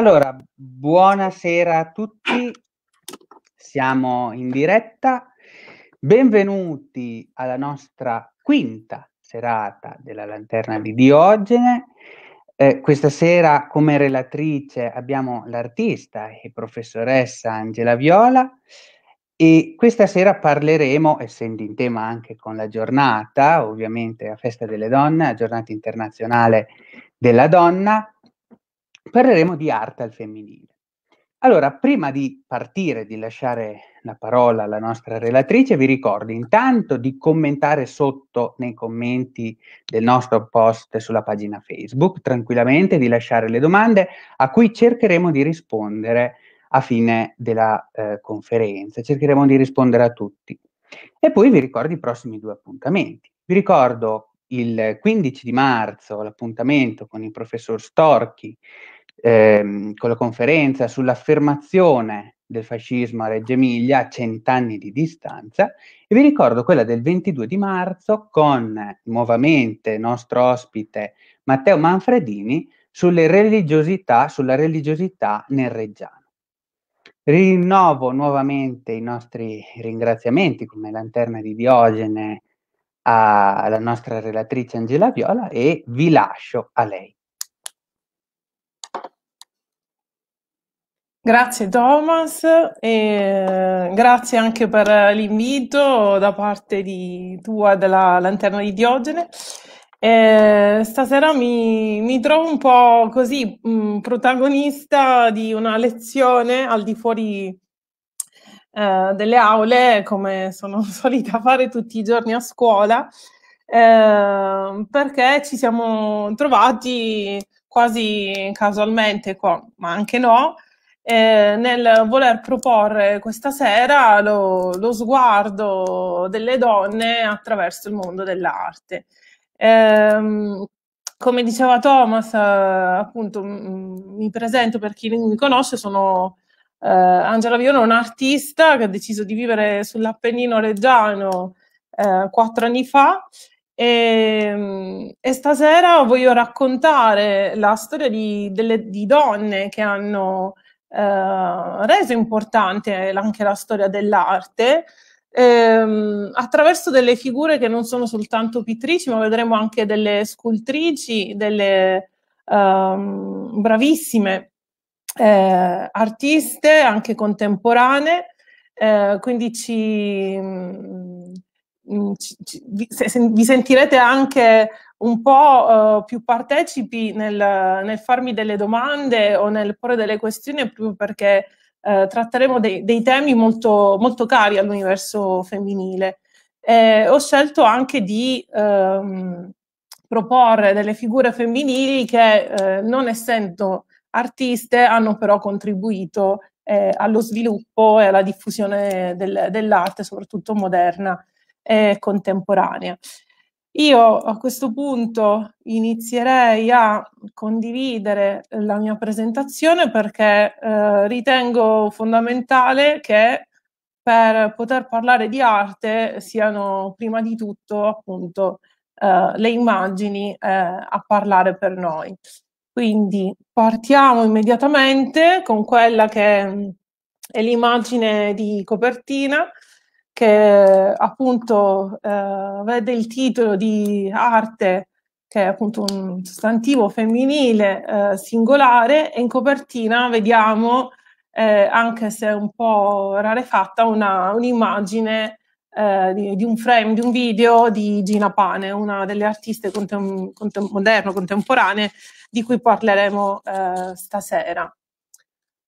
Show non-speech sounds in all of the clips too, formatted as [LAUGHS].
Allora, buonasera a tutti, siamo in diretta, benvenuti alla nostra quinta serata della Lanterna di Diogene. Eh, questa sera come relatrice abbiamo l'artista e professoressa Angela Viola e questa sera parleremo, essendo in tema anche con la giornata, ovviamente la festa delle donne, la giornata internazionale della donna, parleremo di arte al femminile. Allora, prima di partire, di lasciare la parola alla nostra relatrice, vi ricordo intanto di commentare sotto nei commenti del nostro post sulla pagina Facebook, tranquillamente, di lasciare le domande a cui cercheremo di rispondere a fine della eh, conferenza. Cercheremo di rispondere a tutti. E poi vi ricordo i prossimi due appuntamenti. Vi ricordo il 15 di marzo l'appuntamento con il professor Storchi, ehm, con la conferenza sull'affermazione del fascismo a Reggio Emilia a cent'anni di distanza e vi ricordo quella del 22 di marzo con nuovamente nostro ospite Matteo Manfredini sulle religiosità, sulla religiosità nel Reggiano. Rinnovo nuovamente i nostri ringraziamenti come Lanterna di Diogene alla nostra relatrice Angela Viola e vi lascio a lei. Grazie Thomas e eh, grazie anche per l'invito da parte di tua della Lanterna di Diogene. E stasera mi, mi, trovo un po' così mh, mm, protagonista di una lezione al di fuori eh, delle aule, come sono [LAUGHS] solita fare tutti i giorni a scuola, eh, perché ci siamo trovati quasi casualmente qua, ma anche no, eh, nel voler proporre questa sera lo, lo, sguardo delle donne attraverso il mondo dell'arte. Eh, come diceva Thomas, eh, appunto, mi presento per chi mi conosce, sono eh, Angela Vione è un'artista che ha deciso di vivere sull'Appennino Reggiano eh, quattro anni fa e, ehm, e, stasera voglio raccontare la storia di, delle, di donne che hanno eh, reso importante anche la storia dell'arte ehm, attraverso delle figure che non sono soltanto pittrici, ma vedremo anche delle scultrici, delle ehm, bravissime eh, artiste anche contemporanee, eh, quindi ci, mm, mm, ci, vi, se, vi, sentirete anche un po' eh, più partecipi nel, nel, farmi delle domande o nel porre delle questioni, proprio perché eh, tratteremo dei, dei temi molto, molto, cari all'universo femminile. ho scelto anche di ehm, proporre delle figure femminili che eh, non essendo artiste hanno però contribuito eh, allo sviluppo e alla diffusione del, dell'arte, soprattutto moderna e contemporanea. Io a questo punto inizierei a condividere la mia presentazione perché eh, ritengo fondamentale che per poter parlare di arte siano prima di tutto appunto eh, le immagini eh, a parlare per noi. Quindi partiamo immediatamente con quella che è l'immagine di copertina che appunto eh, vede il titolo di arte che è appunto un sostantivo femminile eh, singolare e in copertina vediamo eh, anche se un po' rarefatta una, un'immagine eh, di, di, un frame, di un video di Gina Pane, una delle artiste contem- contem- moderne, contemporanee di cui parleremo eh, stasera.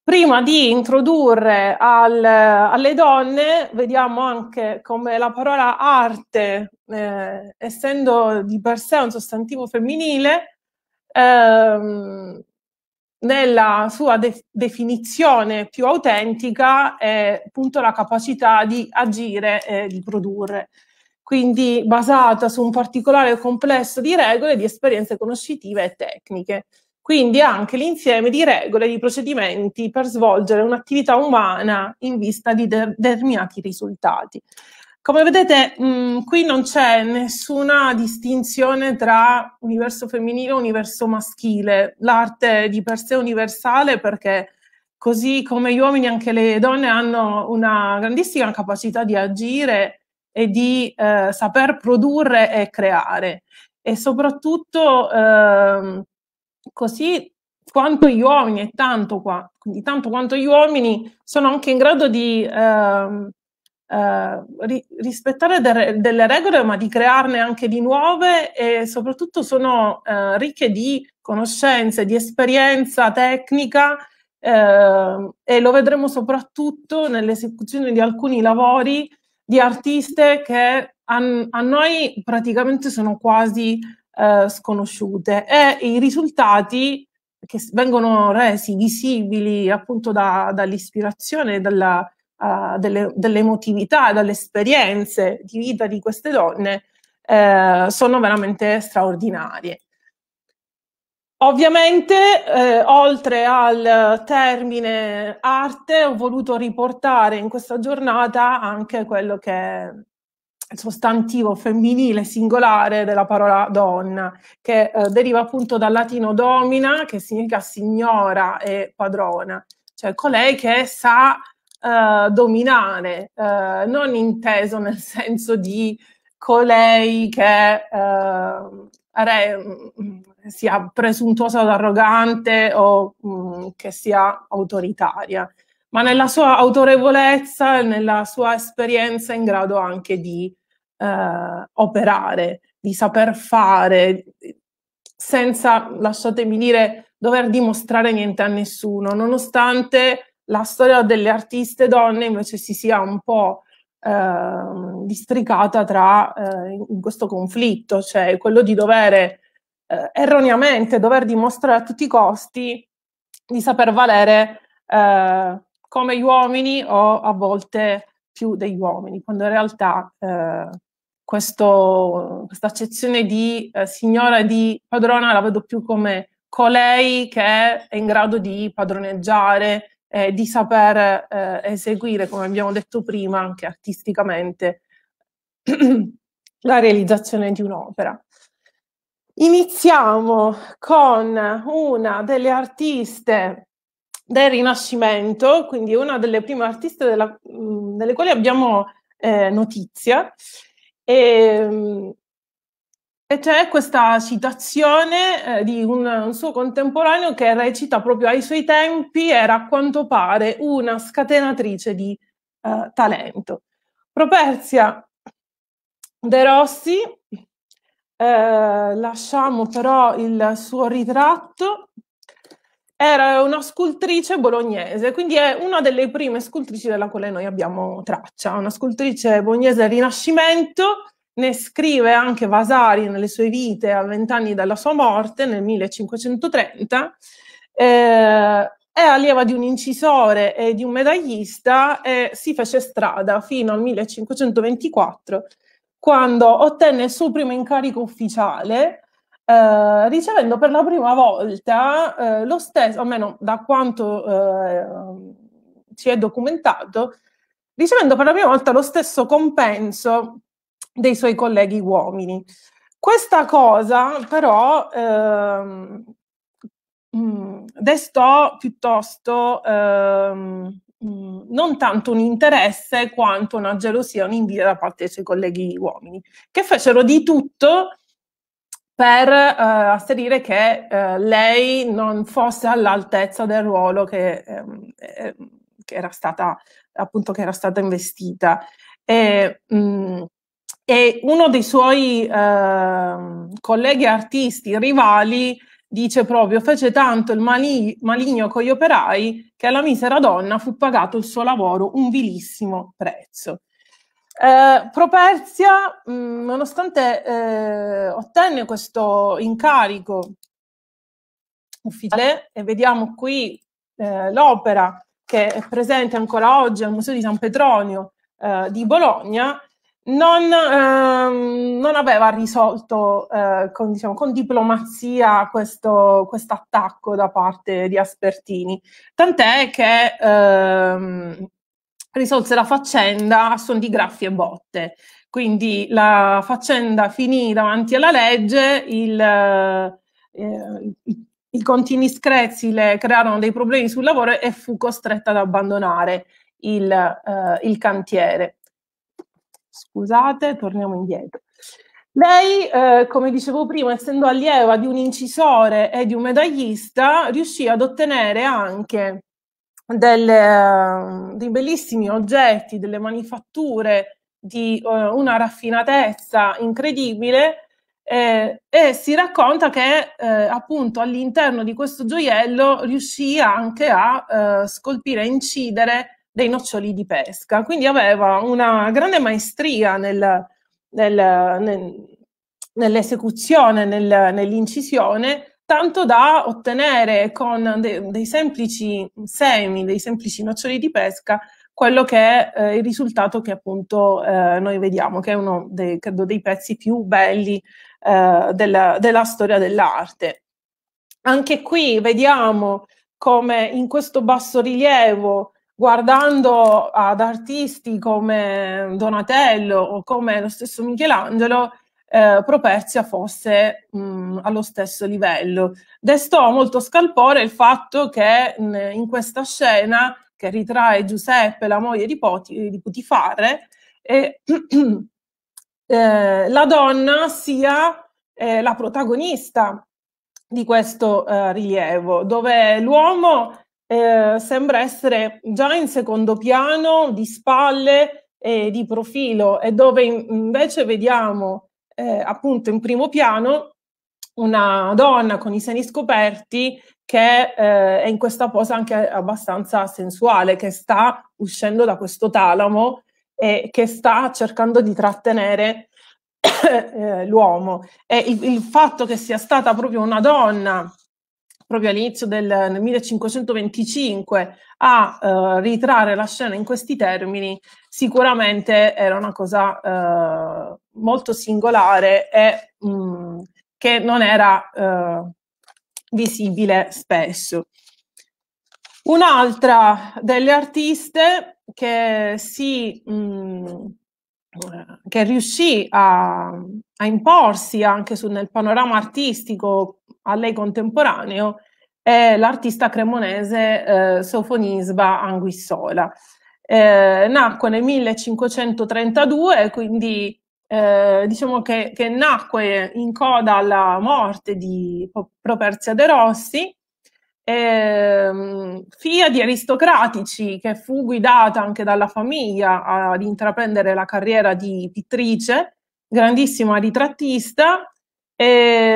Prima di introdurre al, alle donne, vediamo anche come la parola arte, eh, essendo di per sé un sostantivo femminile, ehm, nella sua de- definizione più autentica è appunto la capacità di agire e di produrre quindi basata su un particolare complesso di regole, di esperienze conoscitive e tecniche. Quindi anche l'insieme di regole e di procedimenti per svolgere un'attività umana in vista di determinati risultati. Come vedete, mh, mm, qui non c'è nessuna distinzione tra universo femminile e universo maschile. L'arte di per sé è universale perché così come gli uomini anche le donne hanno una grandissima capacità di agire e di eh, saper produrre e creare. E soprattutto eh, così quanto gli uomini, e tanto, qua, quindi tanto quanto gli uomini, sono anche in grado di ehm, eh, ri- rispettare de- delle regole, ma di crearne anche di nuove e soprattutto sono eh, ricche di conoscenze, di esperienza tecnica ehm, e lo vedremo soprattutto nell'esecuzione di alcuni lavori di artiste che a, a noi praticamente sono quasi eh, sconosciute e i risultati che vengono resi visibili appunto da, dall'ispirazione, dalla, uh, delle, dell'emotività, dalle esperienze di vita di queste donne eh, sono veramente straordinarie. Ovviamente, eh, oltre al termine arte, ho voluto riportare in questa giornata anche quello che è il sostantivo femminile singolare della parola donna, che eh, deriva appunto dal latino domina, che significa signora e padrona, cioè colei che sa eh, dominare, eh, non inteso nel senso di colei che ehm, Mm, sia presuntuosa o arrogante o mh, mm, che sia autoritaria, ma nella sua autorevolezza e nella sua esperienza in grado anche di eh, operare, di saper fare, senza, lasciatemi dire, dover dimostrare niente a nessuno, nonostante la storia delle artiste donne invece si sia un po' eh, districata tra, eh, in questo conflitto, cioè quello di dover eh, erroneamente dover dimostrare a tutti i costi di saper valere eh, come gli uomini o a volte più degli uomini, quando in realtà eh, questo, questa accezione di eh, signora e di padrona la vedo più come colei che è in grado di padroneggiare, eh, di saper eh, eseguire, come abbiamo detto prima, anche artisticamente [CLEARS THROAT] la realizzazione di un'opera. Iniziamo con una delle artiste del Rinascimento, quindi una delle prime artiste della, mm, delle quali abbiamo eh, notizia, e, ehm, e c'è questa citazione eh, di un, un, suo contemporaneo che recita proprio ai suoi tempi era a quanto pare una scatenatrice di eh, talento. Properzia De Rossi, eh, lasciamo però il suo ritratto, era una scultrice bolognese, quindi è una delle prime scultrici della quale noi abbiamo traccia, una scultrice bolognese del Rinascimento ne scrive anche Vasari nelle sue vite a vent'anni dalla sua morte nel 1530. Eh, è allieva di un incisore e di un medagliista e si fece strada fino al 1524 quando ottenne il suo primo incarico ufficiale eh, ricevendo per la prima volta eh, lo stesso, almeno da quanto ci eh, è documentato, ricevendo per la prima volta lo stesso compenso dei suoi colleghi uomini. Questa cosa però ehm, mm, destò piuttosto ehm, mm, non tanto un interesse quanto una gelosia, un invidia da parte dei suoi colleghi uomini, che fecero di tutto per eh, asserire che eh, lei non fosse all'altezza del ruolo che, ehm, eh, che era stata appunto che era stata investita. E, mh, mm, e uno dei suoi eh, colleghi artisti, rivali, dice proprio fece tanto il mali- maligno con gli operai che alla misera donna fu pagato il suo lavoro un vilissimo prezzo. Eh, Properzia, mh, mm, nonostante eh, ottenne questo incarico ufficiale, e vediamo qui eh, l'opera che è presente ancora oggi al Museo di San Petronio eh, di Bologna, non, ehm, non aveva risolto eh, con, diciamo, con, diplomazia questo attacco da parte di Aspertini, tant'è che ehm, risolse la faccenda a son di graffi e botte. Quindi la faccenda finì davanti alla legge, il, eh, i contini screzi le crearono dei problemi sul lavoro e fu costretta ad abbandonare il, eh, il cantiere. Scusate, torniamo indietro. Lei, eh, come dicevo prima, essendo allieva di un incisore e di un medagliista, riuscì ad ottenere anche delle, ehm, dei bellissimi oggetti, delle manifatture di eh, una raffinatezza incredibile eh, e si racconta che eh, appunto all'interno di questo gioiello riuscì anche a eh, scolpire, e incidere dei noccioli di pesca, quindi aveva una grande maestria nel, nel, nel, nell'esecuzione, nell'incisione, tanto da ottenere con de, dei semplici semi, dei semplici noccioli di pesca, quello che è eh, il risultato che appunto eh, noi vediamo, che è uno dei, credo, dei pezzi più belli eh, della, della, storia dell'arte. Anche qui vediamo come in questo bassorilievo guardando ad artisti come Donatello o come lo stesso Michelangelo, eh, Properzia fosse mh, mm, allo stesso livello. Destò molto scalpore il fatto che mh, mm, in questa scena che ritrae Giuseppe, la moglie di, Poti, di Putifare, eh, [CLEARS THROAT] eh, la donna sia eh, la protagonista di questo eh, rilievo, dove l'uomo eh, sembra essere già in secondo piano, di spalle e di profilo, e dove invece vediamo eh, appunto in primo piano una donna con i seni scoperti che eh, è in questa posa anche abbastanza sensuale, che sta uscendo da questo talamo e che sta cercando di trattenere [COUGHS] eh, l'uomo. E il, il fatto che sia stata proprio una donna proprio all'inizio del 1525 a eh, ritrarre la scena in questi termini sicuramente era una cosa eh, molto singolare e mh, mm, che non era eh, visibile spesso. Un'altra delle artiste che, si, mh, mm, che riuscì a, a, imporsi anche su, nel panorama artistico a lei contemporaneo è l'artista cremonese eh, Sofonisba Anguissola. Eh, nacque nel 1532, quindi eh, diciamo che, che, nacque in coda alla morte di Properzia de Rossi, eh, figlia di aristocratici che fu guidata anche dalla famiglia ad intraprendere la carriera di pittrice, grandissima ritrattista, e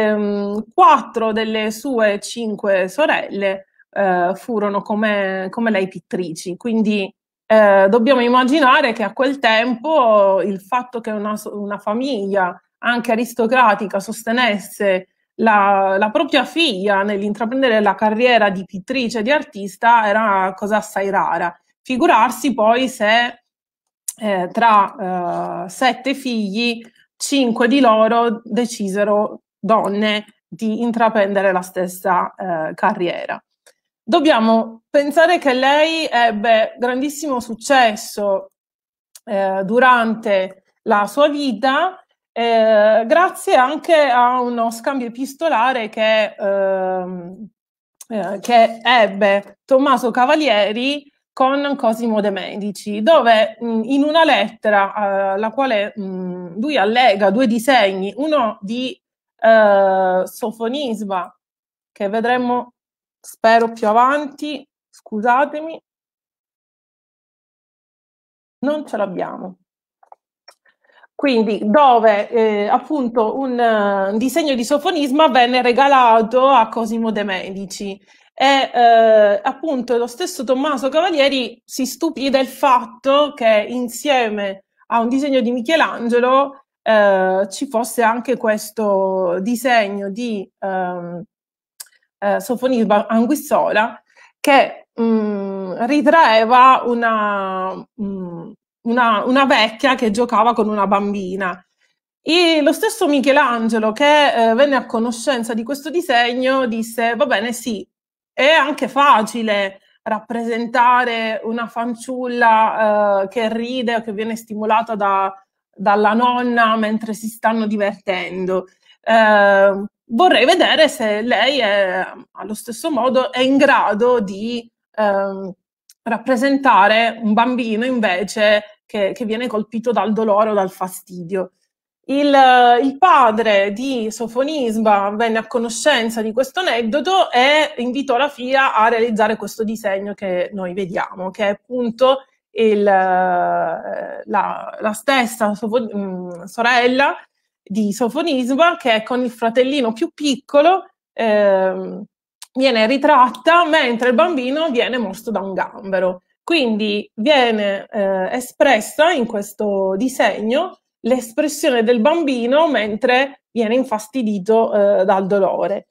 ehm, quattro delle sue cinque sorelle eh, furono come, come, lei pittrici. Quindi eh, dobbiamo immaginare che a quel tempo il fatto che una, una famiglia anche aristocratica sostenesse la, la, propria figlia nell'intraprendere la carriera di pittrice, di artista, era una cosa assai rara. Figurarsi poi se eh, tra eh, sette figli cinque di loro decisero, donne, di intraprendere la stessa eh, carriera. Dobbiamo pensare che lei ebbe grandissimo successo eh, durante la sua vita, eh, grazie anche a uno scambio epistolare che, ehm, eh, che ebbe Tommaso Cavalieri con Cosimo De Medici, dove mh, mm, in una lettera eh, la quale mh, mm, lui allega due disegni, uno di eh, Sofonisba, che vedremo spero più avanti, scusatemi, non ce l'abbiamo. Quindi dove eh, appunto un, uh, un disegno di Sofonisma venne regalato a Cosimo De Medici e eh, appunto lo stesso Tommaso Cavalieri si stupì del fatto che insieme a un disegno di Michelangelo eh, ci fosse anche questo disegno di ehm, eh, Sofonisba Anguissola che mh, mm, ritraeva una, mh, mm, una, una vecchia che giocava con una bambina. E lo stesso Michelangelo che eh, venne a conoscenza di questo disegno disse, va bene, sì, è anche facile rappresentare una fanciulla eh, che ride o che viene stimolata da, dalla nonna mentre si stanno divertendo. Eh, vorrei vedere se lei è, allo stesso modo è in grado di eh, rappresentare un bambino invece che, che, viene colpito dal dolore o dal fastidio. Il, eh, il, padre di Sofonisba venne a conoscenza di questo aneddoto e invitò la FIA a realizzare questo disegno che noi vediamo, che è appunto il, eh, la, la, stessa sofo, mm, sorella di Sofonisba che con il fratellino più piccolo eh, viene ritratta mentre il bambino viene morso da un gambero. Quindi viene eh, espressa in questo disegno l'espressione del bambino mentre viene infastidito eh, dal dolore.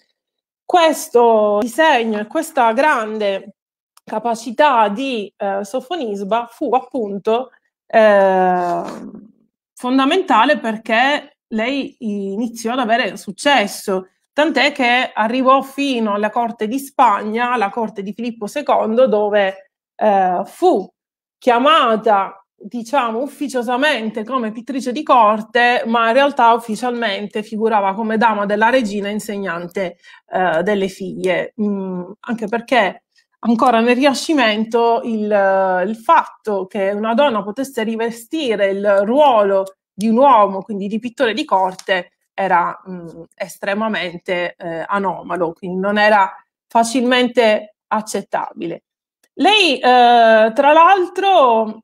Questo disegno e questa grande capacità di eh, sofonisba fu appunto eh, fondamentale perché lei iniziò ad avere successo, tant'è che arrivò fino alla corte di Spagna, alla corte di Filippo II, dove eh, fu chiamata diciamo ufficiosamente come pittrice di corte, ma in realtà ufficialmente figurava come dama della regina insegnante eh, delle figlie, mm, anche perché ancora nel riascimento il, eh, il, fatto che una donna potesse rivestire il ruolo di un uomo, quindi di pittore di corte, era mm, estremamente eh, anomalo, quindi non era facilmente accettabile. Lei, eh, tra l'altro,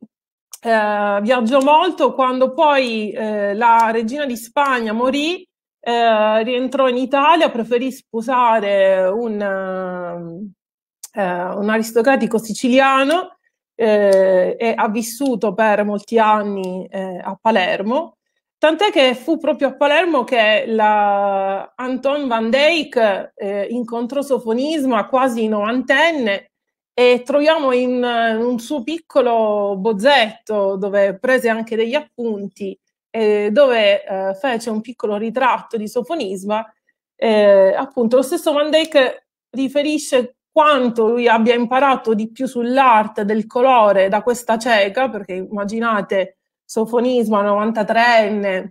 eh, viaggiò molto, quando poi eh, la regina di Spagna morì, eh, rientrò in Italia, preferì sposare un, eh, eh, un aristocratico siciliano eh, e ha vissuto per molti anni a Palermo. Tant'è che fu proprio a Palermo che la Anton van Dyck incontrò sofonisma quasi novantenne e troviamo in, in un suo piccolo bozzetto dove prese anche degli appunti, eh, dove eh, fece un piccolo ritratto di sofonisma Eh, appunto, lo stesso Van Dyck riferisce quanto lui abbia imparato di più sull'arte del colore da questa cieca, perché immaginate sofonisma 93enne,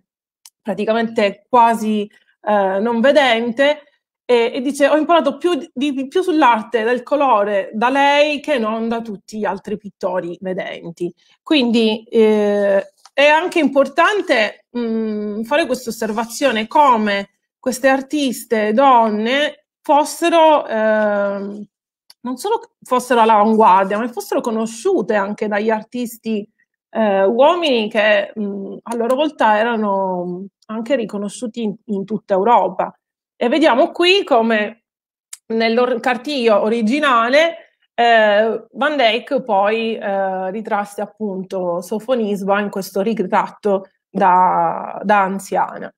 praticamente quasi eh, non vedente, e, e dice ho imparato più, di, più sull'arte del colore da lei che non da tutti gli altri pittori vedenti. Quindi eh, è anche importante mh, mm, fare questa osservazione come queste artiste donne fossero eh, non solo fossero all'avanguardia, ma fossero conosciute anche dagli artisti eh, uomini che mh, mm, a loro volta erano anche riconosciuti in, in tutta Europa. E vediamo qui come nel cartiglio originale eh, Van Dyck poi eh, ritrasse appunto Sofonisba in questo ritratto da, da anziana.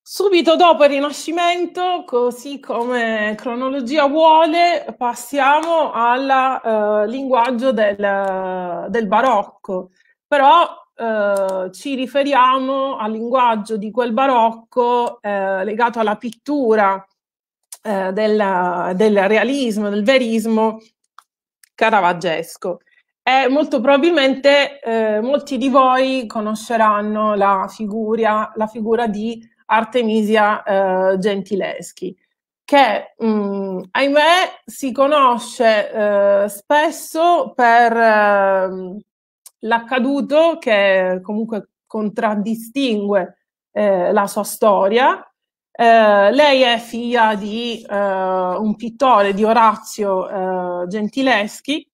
Subito dopo il Rinascimento, così come cronologia vuole, passiamo al uh, eh, linguaggio del, del, barocco. Però eh, ci riferiamo al linguaggio di quel barocco eh, legato alla pittura eh, del, del, realismo, del verismo caravaggesco. E molto probabilmente eh, molti di voi conosceranno la, figuria, la figura di Artemisia eh, Gentileschi che mh, mm, ahimè si conosce eh, spesso per, eh, l'accaduto che comunque contraddistingue eh, la sua storia. Eh, lei è figlia di eh, un pittore, di Orazio eh, Gentileschi,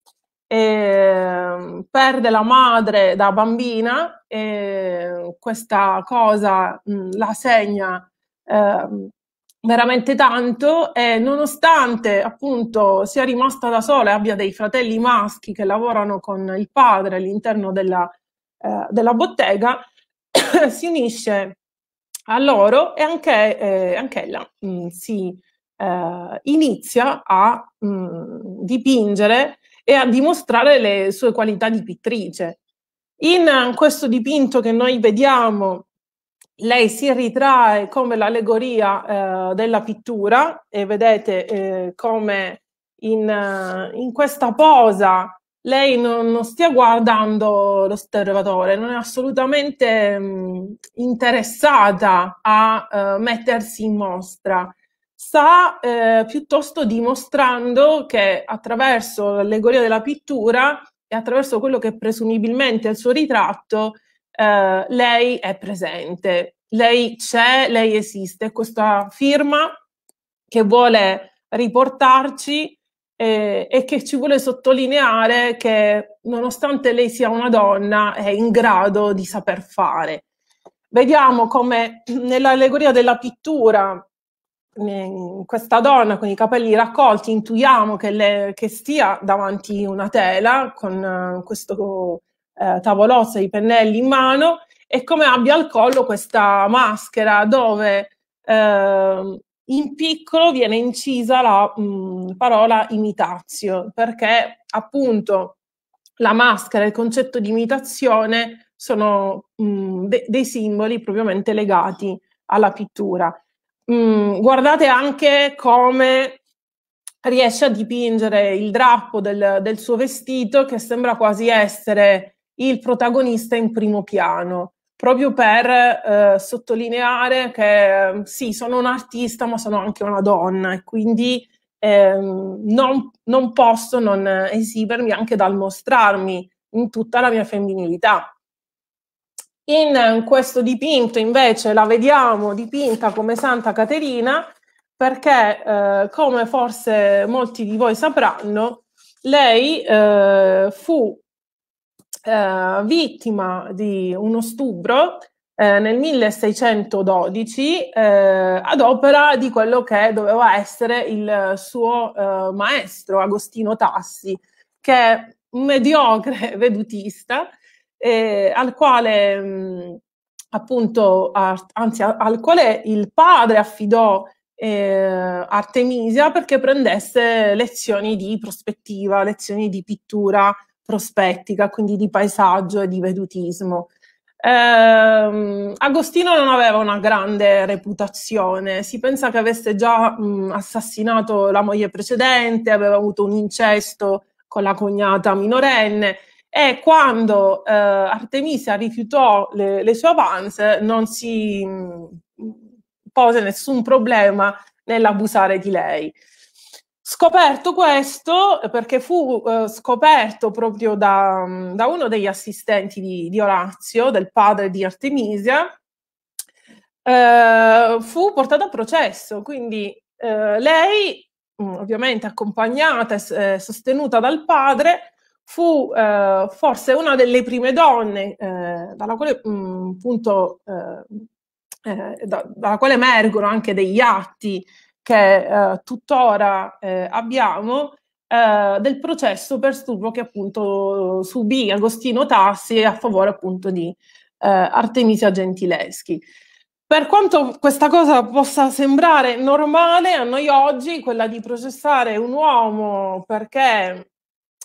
ehm, perde la madre da bambina e questa cosa mh, la segna ehm, veramente tanto e nonostante appunto sia rimasta da sola e abbia dei fratelli maschi che lavorano con il padre all'interno della, eh, della bottega, [COUGHS] si unisce a loro e anche, eh, anch'ella mh, mm, si eh, inizia a mh, mm, dipingere e a dimostrare le sue qualità di pittrice. In eh, questo dipinto che noi vediamo lei si ritrae come l'allegoria eh, della pittura e vedete eh, come in, eh, in, questa posa lei non, non, stia guardando lo osservatore, non è assolutamente mh, mm, interessata a uh, mettersi in mostra, sta eh, piuttosto dimostrando che attraverso l'allegoria della pittura e attraverso quello che presumibilmente è il suo ritratto, eh, lei è presente, lei c'è, lei esiste. Questa firma che vuole riportarci eh, e che ci vuole sottolineare che nonostante lei sia una donna è in grado di saper fare. Vediamo come nell'allegoria della pittura questa donna con i capelli raccolti, intuiamo che, le, che stia davanti una tela con eh, questo eh, tavolozza i pennelli in mano e come abbia al collo questa maschera dove eh, in piccolo viene incisa la mh, parola imitazio, perché appunto la maschera e il concetto di imitazione sono mh, de- dei simboli propriamente legati alla pittura. Mh, guardate anche come riesce a dipingere il drappo del, del suo vestito che sembra quasi essere il protagonista in primo piano, proprio per eh, sottolineare che ehm, sì, sono un artista, ma sono anche una donna e quindi ehm, non, non posso non esibermi anche dal mostrarmi in tutta la mia femminilità. In eh, questo dipinto invece la vediamo dipinta come Santa Caterina perché, eh, come forse molti di voi sapranno, lei eh, fu eh, vittima di uno stupro eh, nel 1612 eh, ad opera di quello che doveva essere il suo eh, maestro Agostino Tassi, che è un mediocre [LAUGHS] vedutista eh, al quale mh, mm, appunto, a, anzi a, al quale il padre affidò eh, Artemisia perché prendesse lezioni di prospettiva, lezioni di pittura prospettica, quindi di paesaggio e di vedutismo. Eh, Agostino non aveva una grande reputazione, si pensa che avesse già mh, assassinato la moglie precedente, aveva avuto un incesto con la cognata minorenne e quando eh, Artemisia rifiutò le, le, sue avanze non si mh, pose nessun problema nell'abusare di lei. Scoperto questo perché fu eh, scoperto proprio da, da, uno degli assistenti di, di, Orazio, del padre di Artemisia, eh, fu portato a processo, quindi eh, lei, mm, ovviamente accompagnata e eh, sostenuta dal padre, fu eh, forse una delle prime donne eh, dalla quale mh, mm, appunto, da, dalla quale emergono anche degli atti che eh, tuttora eh, abbiamo eh, del processo per stupro che appunto subì Agostino Tassi a favore appunto di eh, Artemisia Gentileschi. Per quanto questa cosa possa sembrare normale a noi oggi, quella di processare un uomo perché,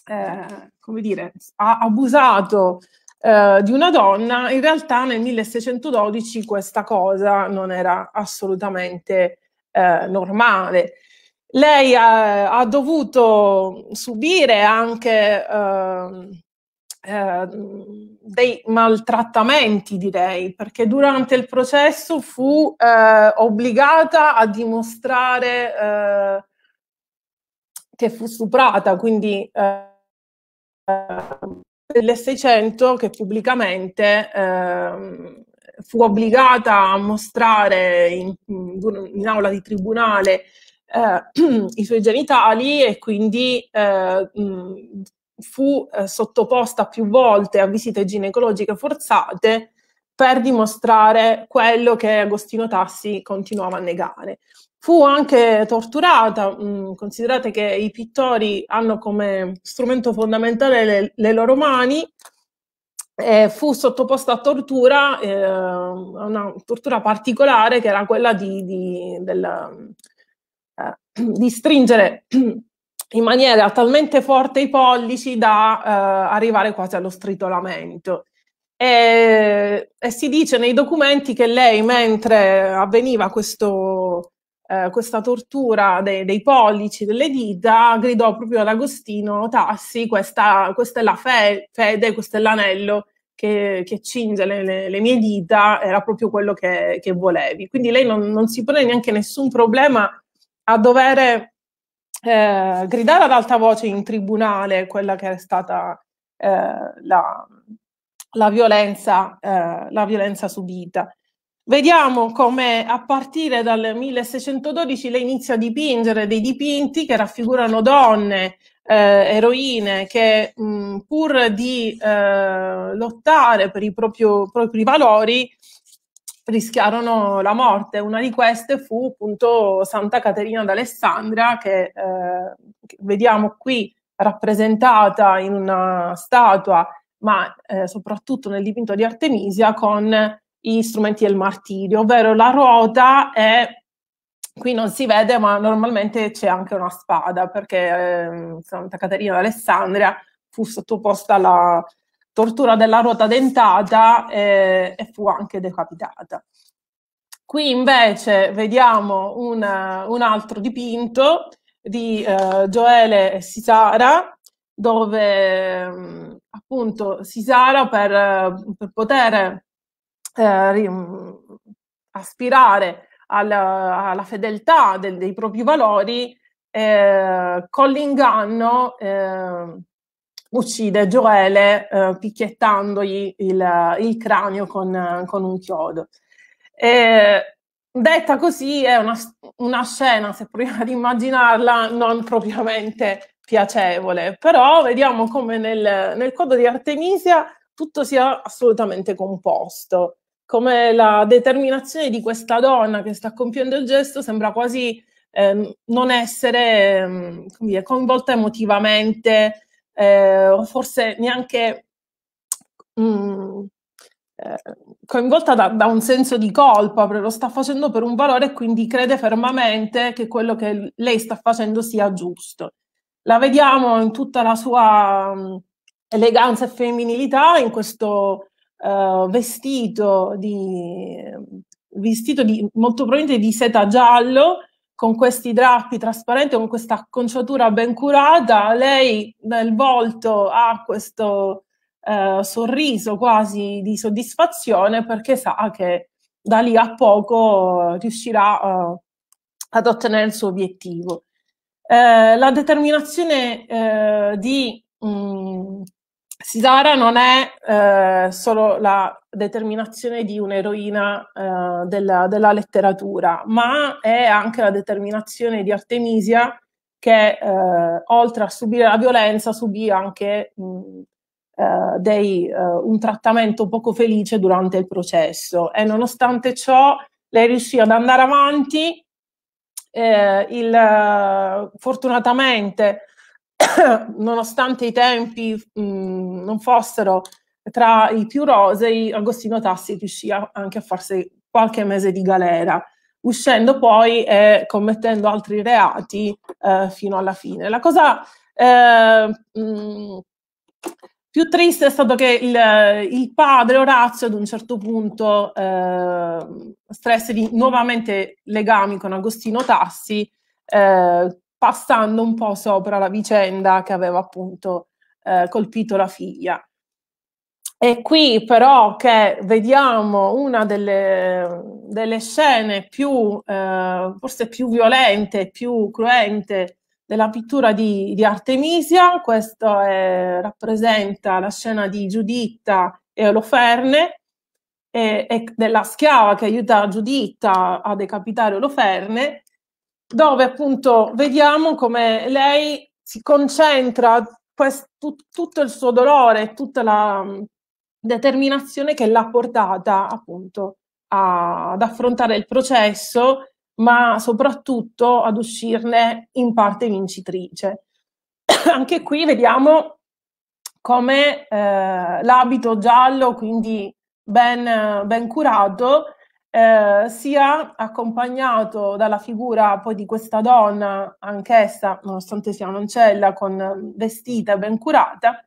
eh, come dire, ha abusato eh, di una donna, in realtà nel 1612 questa cosa non era assolutamente eh, normale. Lei ha, ha, dovuto subire anche ehm, eh, dei maltrattamenti, direi, perché durante il processo fu eh, obbligata a dimostrare eh, che fu stuprata, quindi eh, delle 600 che pubblicamente ehm, fu obbligata a mostrare in, in aula di tribunale eh, [CLEARS THROAT] i suoi genitali e quindi eh, fu eh, sottoposta più volte a visite ginecologiche forzate per dimostrare quello che Agostino Tassi continuava a negare. Fu anche torturata, considerate che i pittori hanno come strumento fondamentale le, le loro mani, eh, fu sottoposto a tortura, eh, una tortura particolare che era quella di, di, del, eh, di stringere in maniera talmente forte i pollici da eh, arrivare quasi allo stritolamento. E, e si dice nei documenti che lei, mentre avveniva questo, eh, questa tortura dei, dei, pollici, delle dita, gridò proprio ad Agostino Tassi, questa, questa è la fe- fede, questo è l'anello che, che cinge le, le, le, mie dita, era proprio quello che, che volevi. Quindi lei non, non, si pone neanche nessun problema a dovere eh, gridare ad alta voce in tribunale quella che è stata eh, la, la, violenza, eh, la violenza subita. Vediamo come a partire dal 1612 lei inizia a dipingere dei dipinti che raffigurano donne, eh, eroine, che mh, pur di eh, lottare per i proprio, propri valori rischiarono la morte. Una di queste fu appunto Santa Caterina d'Alessandria, che, eh, che vediamo qui rappresentata in una statua, ma eh, soprattutto nel dipinto di Artemisia con gli strumenti del martirio, ovvero la ruota è, qui non si vede, ma normalmente c'è anche una spada, perché eh, Santa Caterina d'Alessandria fu sottoposta alla tortura della ruota dentata eh, e fu anche decapitata. Qui invece vediamo un, un altro dipinto di eh, Gioele Sisara, dove mm, appunto Sisara per, eh, per poter eh, mm, aspirare alla, alla fedeltà del, dei propri valori, eh, con l'inganno eh, uccide Gioele eh, picchiettandogli il, il cranio con, con, un chiodo. E, detta così è una, una scena, se proviamo ad immaginarla, non propriamente piacevole, però vediamo come nel, nel codo di Artemisia tutto sia assolutamente composto come la determinazione di questa donna che sta compiendo il gesto sembra quasi ehm, non essere ehm, dire, coinvolta emotivamente eh, o forse neanche mh, mm, eh, coinvolta da, da, un senso di colpa, lo sta facendo per un valore e quindi crede fermamente che quello che lei sta facendo sia giusto. La vediamo in tutta la sua mh, mm, eleganza e femminilità in questo uh, vestito di vestito di molto probabilmente di seta giallo con questi drappi trasparenti, con questa acconciatura ben curata, lei nel volto ha questo uh, sorriso quasi di soddisfazione perché sa che da lì a poco eh, riuscirà uh, ad ottenere il suo obiettivo. Eh, la determinazione eh, di mh, mm, Sisara non è eh, solo la determinazione di un'eroina eh, della, della, letteratura, ma è anche la determinazione di Artemisia che eh, oltre a subire la violenza subì anche mh, eh, dei, eh, un trattamento poco felice durante il processo e nonostante ciò lei riuscì ad andare avanti. Eh, il, fortunatamente [COUGHS] nonostante i tempi mh, non fossero tra i più rosei, Agostino Tassi riuscì a, anche a farsi qualche mese di galera, uscendo poi e commettendo altri reati eh, fino alla fine. La cosa eh, mh, più triste è stato che il, il, padre Orazio ad un certo punto eh, stresse di, nuovamente legami con Agostino Tassi, eh, passando un po' sopra la vicenda che aveva appunto eh, colpito la figlia. È qui però che vediamo una delle, delle scene più, eh, forse più violente, più cruente della pittura di, di Artemisia. Questo rappresenta la scena di Giuditta e Oloferne e, e della schiava che aiuta Giuditta a decapitare Oloferne dove appunto vediamo come lei si concentra quest, tutto il suo dolore, tutta la mm, determinazione che l'ha portata appunto a, ad affrontare il processo, ma soprattutto ad uscirne in parte vincitrice. [COUGHS] Anche qui vediamo come eh, l'abito giallo, quindi ben, ben curato, eh, sia accompagnato dalla figura poi di questa donna, anch'essa, nonostante sia un'ancella, con eh, vestita ben curata,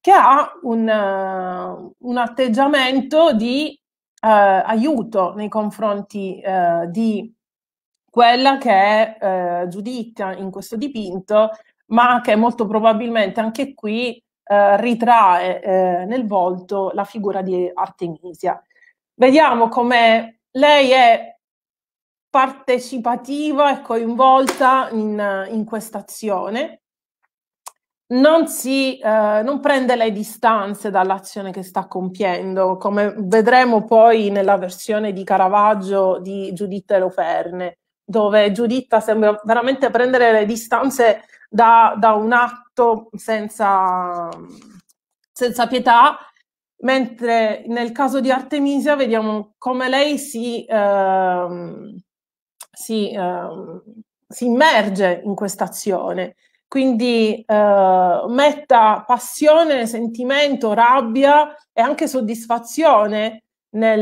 che ha un, uh, un atteggiamento di uh, aiuto nei confronti uh, di quella che è eh, Giuditta in questo dipinto, ma che molto probabilmente anche qui eh, ritrae eh, nel volto la figura di Artemisia. Vediamo come lei è partecipativa e coinvolta in, in questa azione, non, eh, non prende le distanze dall'azione che sta compiendo, come vedremo poi nella versione di Caravaggio di Giuditta Eloferne, dove Giuditta sembra veramente prendere le distanze da, da un atto senza, senza pietà mentre nel caso di Artemisia vediamo come lei si, ehm, si, ehm, si immerge in questa azione, quindi eh, metta passione, sentimento, rabbia e anche soddisfazione nel,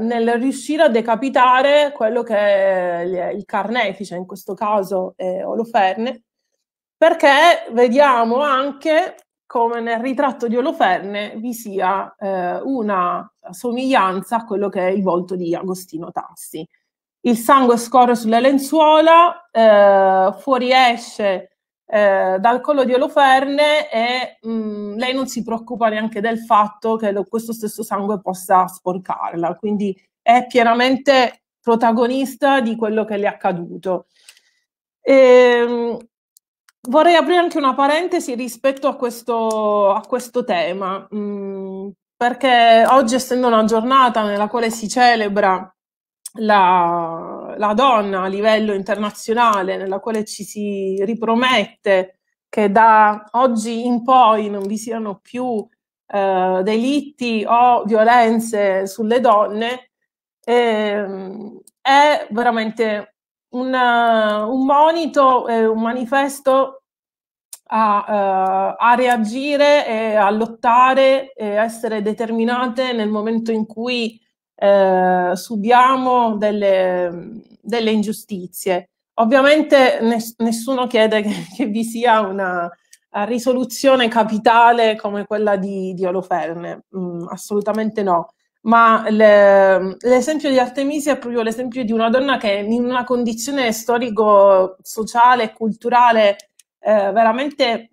nel, riuscire a decapitare quello che è il carnefice, in questo caso è Oloferne, perché vediamo anche come nel ritratto di Oloferne vi sia eh, una somiglianza a quello che è il volto di Agostino Tassi. Il sangue scorre sulle lenzuola, eh, fuoriesce eh, dal collo di Oloferne e mh, mm, lei non si preoccupa neanche del fatto che lo, questo stesso sangue possa sporcarla, quindi è pienamente protagonista di quello che le è accaduto. E, ehm, Vorrei aprire anche una parentesi rispetto a questo, a questo tema, mh, mm, perché oggi, essendo una giornata nella quale si celebra la, la, donna a livello internazionale, nella quale ci si ripromette che da oggi in poi non vi siano più eh, delitti o violenze sulle donne, eh, è veramente una, un monito, eh, un manifesto a, uh, a, reagire, e a lottare e a essere determinate nel momento in cui eh, subiamo delle, delle, ingiustizie. Ovviamente ness- nessuno chiede che, [LAUGHS] che, vi sia una eh, risoluzione capitale come quella di, di Oloferne, mm, assolutamente no ma le, l'esempio di Artemisia è proprio l'esempio di una donna che in una condizione storico, sociale e culturale eh, veramente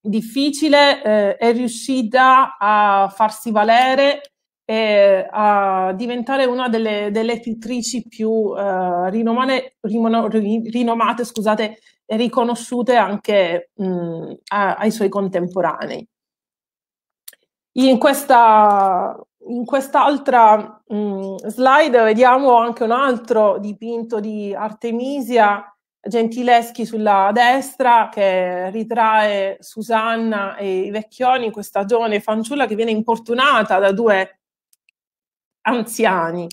difficile eh, è riuscita a farsi valere e a diventare una delle, delle pittrici più eh, rinomane, rimono, rinomate, scusate, e riconosciute anche mh, mm, a, ai suoi contemporanei. In questa in quest'altra mh, mm, slide vediamo anche un altro dipinto di Artemisia Gentileschi sulla destra che ritrae Susanna e i vecchioni, questa giovane fanciulla che viene importunata da due anziani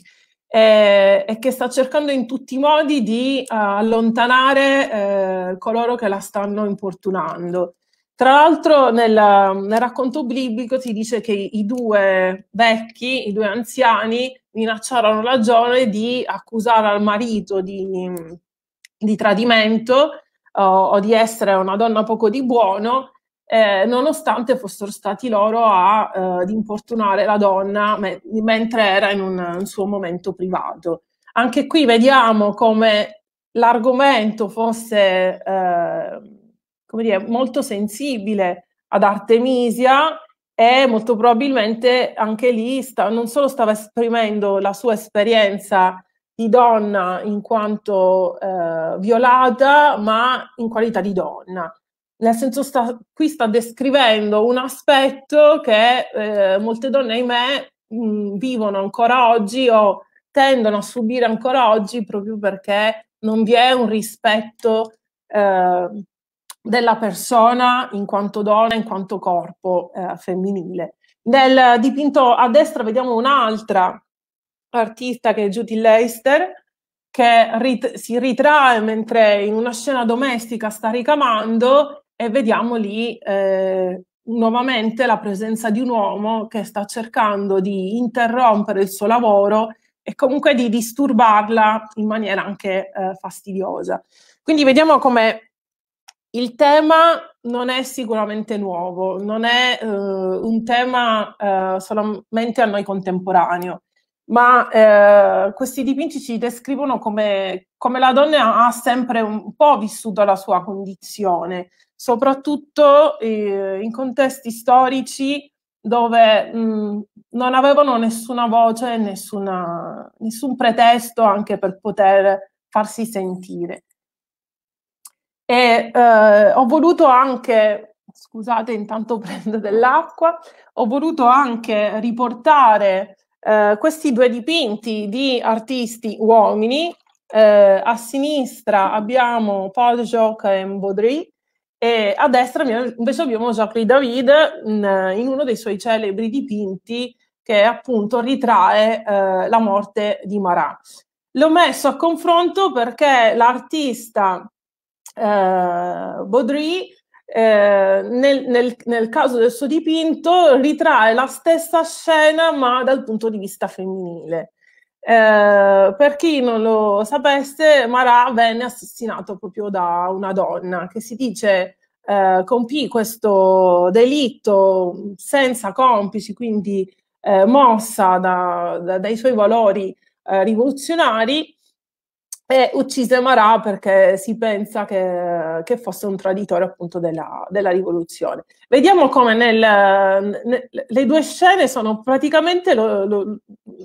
eh, e che sta cercando in tutti i modi di uh, allontanare eh, coloro che la stanno importunando. Tra l'altro nel, nel, racconto biblico si dice che i due vecchi, i due anziani, minacciarono la giovane di accusare al marito di, di tradimento o, o, di essere una donna poco di buono, eh, nonostante fossero stati loro a, eh, ad importunare la donna me, mentre era in un, un suo momento privato. Anche qui vediamo come l'argomento fosse... Eh, come dire, molto sensibile ad Artemisia e molto probabilmente anche lì sta, non solo stava esprimendo la sua esperienza di donna in quanto eh, violata, ma in qualità di donna. Nel senso, sta, qui sta descrivendo un aspetto che eh, molte donne, ahimè, mh, vivono ancora oggi o tendono a subire ancora oggi proprio perché non vi è un rispetto eh, della persona in quanto donna, in quanto corpo eh, femminile. Nel dipinto a destra vediamo un'altra artista che è Judy Leister, che rit si ritrae mentre in una scena domestica sta ricamando e vediamo lì eh, nuovamente la presenza di un uomo che sta cercando di interrompere il suo lavoro e comunque di disturbarla in maniera anche eh, fastidiosa. Quindi vediamo come il tema non è sicuramente nuovo, non è eh, un tema eh, solamente a noi contemporaneo, ma eh, questi dipinti ci descrivono come, come la donna ha sempre un po' vissuto la sua condizione, soprattutto eh, in contesti storici dove mh, mm, non avevano nessuna voce, nessuna, nessun pretesto anche per poter farsi sentire. E eh, ho voluto anche, scusate intanto [LAUGHS] prendo dell'acqua, ho voluto anche riportare eh, questi due dipinti di artisti uomini. Eh, a sinistra abbiamo Paul Jacques e Baudry e a destra invece abbiamo Jacques David in, mm, in uno dei suoi celebri dipinti che appunto ritrae eh, la morte di Marat. L'ho messo a confronto perché l'artista eh, Baudry eh, nel, nel, nel, caso del suo dipinto ritrae la stessa scena ma dal punto di vista femminile. Eh, per chi non lo sapesse, Marat venne assassinato proprio da una donna che si dice eh, compì questo delitto senza complici, quindi eh, mossa da, da, dai suoi valori eh, rivoluzionari, e uccise Marat perché si pensa che, che fosse un traditore appunto della, della rivoluzione. Vediamo come nel, nel, le due scene sono praticamente lo, lo,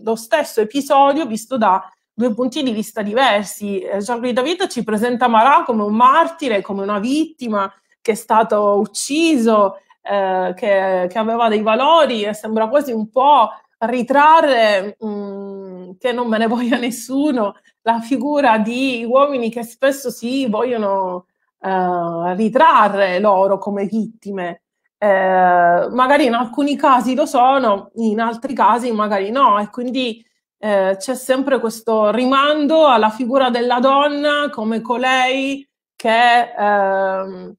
lo, stesso episodio visto da due punti di vista diversi. Eh, Jean-Louis David ci presenta Marat come un martire, come una vittima che è stato ucciso, eh, che, che, aveva dei valori e sembra quasi un po' ritrarre... Mh, mm, che non me ne voglia nessuno, la figura di uomini che spesso si vogliono eh, ritrarre loro come vittime. Eh, magari in alcuni casi lo sono, in altri casi magari no, e quindi eh, c'è sempre questo rimando alla figura della donna come colei che ehm,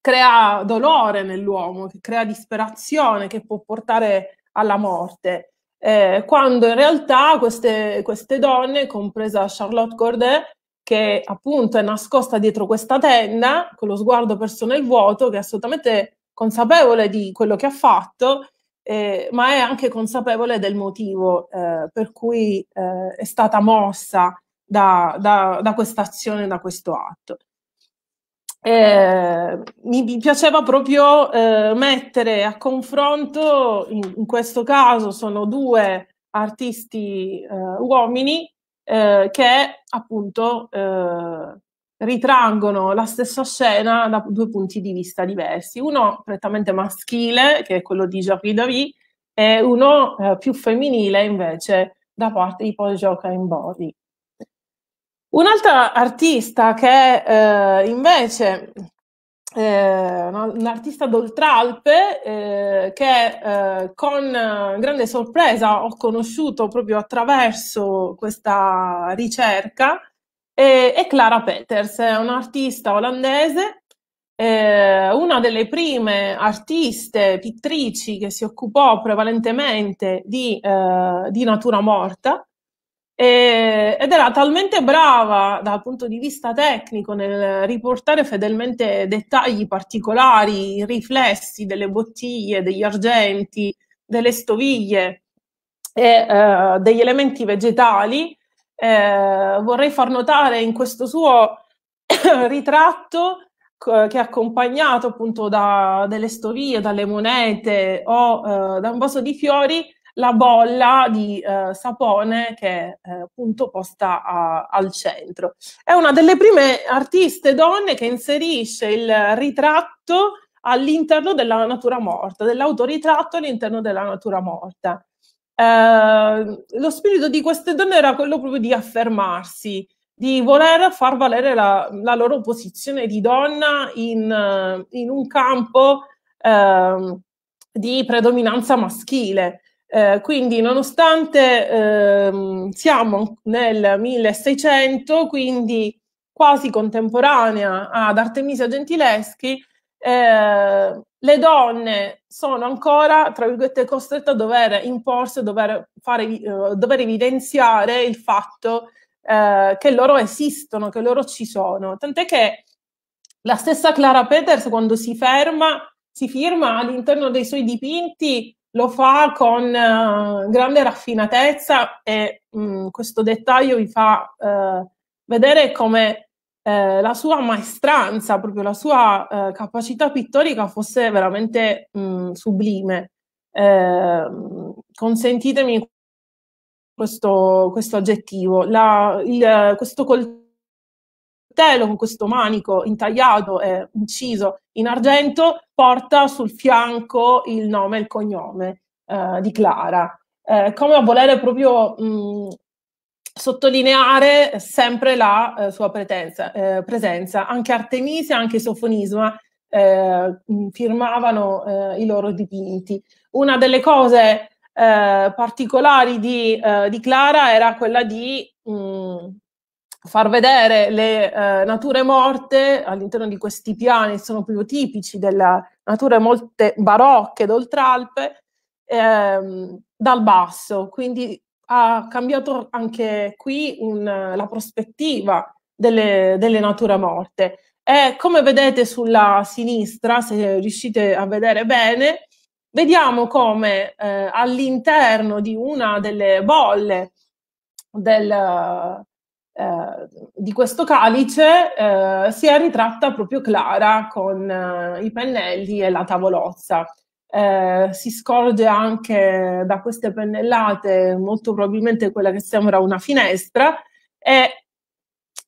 crea dolore nell'uomo, che crea disperazione, che può portare alla morte eh, quando in realtà queste, queste, donne, compresa Charlotte Cordet, che appunto è nascosta dietro questa tenda, con lo sguardo perso nel vuoto, che è assolutamente consapevole di quello che ha fatto, eh, ma è anche consapevole del motivo eh, per cui eh, è stata mossa da, da, da questa azione, da questo atto eh, mi piaceva proprio eh, mettere a confronto, in, in, questo caso sono due artisti eh, uomini eh, che appunto eh, ritrangono la stessa scena da due punti di vista diversi, uno prettamente maschile, che è quello di Jacques David, e uno eh, più femminile invece da parte di Paul in Body. Un'altra artista che eh, invece eh, un'artista d'Oltralpe eh, che eh, con grande sorpresa ho conosciuto proprio attraverso questa ricerca è Clara Peters, è un'artista olandese, eh, una delle prime artiste pittrici che si occupò prevalentemente di, eh, di natura morta e, ed era talmente brava dal punto di vista tecnico nel riportare fedelmente dettagli particolari, riflessi delle bottiglie, degli argenti, delle stoviglie e eh, degli elementi vegetali. Eh, vorrei far notare in questo suo [COUGHS] ritratto che è accompagnato appunto da delle stoviglie, dalle monete o eh, da un vaso di fiori, la bolla di eh, sapone che è eh, appunto posta a, al centro. È una delle prime artiste donne che inserisce il ritratto all'interno della natura morta, dell'autoritratto all'interno della natura morta. Eh, lo spirito di queste donne era quello proprio di affermarsi, di voler far valere la, la loro posizione di donna in, eh, in un campo eh, di predominanza maschile. Eh, quindi nonostante ehm, siamo nel 1600, quindi quasi contemporanea ad Artemisia Gentileschi, eh, le donne sono ancora, tra virgolette, costrette a dover imporsi, a dover, fare, eh, dover evidenziare il fatto eh, che loro esistono, che loro ci sono. Tant'è che la stessa Clara Peters, quando si ferma, si firma all'interno dei suoi dipinti lo fa con uh, grande raffinatezza e mh, mm, questo dettaglio vi fa uh, vedere come uh, la sua maestranza, proprio la sua capacità pittorica fosse veramente mh, mm, sublime. consentitemi questo, questo aggettivo, la, il, questo coltello coltello con questo manico intagliato e inciso in argento porta sul fianco il nome e il cognome eh, di Clara, eh, come a volere proprio mh, mm, sottolineare sempre la eh, sua pretenza, eh, presenza. Anche Artemisia, anche Sofonisma eh, mm, firmavano eh, i loro dipinti. Una delle cose particolari di, di, Clara era quella di... Mh, mm, far vedere le eh, nature morte all'interno di questi piani, sono più tipici delle nature molte barocche d'Oltralpe, ehm, dal basso. Quindi ha cambiato anche qui un, la prospettiva delle, delle nature morte. E come vedete sulla sinistra, se riuscite a vedere bene, vediamo come eh, all'interno di una delle bolle del, eh, di questo calice eh, si è ritratta proprio Clara con eh, i pennelli e la tavolozza. Eh, si scorge anche da queste pennellate molto probabilmente quella che sembra una finestra e,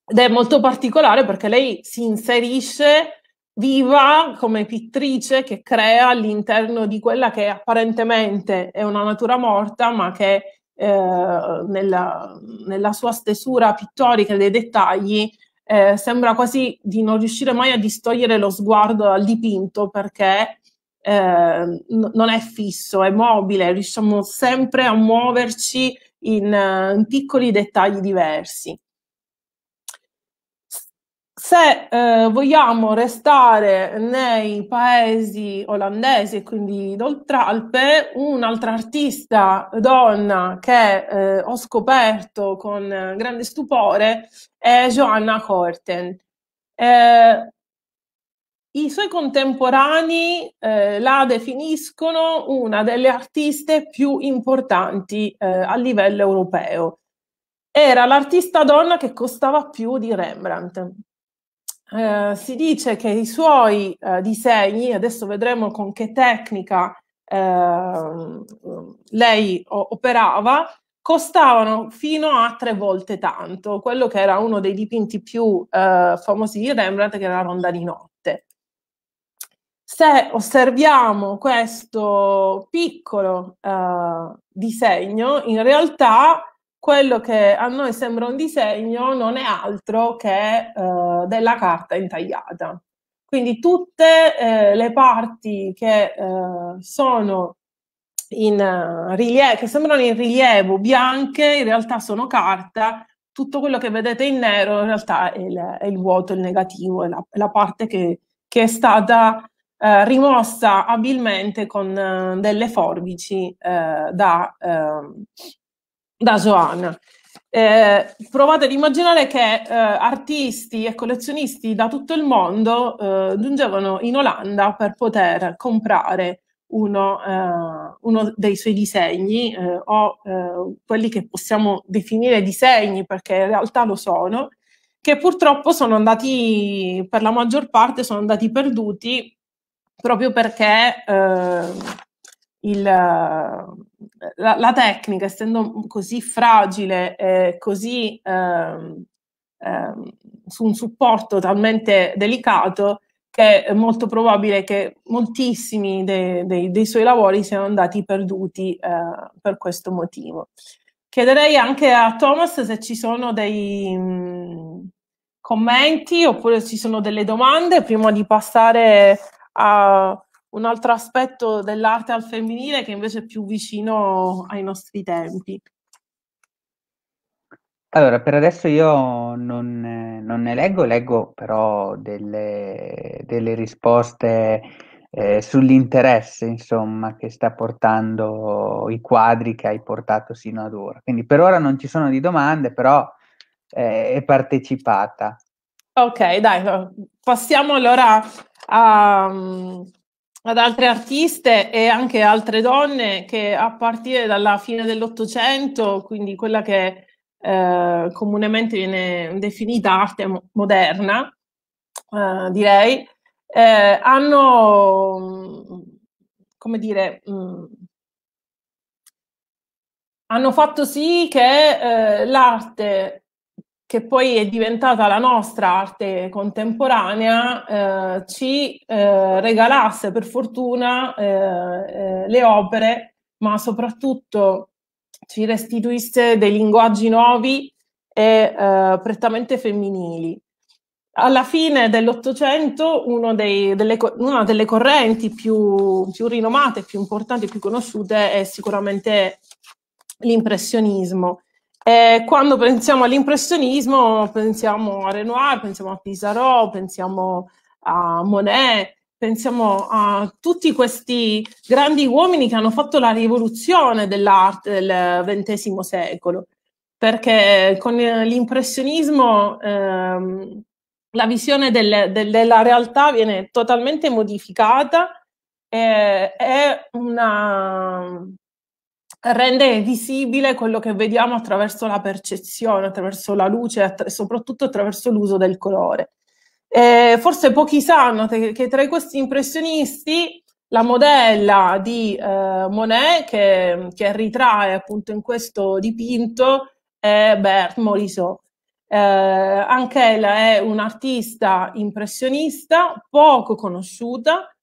ed è molto particolare perché lei si inserisce viva come pittrice che crea all'interno di quella che apparentemente è una natura morta ma che eh, nella, nella, sua stesura pittorica dei dettagli eh, sembra quasi di non riuscire mai a distogliere lo sguardo dal dipinto perché eh, non è fisso, è mobile, riusciamo sempre a muoverci in, in piccoli dettagli diversi. Se eh, vogliamo restare nei paesi olandesi, e quindi d'Oltralpe, un'altra artista donna che eh, ho scoperto con grande stupore è Joanna Horten. Eh, I suoi contemporanei eh, la definiscono una delle artiste più importanti eh, a livello europeo. Era l'artista donna che costava più di Rembrandt eh, si dice che i suoi eh, disegni, adesso vedremo con che tecnica eh, lei operava, costavano fino a tre volte tanto, quello che era uno dei dipinti più eh, famosi di Rembrandt, che era la Ronda di Notte. Se osserviamo questo piccolo eh, disegno, in realtà quello che a noi sembra un disegno non è altro che eh, della carta intagliata. Quindi tutte eh, le parti che, eh, sono in eh, rilievo, che sembrano in rilievo bianche, in realtà sono carta, tutto quello che vedete in nero in realtà è il, è il vuoto, il negativo, è la, la parte che, che, è stata eh, rimossa abilmente con eh, delle forbici da ehm, da Soana. Eh, provate ad immaginare che eh, artisti e collezionisti da tutto il mondo eh, giungevano in Olanda per poter comprare uno, eh, uno dei suoi disegni eh, o eh, quelli che possiamo definire disegni perché in realtà lo sono, che purtroppo sono andati, per la maggior parte, sono andati perduti proprio perché il, eh, la, la, tecnica, essendo così fragile, eh, così ehm, ehm, su un supporto talmente delicato, che è molto probabile che moltissimi dei, dei, dei suoi lavori siano andati perduti eh, per questo motivo. Chiederei anche a Thomas se ci sono dei mh, mm, commenti oppure ci sono delle domande prima di passare a, un altro aspetto dell'arte al femminile che invece è più vicino ai nostri tempi. Allora, per adesso io non, non ne leggo, leggo però delle, delle risposte eh, sull'interesse, insomma, che sta portando i quadri che hai portato sino ad ora. Quindi per ora non ci sono di domande, però eh, è partecipata. Ok, dai, passiamo allora a, ad altre artiste e anche altre donne che a partire dalla fine dell'Ottocento, quindi quella che eh, comunemente viene definita arte moderna, eh, direi, eh, hanno, mm, come dire, mh, mm, hanno fatto sì che eh, l'arte che poi è diventata la nostra arte contemporanea, eh, ci eh, regalasse per fortuna eh, eh le opere, ma soprattutto ci restituisse dei linguaggi nuovi e eh, prettamente femminili. Alla fine dell'Ottocento una delle correnti più, più rinomate, più importanti, più conosciute è sicuramente l'impressionismo eh, quando pensiamo all'impressionismo, pensiamo a Renoir, pensiamo a Pissarro, pensiamo a Monet, pensiamo a tutti questi grandi uomini che hanno fatto la rivoluzione dell'arte del XX secolo, perché con l'impressionismo ehm, la visione del, del, della realtà viene totalmente modificata e eh, è una, rende visibile quello che vediamo attraverso la percezione, attraverso la luce, attra- soprattutto attraverso l'uso del colore. Eh, forse pochi sanno te- che tra questi impressionisti la modella di eh, Monet che, che, ritrae appunto in questo dipinto è Bert Morisot. Eh, anche ella è un'artista impressionista poco conosciuta,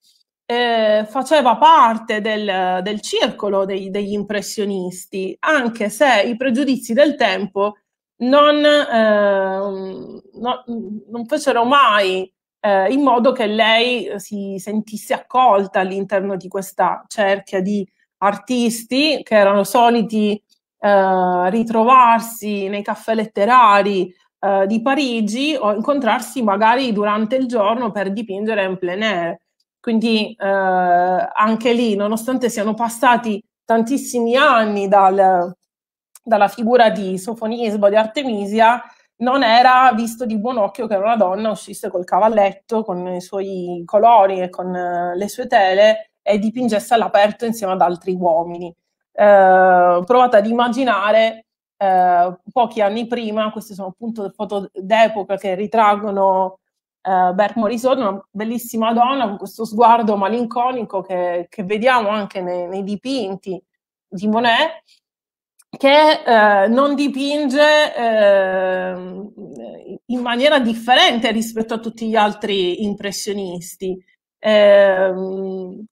eh, faceva parte del, del circolo dei, degli impressionisti, anche se i pregiudizi del tempo non, eh, no, non fecero mai eh, in modo che lei eh, si sentisse accolta all'interno di questa cerchia di artisti che erano soliti eh, ritrovarsi nei caffè letterari eh, di Parigi o incontrarsi magari durante il giorno per dipingere in plein air quindi eh, anche lì, nonostante siano passati tantissimi anni dal, dalla figura di Sofonisbo, di Artemisia, non era visto di buon occhio che una donna uscisse col cavalletto, con i suoi colori e con eh, le sue tele e dipingesse all'aperto insieme ad altri uomini. Eh, provate ad immaginare eh, pochi anni prima, queste sono appunto foto d'epoca che ritraggono eh, Bert Morisot, una bellissima donna con questo sguardo malinconico che, che vediamo anche nei, nei, dipinti di Monet, che eh, non dipinge eh, in maniera differente rispetto a tutti gli altri impressionisti. Ehm,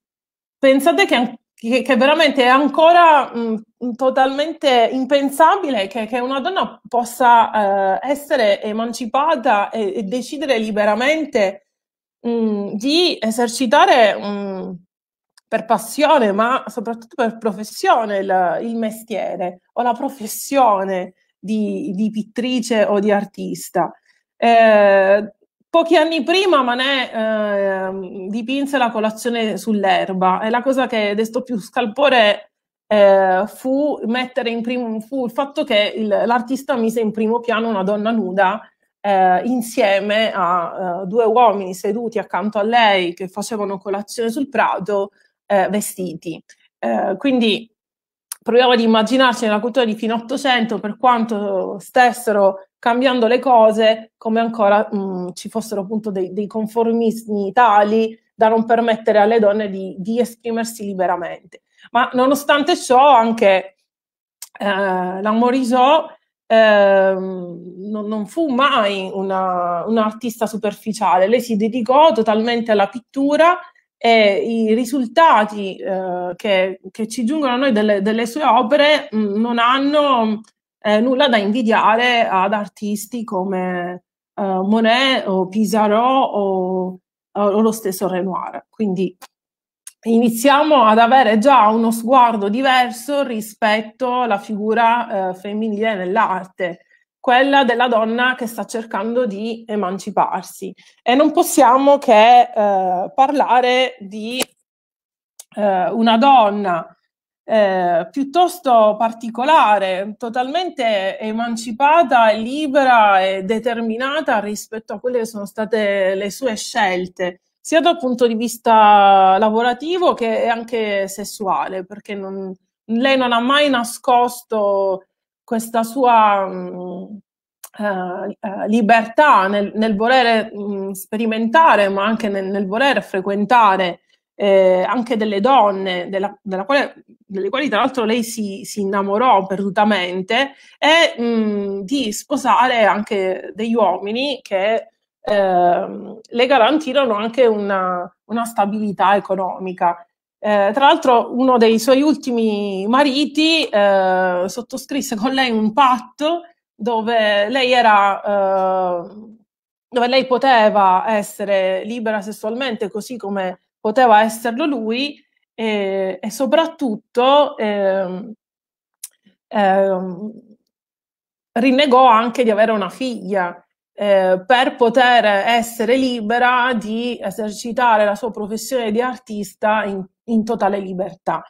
pensate che che, che veramente è ancora mh, totalmente impensabile che, che, una donna possa eh, essere emancipata e, e decidere liberamente mh, di esercitare mh, per passione, ma soprattutto per professione, il, il mestiere o la professione di, di, pittrice o di artista. Eh, Pochi anni prima Manè eh, dipinse la colazione sull'erba e la cosa che destò più scalpore eh, fu, primo, fu, il fatto che il, l'artista mise in primo piano una donna nuda eh, insieme a eh, due uomini seduti accanto a lei che facevano colazione sul prato eh, vestiti. Eh, quindi proviamo ad immaginarci nella cultura di fine 800 per quanto stessero cambiando le cose come ancora mh, mm, ci fossero appunto dei, dei, conformismi tali da non permettere alle donne di, di esprimersi liberamente. Ma nonostante ciò anche eh, la Morisot eh, non, non, fu mai un'artista superficiale, lei si dedicò totalmente alla pittura e i risultati eh, che, che, ci giungono a noi delle, delle sue opere mh, mm, non hanno eh, nulla da invidiare ad artisti come eh, Monet o Pizarro o, o lo stesso Renoir. Quindi iniziamo ad avere già uno sguardo diverso rispetto alla figura eh, femminile nell'arte, quella della donna che sta cercando di emanciparsi. E non possiamo che eh, parlare di eh, una donna eh, piuttosto particolare, totalmente emancipata libera e determinata rispetto a quelle che sono state le sue scelte, sia dal punto di vista lavorativo che anche sessuale, perché non, lei non ha mai nascosto questa sua mh, mm, eh, eh, libertà nel, nel volere mh, mm, sperimentare, ma anche nel, nel voler frequentare eh, anche delle donne, della, della quale, delle quali tra l'altro lei si, si innamorò perdutamente, e mh, di sposare anche degli uomini che eh, le garantirono anche una, una stabilità economica. Eh, tra l'altro uno dei suoi ultimi mariti eh, sottoscrisse con lei un patto dove lei, era, eh, dove lei poteva essere libera sessualmente così come poteva esserlo lui e, eh, e soprattutto eh, eh, rinnegò anche di avere una figlia eh, per poter essere libera di esercitare la sua professione di artista in, in totale libertà.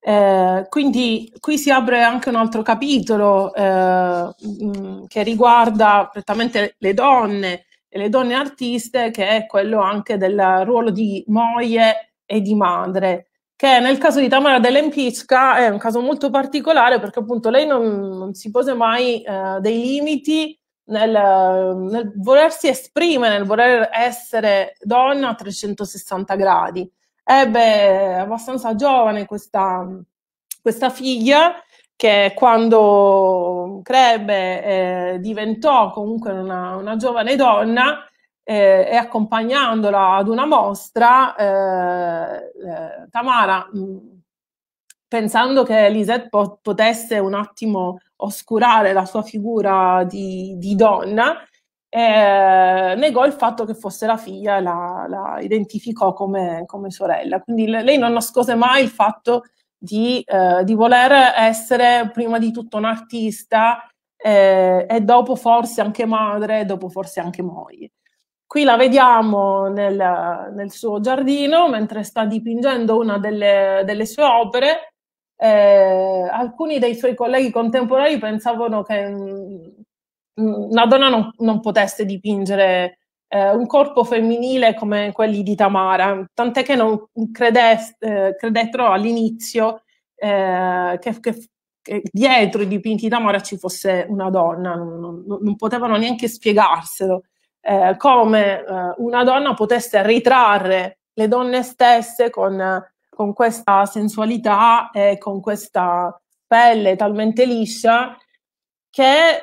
Eh, quindi qui si apre anche un altro capitolo eh, mh, mm, che riguarda prettamente le donne e le donne artiste, che è quello anche del ruolo di moglie e di madre, che nel caso di Tamara Dell'Empicca è un caso molto particolare perché appunto lei non, non si pose mai eh, dei limiti nel, nel, volersi esprimere, nel voler essere donna a 360 gradi. Ebbe abbastanza giovane questa, questa figlia che quando crebbe eh, diventò comunque una, una giovane donna eh, e accompagnandola ad una mostra, eh, eh Tamara, mh, mm, pensando che Lisette po- potesse un attimo oscurare la sua figura di, di donna, eh, negò il fatto che fosse la figlia, la, la identificò come, come sorella. Quindi lei non nascose mai il fatto che di, eh, di voler essere prima di tutto un artista eh, e dopo forse anche madre, dopo forse anche moglie. Qui la vediamo nel, nel suo giardino mentre sta dipingendo una delle, delle sue opere. Eh, alcuni dei suoi colleghi contemporanei pensavano che mh, mm, una donna non, non potesse dipingere eh, un corpo femminile come quelli di Tamara, tant'è che non credes, eh, credettero all'inizio eh, che, che, che, dietro i dipinti di Tamara ci fosse una donna, non, non, non potevano neanche spiegarselo. Eh, come eh, una donna potesse ritrarre le donne stesse con, con questa sensualità e con questa pelle talmente liscia che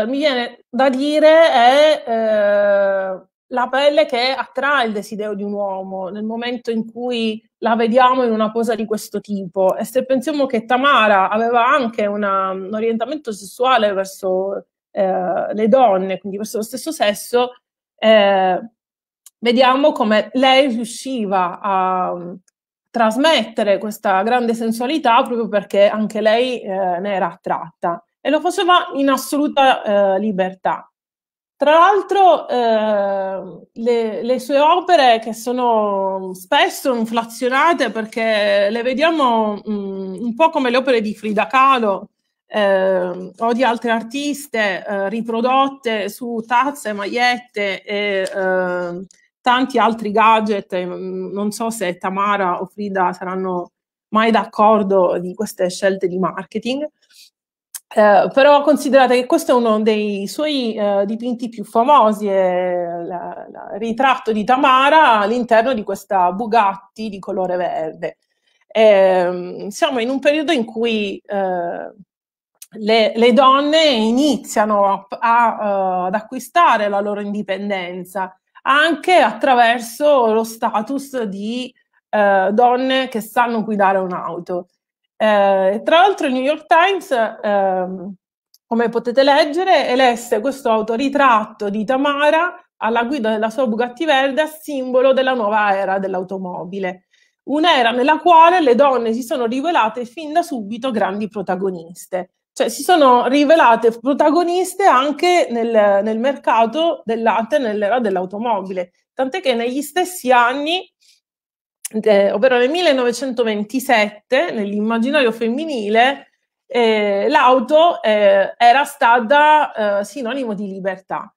eh, mi viene da dire è eh, la pelle che attrae il desiderio di un uomo nel momento in cui la vediamo in una posa di questo tipo. E se pensiamo che Tamara aveva anche una, un orientamento sessuale verso eh, le donne, quindi verso lo stesso sesso, eh, vediamo come lei riusciva a mm, trasmettere questa grande sensualità proprio perché anche lei eh, ne era attratta e lo faceva in assoluta eh, libertà. Tra l'altro eh, le, le, sue opere che sono spesso inflazionate perché le vediamo mh, mm, un po' come le opere di Frida Kahlo eh, o di altre artiste eh, riprodotte su tazze, magliette e eh, tanti altri gadget. Mm, non so se Tamara o Frida saranno mai d'accordo di queste scelte di marketing. Eh, però considerate che questo è uno dei suoi eh, dipinti più famosi, è il ritratto di Tamara all'interno di questa Bugatti di colore verde. Eh, siamo in un periodo in cui eh, le, le, donne iniziano a, a, eh, ad acquistare la loro indipendenza anche attraverso lo status di donne che sanno guidare un'auto. Eh, tra l'altro il New York Times, ehm, come potete leggere, elesse questo autoritratto di Tamara alla guida della sua Bugatti Verde simbolo della nuova era dell'automobile. Un'era nella quale le donne si sono rivelate fin da subito grandi protagoniste, cioè si sono rivelate protagoniste anche nel, nel mercato del latte nell'era dell'automobile, tant'è che negli stessi anni eh, ovvero nel 1927, nell'immaginario femminile, eh, l'auto eh, era stata eh, sinonimo di libertà.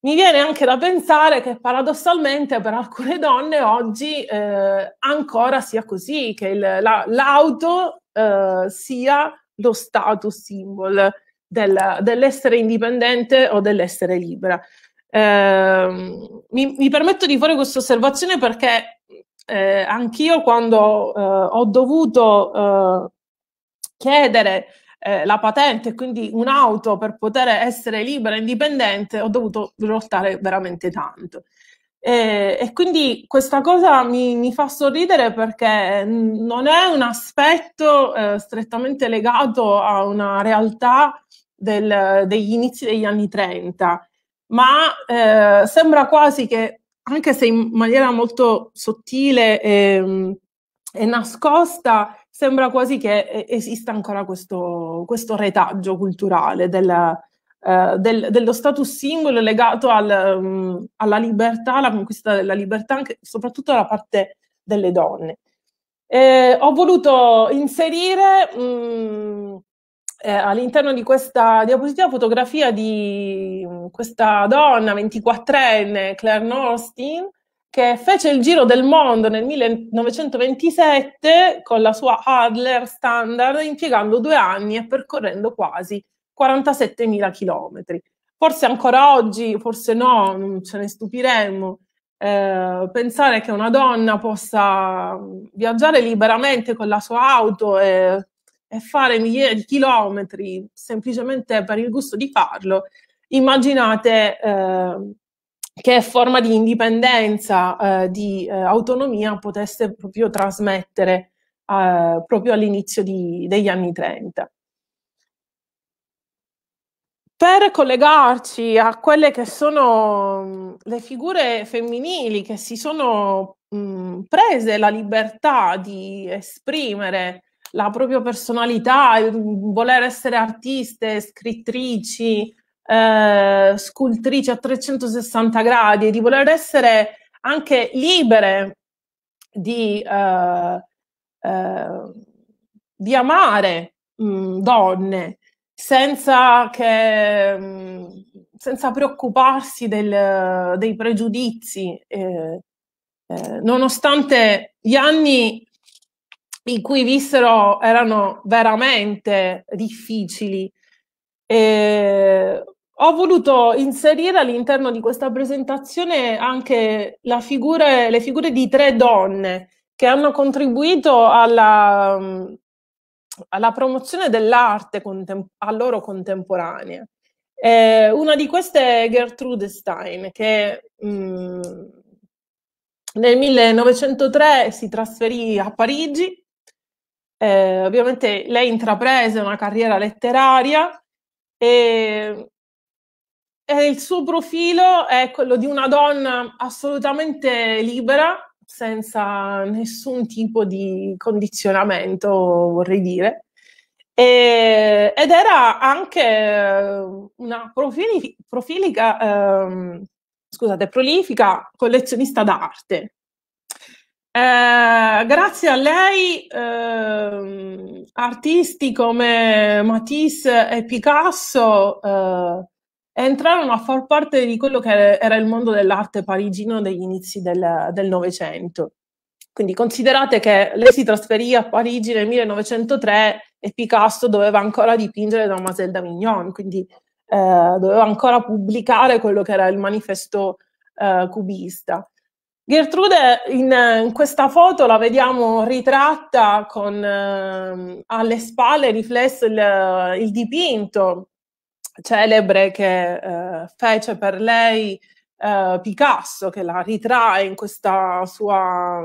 Mi viene anche da pensare che paradossalmente per alcune donne oggi eh, ancora sia così, che il, la, l'auto eh, sia lo status symbol del, dell'essere indipendente o dell'essere libera. Ehm, mi, mi permetto di fare questa osservazione perché eh, anch'io quando eh, ho dovuto eh, chiedere eh, la patente, quindi un'auto per poter essere libera e indipendente, ho dovuto lottare veramente tanto. E, e quindi questa cosa mi, mi, fa sorridere perché mm, non è un aspetto eh, strettamente legato a una realtà del, degli inizi degli anni 30, ma eh, sembra quasi che anche se in maniera molto sottile e, ehm, e nascosta, sembra quasi che eh, esista ancora questo, questo retaggio culturale del, eh, del, dello status simbolo legato al, um, alla libertà, alla conquista della libertà, anche, soprattutto da parte delle donne. Eh, ho voluto inserire mh, mm, eh, all'interno di questa diapositiva fotografia di mm, questa donna 24enne, Claire Norstein, che fece il giro del mondo nel 1927 con la sua Adler standard, impiegando due anni e percorrendo quasi 47.000 chilometri. Forse ancora oggi, forse no, non ce ne stupiremmo. Eh, pensare che una donna possa mm, viaggiare liberamente con la sua auto e e fare migliaia di chilometri semplicemente per il gusto di farlo, immaginate eh, che forma di indipendenza, eh, di eh, autonomia poteste proprio trasmettere eh, proprio all'inizio di, degli anni 30. Per collegarci a quelle che sono mm, le figure femminili che si sono mh, mm, prese la libertà di esprimere la propria personalità, voler essere artiste, scrittrici, eh, scultrici a 360 gradi, di voler essere anche libere di, eh, eh, di amare mh, mm, donne senza, che, mh, mm, senza preoccuparsi del, dei pregiudizi. Eh, eh, nonostante gli anni in cui vissero erano veramente difficili. E eh, ho voluto inserire all'interno di questa presentazione anche figure, le figure di tre donne che hanno contribuito alla, alla promozione dell'arte contem- a loro contemporanea. Eh, una di queste è Gertrude Stein, che mh, mm, nel 1903 si trasferì a Parigi eh, ovviamente lei intraprese una carriera letteraria e, e il suo profilo è quello di una donna assolutamente libera, senza nessun tipo di condizionamento, vorrei dire. E, ed era anche una profili, profilica, ehm, scusate, prolifica collezionista d'arte. Eh, grazie a lei, eh, artisti come Matisse e Picasso eh, entrarono a far parte di quello che era il mondo dell'arte parigino degli inizi del Novecento. Quindi considerate che lei si trasferì a Parigi nel 1903 e Picasso doveva ancora dipingere da Mademoiselle d'Avignon, quindi eh, doveva ancora pubblicare quello che era il manifesto eh, cubista. Gertrude in, eh, in, questa foto la vediamo ritratta con eh, alle spalle riflesso il, eh, il dipinto celebre che eh, fece per lei eh, Picasso, che la ritrae in questa sua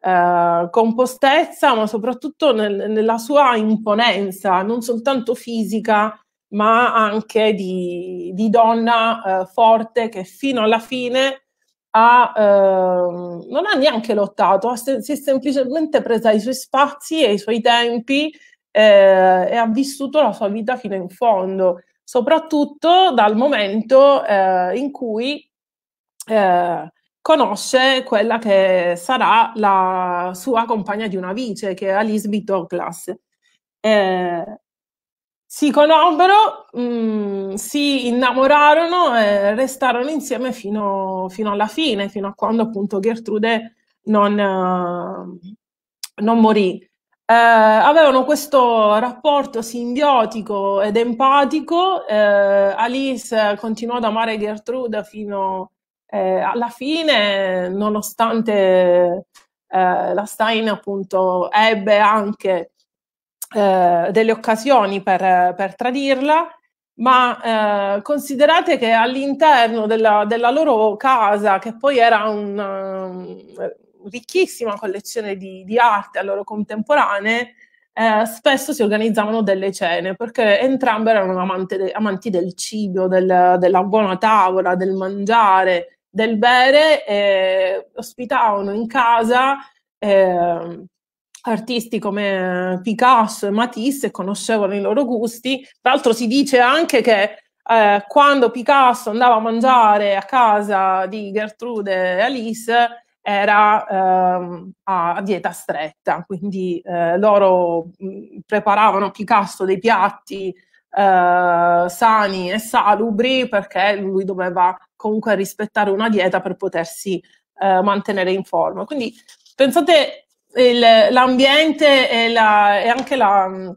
eh, compostezza, ma soprattutto nel, nella sua imponenza, non soltanto fisica, ma anche di, di donna forte che fino alla fine ha, eh, non ha neanche lottato, ha se- si è semplicemente presa i suoi spazi e i suoi tempi eh, e ha vissuto la sua vita fino in fondo, soprattutto dal momento eh, in cui eh, conosce quella che sarà la sua compagna di una vice, che è Alice Bitoclas. Eh, si conobbero, mh, mm, si innamorarono e restarono insieme fino, fino, alla fine, fino a quando appunto Gertrude non, uh, non morì. Eh, avevano questo rapporto simbiotico ed empatico. Eh, Alice continuò ad amare Gertrude fino eh, alla fine, nonostante eh, la Stein appunto ebbe anche eh, delle occasioni per, per tradirla, ma eh, considerate che all'interno della, della, loro casa, che poi era una, eh, ricchissima collezione di, di arte a loro contemporanee, eh, spesso si organizzavano delle cene perché entrambe erano de, amanti del cibo, del, della buona tavola, del mangiare, del bere e ospitavano in casa eh, artisti come eh, Picasso e Matisse conoscevano i loro gusti. Tra l'altro si dice anche che eh, quando Picasso andava a mangiare a casa di Gertrude e Alice era ehm, a dieta stretta, quindi eh, loro mh, mm, preparavano Picasso dei piatti eh, sani e salubri perché lui doveva comunque rispettare una dieta per potersi eh, mantenere in forma. Quindi pensate il, l'ambiente e, la, e anche la, mm,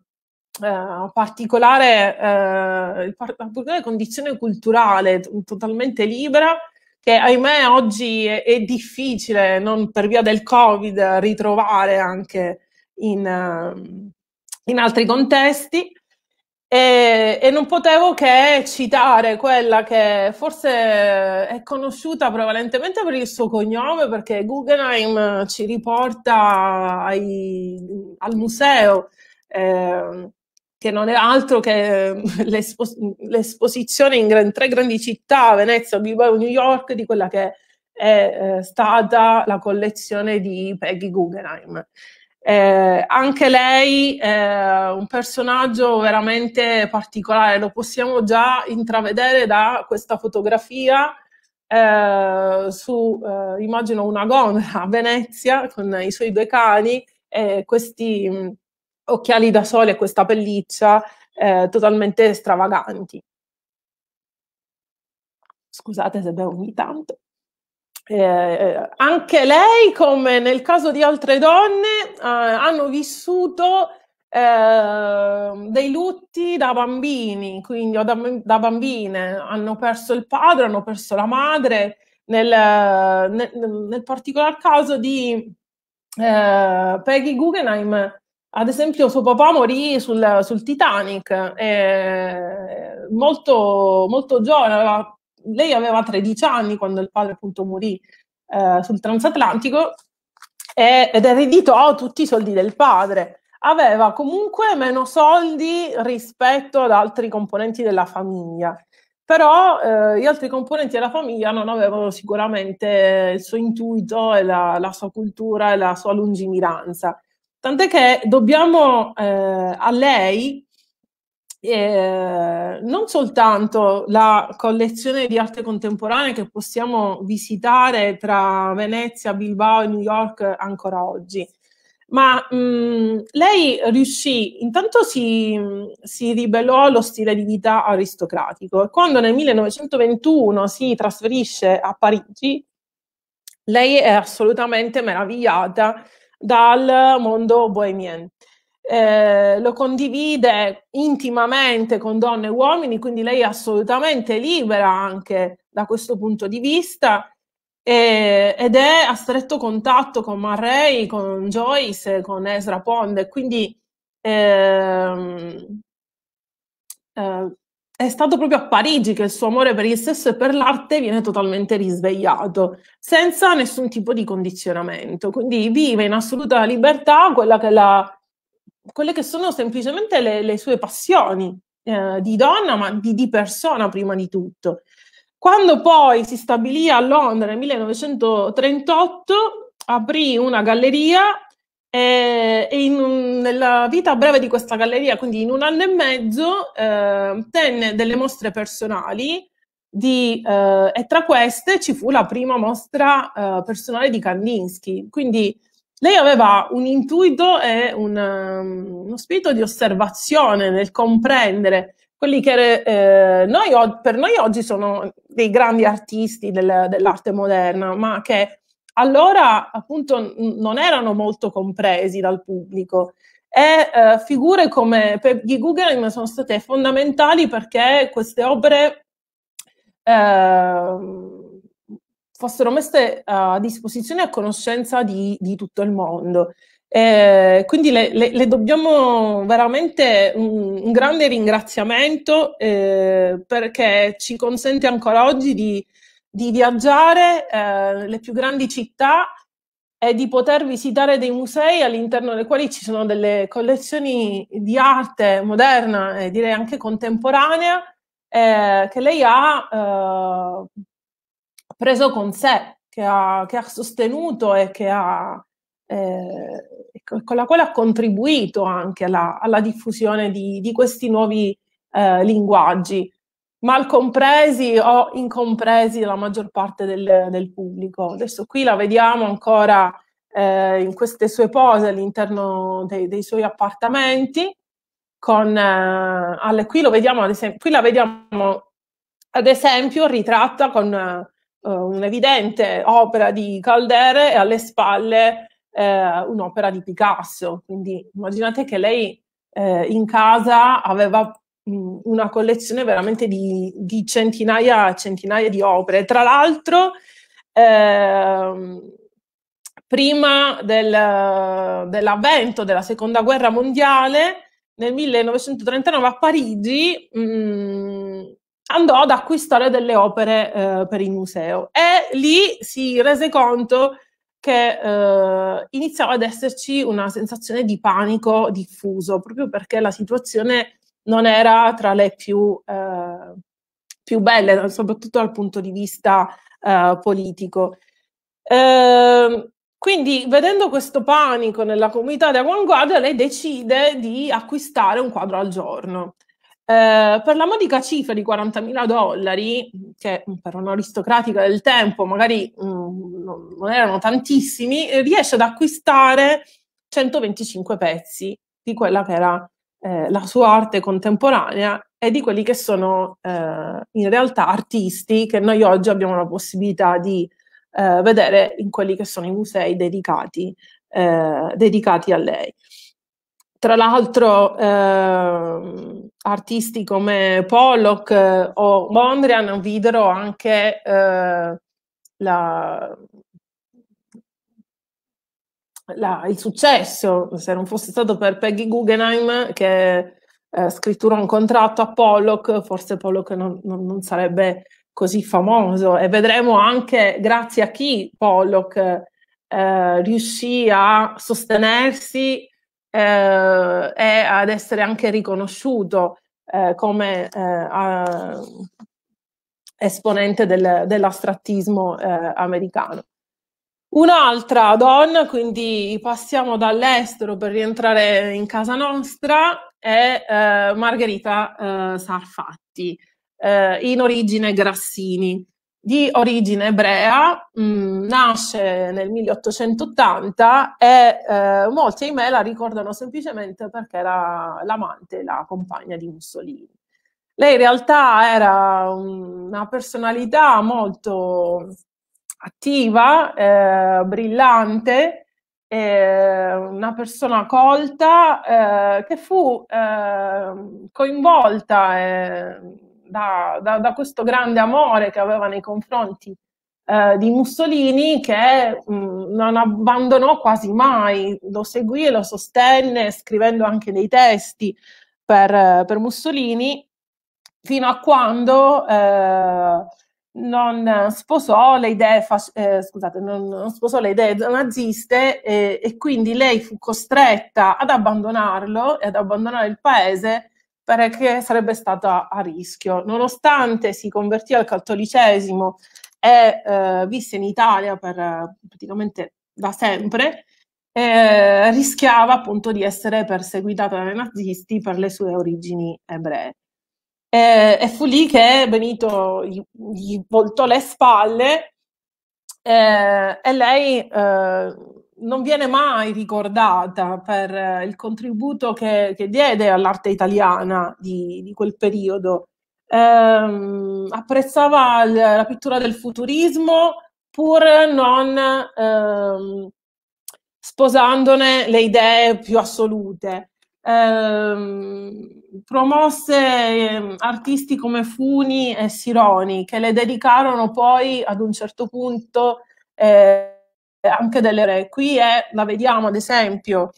eh, particolare, eh, particolare, condizione culturale totalmente libera che ahimè oggi è, è difficile, non per via del Covid, ritrovare anche in, mm, in altri contesti. E, e, non potevo che citare quella che forse è conosciuta prevalentemente per il suo cognome, perché Guggenheim ci riporta ai, al museo, eh, che non è altro che ehm, l'espos- l'esposizione in gran, tre grandi città, Venezia, Bilbao e New York, di quella che è eh, stata la collezione di Peggy Guggenheim. Eh, anche lei è eh, un personaggio veramente particolare, lo possiamo già intravedere da questa fotografia eh, su, eh, immagino, una gondola a Venezia con i suoi due cani e questi mh, mm, occhiali da sole e questa pelliccia eh, totalmente stravaganti. Scusate se bevo ogni tanto. Eh, eh, anche lei, come nel caso di altre donne, eh, hanno vissuto eh, dei lutti da bambini, quindi da, da, bambine, hanno perso il padre, hanno perso la madre, nel, nel, nel particolar caso di eh, Peggy Guggenheim, ad esempio suo papà morì sul, sul Titanic, eh, molto, molto giovane, aveva lei aveva 13 anni quando il padre appunto morì eh, sul transatlantico e, ed ereditò oh, tutti i soldi del padre. Aveva comunque meno soldi rispetto ad altri componenti della famiglia, però eh, gli altri componenti della famiglia non avevano sicuramente il suo intuito e la, la sua cultura e la sua lungimiranza. Tant'è che dobbiamo eh, a lei eh, non soltanto la collezione di arte contemporanea che possiamo visitare tra Venezia, Bilbao e New York ancora oggi, ma mh, mm, lei riuscì, intanto si, si, ribellò allo stile di vita aristocratico e quando nel 1921 si trasferisce a Parigi, lei è assolutamente meravigliata dal mondo bohemien. Eh, lo condivide intimamente con donne e uomini, quindi lei è assolutamente libera anche da questo punto di vista e, ed è a stretto contatto con Marray, con Joyce, con Ezra Pond, e quindi ehm, eh, è stato proprio a Parigi che il suo amore per il sesso e per l'arte viene totalmente risvegliato, senza nessun tipo di condizionamento. Quindi vive in assoluta libertà quella che la quelle che sono semplicemente le, le sue passioni eh, di donna, ma di, di, persona prima di tutto. Quando poi si stabilì a Londra nel 1938, aprì una galleria eh, e in, nella vita breve di questa galleria, quindi in un anno e mezzo, eh, tenne delle mostre personali di, eh, e tra queste ci fu la prima mostra eh, personale di Kandinsky. Quindi lei aveva un intuito e un, um, uno spirito di osservazione nel comprendere quelli che eh, noi, per noi oggi sono dei grandi artisti del, dell'arte moderna, ma che allora appunto non erano molto compresi dal pubblico. E eh, figure come Peggy Guggenheim sono state fondamentali perché queste opere eh, fossero messe a disposizione a conoscenza di, di tutto il mondo. Eh, quindi le, le, le, dobbiamo veramente un, un grande ringraziamento eh, perché ci consente ancora oggi di, di viaggiare eh, più grandi città e di poter visitare dei musei all'interno dei quali ci sono delle collezioni di arte moderna e direi anche contemporanea eh, che lei ha eh, preso con sé, che ha, che ha sostenuto e che ha, eh, con la quale ha contribuito anche alla, alla diffusione di, di, questi nuovi eh, linguaggi, mal compresi o incompresi dalla maggior parte del, del pubblico. Adesso qui la vediamo ancora eh, in queste sue pose all'interno dei, dei suoi appartamenti. Con, eh, alle, qui, lo vediamo ad esempio, qui la vediamo ad esempio ritratta con uh, un'evidente opera di Caldere e alle spalle eh, un'opera di Picasso. Quindi immaginate che lei eh, in casa aveva mh, una collezione veramente di, di centinaia e centinaia di opere. Tra l'altro, eh, prima del, dell'avvento della seconda guerra mondiale, nel 1939 a Parigi, mh, andò ad acquistare delle opere eh, per il museo e lì si rese conto che eh, iniziava ad esserci una sensazione di panico diffuso, proprio perché la situazione non era tra le più, eh, più belle, soprattutto dal punto di vista eh, politico. Ehm, quindi, vedendo questo panico nella comunità di avanguardia, lei decide di acquistare un quadro al giorno. Eh, per la modica cifra di 40.000 dollari, che per un'aristocratica del tempo magari mh, mm, non erano tantissimi, eh, riesce ad acquistare 125 pezzi di quella che era eh, la sua arte contemporanea e di quelli che sono eh, in realtà artisti che noi oggi abbiamo la possibilità di eh, vedere in quelli che sono i musei dedicati, eh, dedicati a lei. Tra l'altro eh, artisti come Pollock eh, o Mondrian videro anche eh, la, la, il successo, se non fosse stato per Peggy Guggenheim che eh, scritturò un contratto a Pollock, forse Pollock non, non, non, sarebbe così famoso e vedremo anche grazie a chi Pollock eh, riuscì a sostenersi eh, e ad essere anche riconosciuto eh, come eh, a, esponente del, dell'astrattismo eh, americano. Un'altra donna, quindi passiamo dall'estero per rientrare in casa nostra, è eh, Margherita eh, Sarfatti, eh, in origine Grassini di origine ebrea, mh, mm, nasce nel 1880 e eh, molti, me la ricordano semplicemente perché era l'amante, la compagna di Mussolini. Lei in realtà era una personalità molto attiva, eh, brillante, eh, una persona colta eh, che fu eh, coinvolta eh, da, da, da questo grande amore che aveva nei confronti eh, di Mussolini che mh, mm, non abbandonò quasi mai, lo seguì e lo sostenne scrivendo anche dei testi per, per Mussolini fino a quando eh, non, sposò fasc- eh, scusate, non sposò le idee, naziste e, e quindi lei fu costretta ad abbandonarlo e ad abbandonare il paese perché sarebbe stata a rischio. Nonostante si convertì al cattolicesimo e eh, visse in Italia per praticamente da sempre, eh, rischiava appunto di essere perseguitata dai nazisti per le sue origini ebree. Eh, e fu lì che Benito gli, gli voltò le spalle eh, e lei eh, non viene mai ricordata per eh, il contributo che, che diede all'arte italiana di, di quel periodo. Ehm, apprezzava l- la pittura del futurismo pur non ehm, sposandone le idee più assolute. Ehm, promosse ehm, artisti come Funi e Sironi che le dedicarono poi ad un certo punto eh, eh, anche delle re. Qui è, la vediamo ad esempio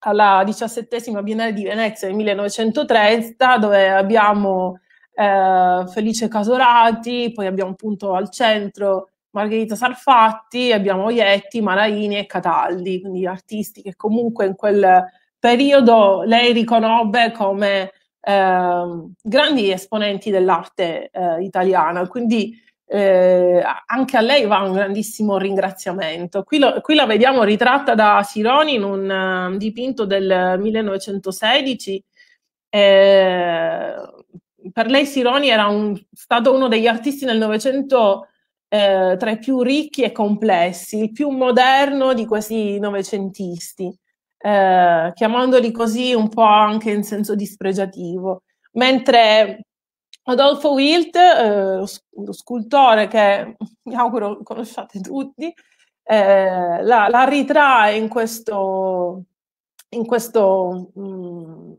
alla diciassettesima Biennale di Venezia del 1930, dove abbiamo eh, Felice Casorati, poi abbiamo appunto al centro Margherita Sarfatti, abbiamo Oietti, Maraini e Cataldi, quindi artisti che comunque in quel periodo lei riconobbe come eh, grandi esponenti dell'arte eh, italiana. Quindi eh, anche a lei va un grandissimo ringraziamento. Qui, lo, qui la vediamo ritratta da Sironi in un uh, dipinto del 1916. Eh, per lei Sironi era un, stato uno degli artisti nel Novecento eh, tra i più ricchi e complessi, il più moderno di questi novecentisti, eh, chiamandoli così un po' anche in senso dispregiativo. Mentre Adolfo Wilt, eh, lo scultore che [LAUGHS] mi auguro conosciate tutti, eh, la, la, ritrae in questo, in questo mh, mm,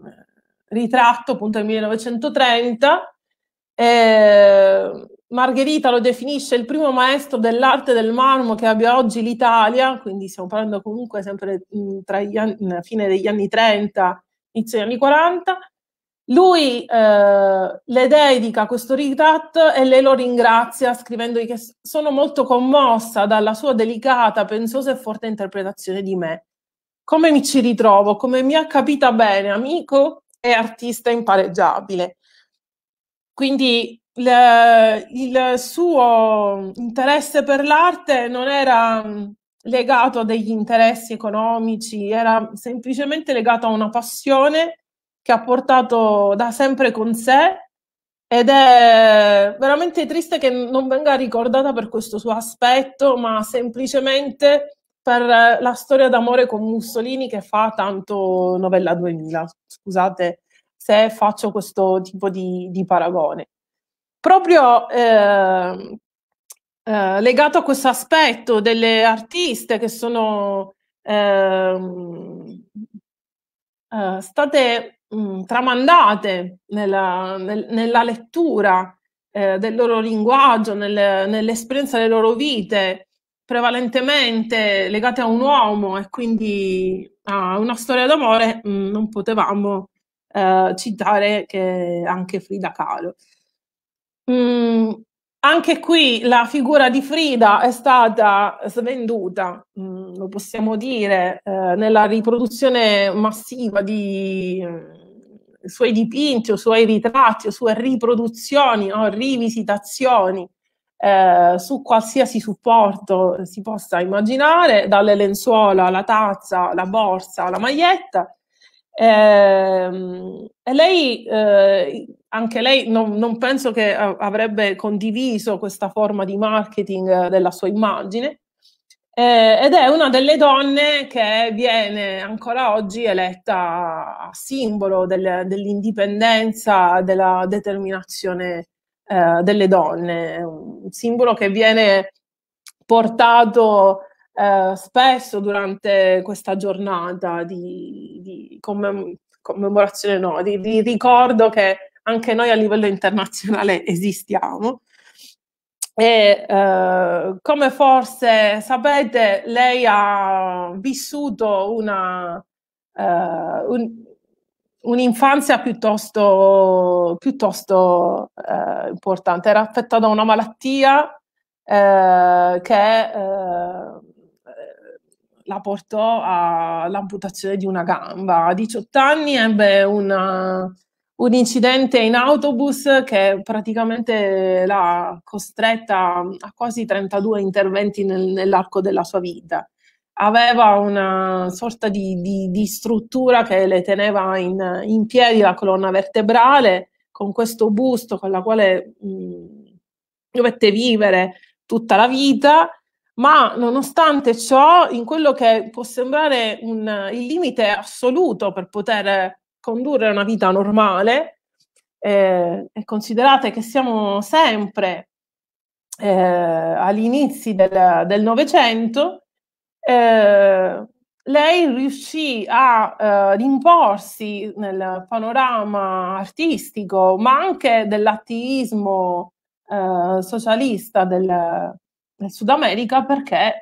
ritratto appunto del 1930. Eh, Margherita lo definisce il primo maestro dell'arte del marmo che abbia oggi l'Italia, quindi stiamo parlando comunque sempre mh, mm, tra gli anni, fine degli anni 30, inizio degli anni 40. Lui eh, le dedica questo ritratto e lei lo ringrazia scrivendogli che sono molto commossa dalla sua delicata, pensosa e forte interpretazione di me. Come mi ci ritrovo, come mi ha capita bene, amico e artista impareggiabile. Quindi le, il suo interesse per l'arte non era mm, legato a degli interessi economici, era semplicemente legato a una passione che ha portato da sempre con sé ed è veramente triste che non venga ricordata per questo suo aspetto, ma semplicemente per la storia d'amore con Mussolini che fa tanto Novella 2000. Scusate se faccio questo tipo di, di paragone. Proprio eh, eh, legato a questo aspetto delle artiste che sono ehm, eh, state mh, mm, tramandate nella, nel, nella lettura eh, del loro linguaggio, nel, nell'esperienza delle loro vite, prevalentemente legate a un uomo e quindi a una storia d'amore, mh, mm, non potevamo eh, citare che anche Frida Kahlo. Mm, anche qui la figura di Frida è stata svenduta, mm, lo possiamo dire, eh, nella riproduzione massiva di, suoi dipinti o suoi ritratti o sue riproduzioni o rivisitazioni eh, su qualsiasi supporto si possa immaginare, dalle lenzuola alla tazza, la borsa, la maglietta. Eh, e lei, eh, anche lei, non, non penso che eh, avrebbe condiviso questa forma di marketing eh, della sua immagine, eh, ed è una delle donne che viene ancora oggi eletta simbolo del, dell'indipendenza, della determinazione eh, delle donne, un simbolo che viene portato eh, spesso durante questa giornata di, di commem- commemorazione, no, di, di ricordo che anche noi a livello internazionale [LAUGHS] esistiamo. E eh, come forse sapete, lei ha vissuto una, eh, un, un'infanzia piuttosto, piuttosto eh, importante. Era affetta da una malattia eh, che eh, la portò all'amputazione di una gamba. A 18 anni ebbe una, un incidente in autobus che praticamente l'ha costretta a quasi 32 interventi nel, nell'arco della sua vita. Aveva una sorta di, di, di struttura che le teneva in, in, piedi la colonna vertebrale, con questo busto con la quale mh, mm, dovette vivere tutta la vita, ma nonostante ciò, in quello che può sembrare un, il limite assoluto per poter condurre una vita normale eh, e considerate che siamo sempre eh, inizi del Novecento, eh, lei riuscì a eh, imporsi nel panorama artistico, ma anche dell'attivismo eh, socialista del, del Sud America, perché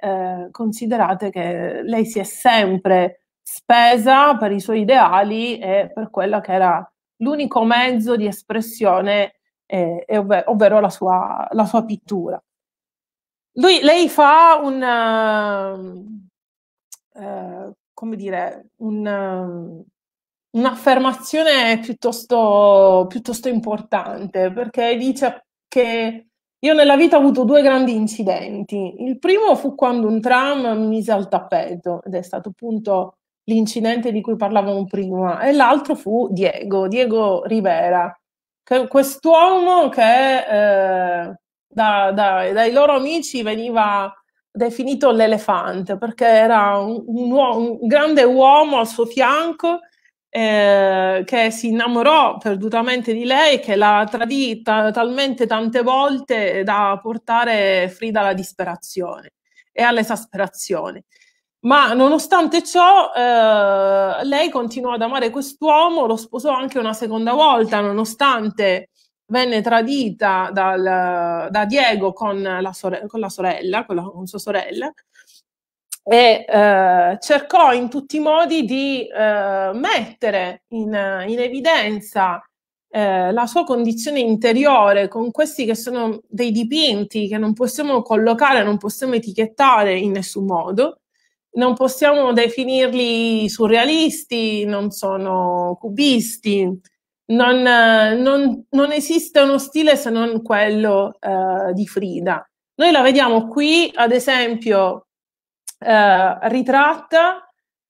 considerate che lei si è sempre spesa per i suoi ideali e per quello che era l'unico mezzo di espressione, eh, ovvero, ovvero la, sua, la sua, pittura. Lui, lei fa un, eh, come dire, un, un'affermazione piuttosto, piuttosto importante, perché dice che io nella vita ho avuto due grandi incidenti. Il primo fu quando un tram mi mise al tappeto ed è stato appunto l'incidente di cui parlavamo prima, e l'altro fu Diego, Diego Rivera, che, quest'uomo che eh, da, da, dai loro amici veniva definito l'elefante, perché era un, un, un grande uomo al suo fianco eh, che si innamorò perdutamente di lei, che l'ha tradita talmente tante volte da portare Frida alla disperazione e all'esasperazione. Ma nonostante ciò, eh, lei continuò ad amare quest'uomo, lo sposò anche una seconda volta, nonostante venne tradita dal, da Diego con la, sore- con la sorella, con, la, con, sua sorella, e eh, cercò in tutti i modi di eh, mettere in, in evidenza eh, la sua condizione interiore con questi che sono dei dipinti che non possiamo collocare, non possiamo etichettare in nessun modo, non possiamo definirli surrealisti, non sono cubisti, non, non, non esiste uno stile se non quello eh, di Frida. Noi la vediamo qui, ad esempio, eh, ritratta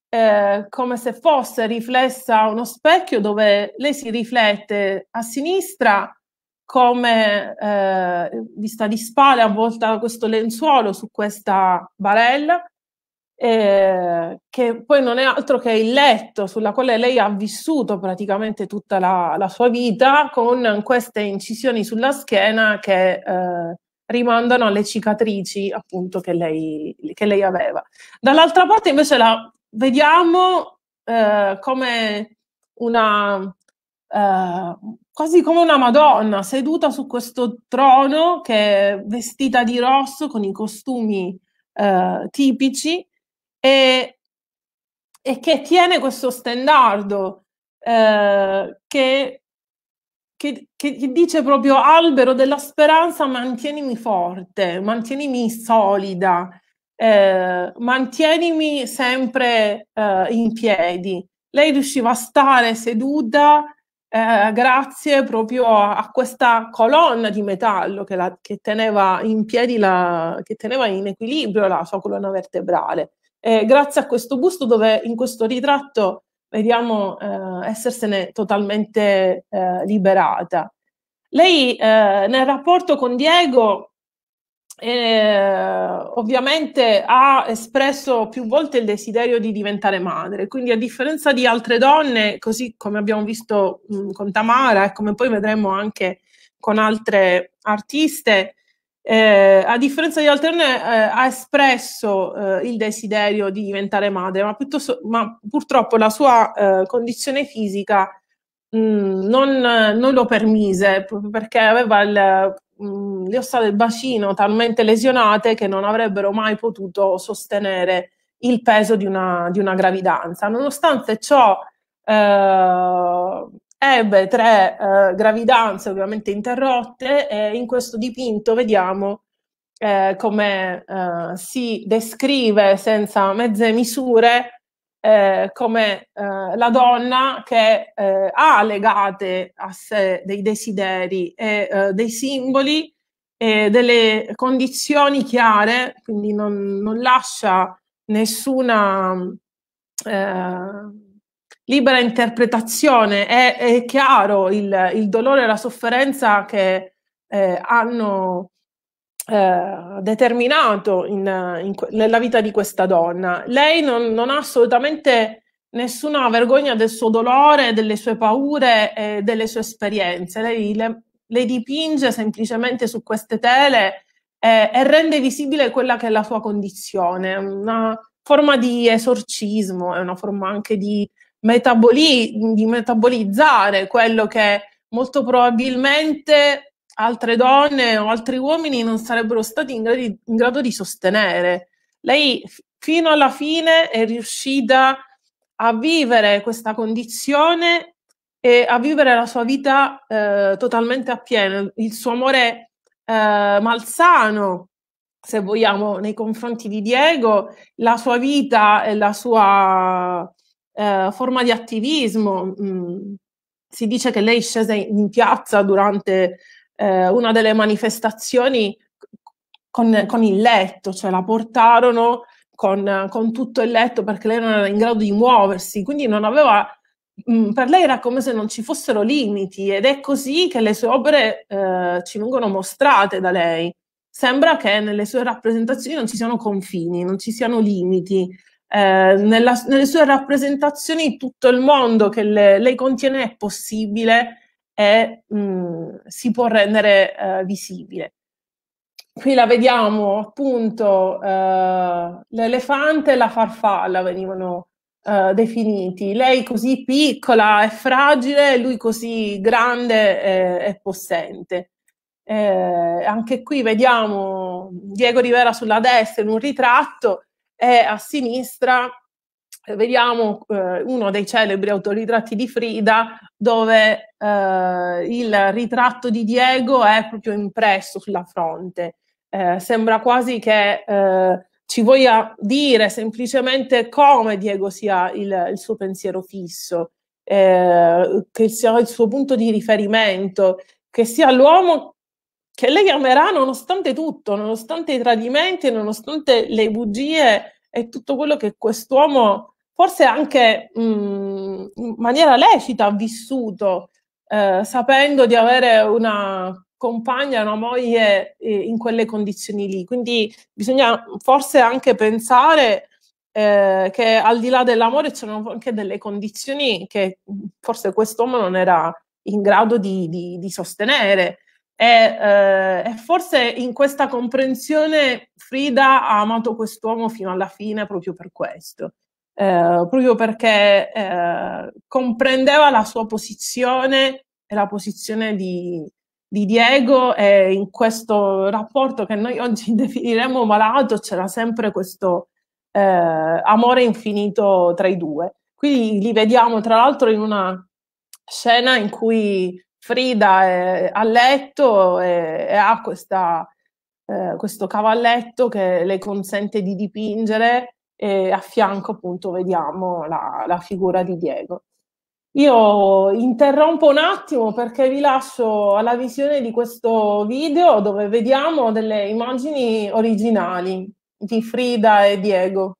eh, come se fosse riflessa a uno specchio dove lei si riflette a sinistra come eh, vista di spalle avvolta questo lenzuolo su questa barella, eh, che poi non è altro che il letto sulla quale lei ha vissuto praticamente tutta la, la sua vita con queste incisioni sulla schiena che eh, rimandano alle cicatrici appunto che lei, che lei, aveva. Dall'altra parte invece la vediamo eh, come una... Eh, quasi come una Madonna seduta su questo trono che è vestita di rosso con i costumi eh, tipici e, e che tiene questo stendardo eh, che, che, che dice proprio albero della speranza mantienimi forte, mantienimi solida, eh, mantienimi sempre eh, in piedi. Lei riusciva a stare seduta eh, grazie proprio a, a, questa colonna di metallo che, la, che teneva in piedi, la, che teneva in equilibrio la sua colonna vertebrale eh, grazie a questo busto dove in questo ritratto vediamo eh, essersene totalmente eh, liberata. Lei eh, nel rapporto con Diego eh, ovviamente ha espresso più volte il desiderio di diventare madre, quindi a differenza di altre donne, così come abbiamo visto mh, mm, con Tamara e come poi vedremo anche con altre artiste, eh, a differenza di Alterne, eh, ha espresso eh, il desiderio di diventare madre, ma, ma purtroppo la sua eh, condizione fisica mh, mm, non, non, lo permise, proprio perché aveva il, mh, mm, le ossa del bacino talmente lesionate che non avrebbero mai potuto sostenere il peso di una, di una gravidanza. Nonostante ciò, eh, ebbe tre eh, gravidanze ovviamente interrotte e in questo dipinto vediamo eh, come eh, si descrive senza mezze misure eh, come eh, la donna che eh, ha legate a sé dei desideri e dei simboli e delle condizioni chiare, quindi non, non lascia nessuna libera interpretazione, è, è chiaro il, il, dolore e la sofferenza che eh, hanno eh, determinato in, in, nella vita di questa donna. Lei non, non, ha assolutamente nessuna vergogna del suo dolore, delle sue paure e delle sue esperienze. Lei le, le dipinge semplicemente su queste tele eh, e rende visibile quella che è la sua condizione, una forma di esorcismo, è una forma anche di metaboli- di metabolizzare quello che molto probabilmente altre donne o altri uomini non sarebbero stati in, gradi- in grado di sostenere. Lei f- fino alla fine è riuscita a vivere questa condizione e a vivere la sua vita eh, totalmente a il suo amore eh, malsano, se vogliamo, nei confronti di Diego, la sua vita e la sua eh, forma di attivismo. Mm, si dice che lei scese in piazza durante eh, una delle manifestazioni con, con, il letto, cioè la portarono con, con, tutto il letto perché lei non era in grado di muoversi, quindi non aveva, mh, mm, per lei era come se non ci fossero limiti ed è così che le sue opere eh, ci vengono mostrate da lei. Sembra che nelle sue rappresentazioni non ci siano confini, non ci siano limiti, eh, nella, nelle sue rappresentazioni tutto il mondo che le, lei contiene è possibile e mh, si può rendere eh, visibile. Qui la vediamo appunto eh, l'elefante e la farfalla venivano eh, definiti. Lei così piccola e fragile, lui così grande e possente. Eh, anche qui vediamo Diego Rivera sulla destra in un ritratto e a sinistra eh, vediamo eh, uno dei celebri autoritratti di Frida dove eh, il ritratto di Diego è proprio impresso sulla fronte. Eh, sembra quasi che eh, ci voglia dire semplicemente come Diego sia il, il suo pensiero fisso, eh, che sia il suo punto di riferimento, che sia l'uomo che lei amerà nonostante tutto, nonostante i tradimenti, nonostante le bugie e tutto quello che quest'uomo, forse anche mh, mm, in maniera lecita, ha vissuto, eh, sapendo di avere una compagna, una moglie eh, in quelle condizioni lì. Quindi bisogna forse anche pensare eh, che al di là dell'amore c'erano anche delle condizioni che forse quest'uomo non era in grado di, di, di sostenere. E eh, forse in questa comprensione Frida ha amato quest'uomo fino alla fine proprio per questo, eh, proprio perché eh, comprendeva la sua posizione e la posizione di, di Diego e in questo rapporto che noi oggi [LAUGHS] definiremo malato c'era sempre questo eh, amore infinito tra i due. Quindi li vediamo tra l'altro in una scena in cui Frida è a letto e, e ha questa, eh, questo cavalletto che le consente di dipingere e a fianco appunto vediamo la, la figura di Diego. Io interrompo un attimo perché vi lascio alla visione di questo video dove vediamo delle immagini originali di Frida e Diego.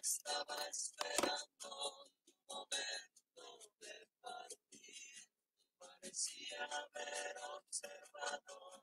estaba esperando tu momento de partir. Parecía haber observado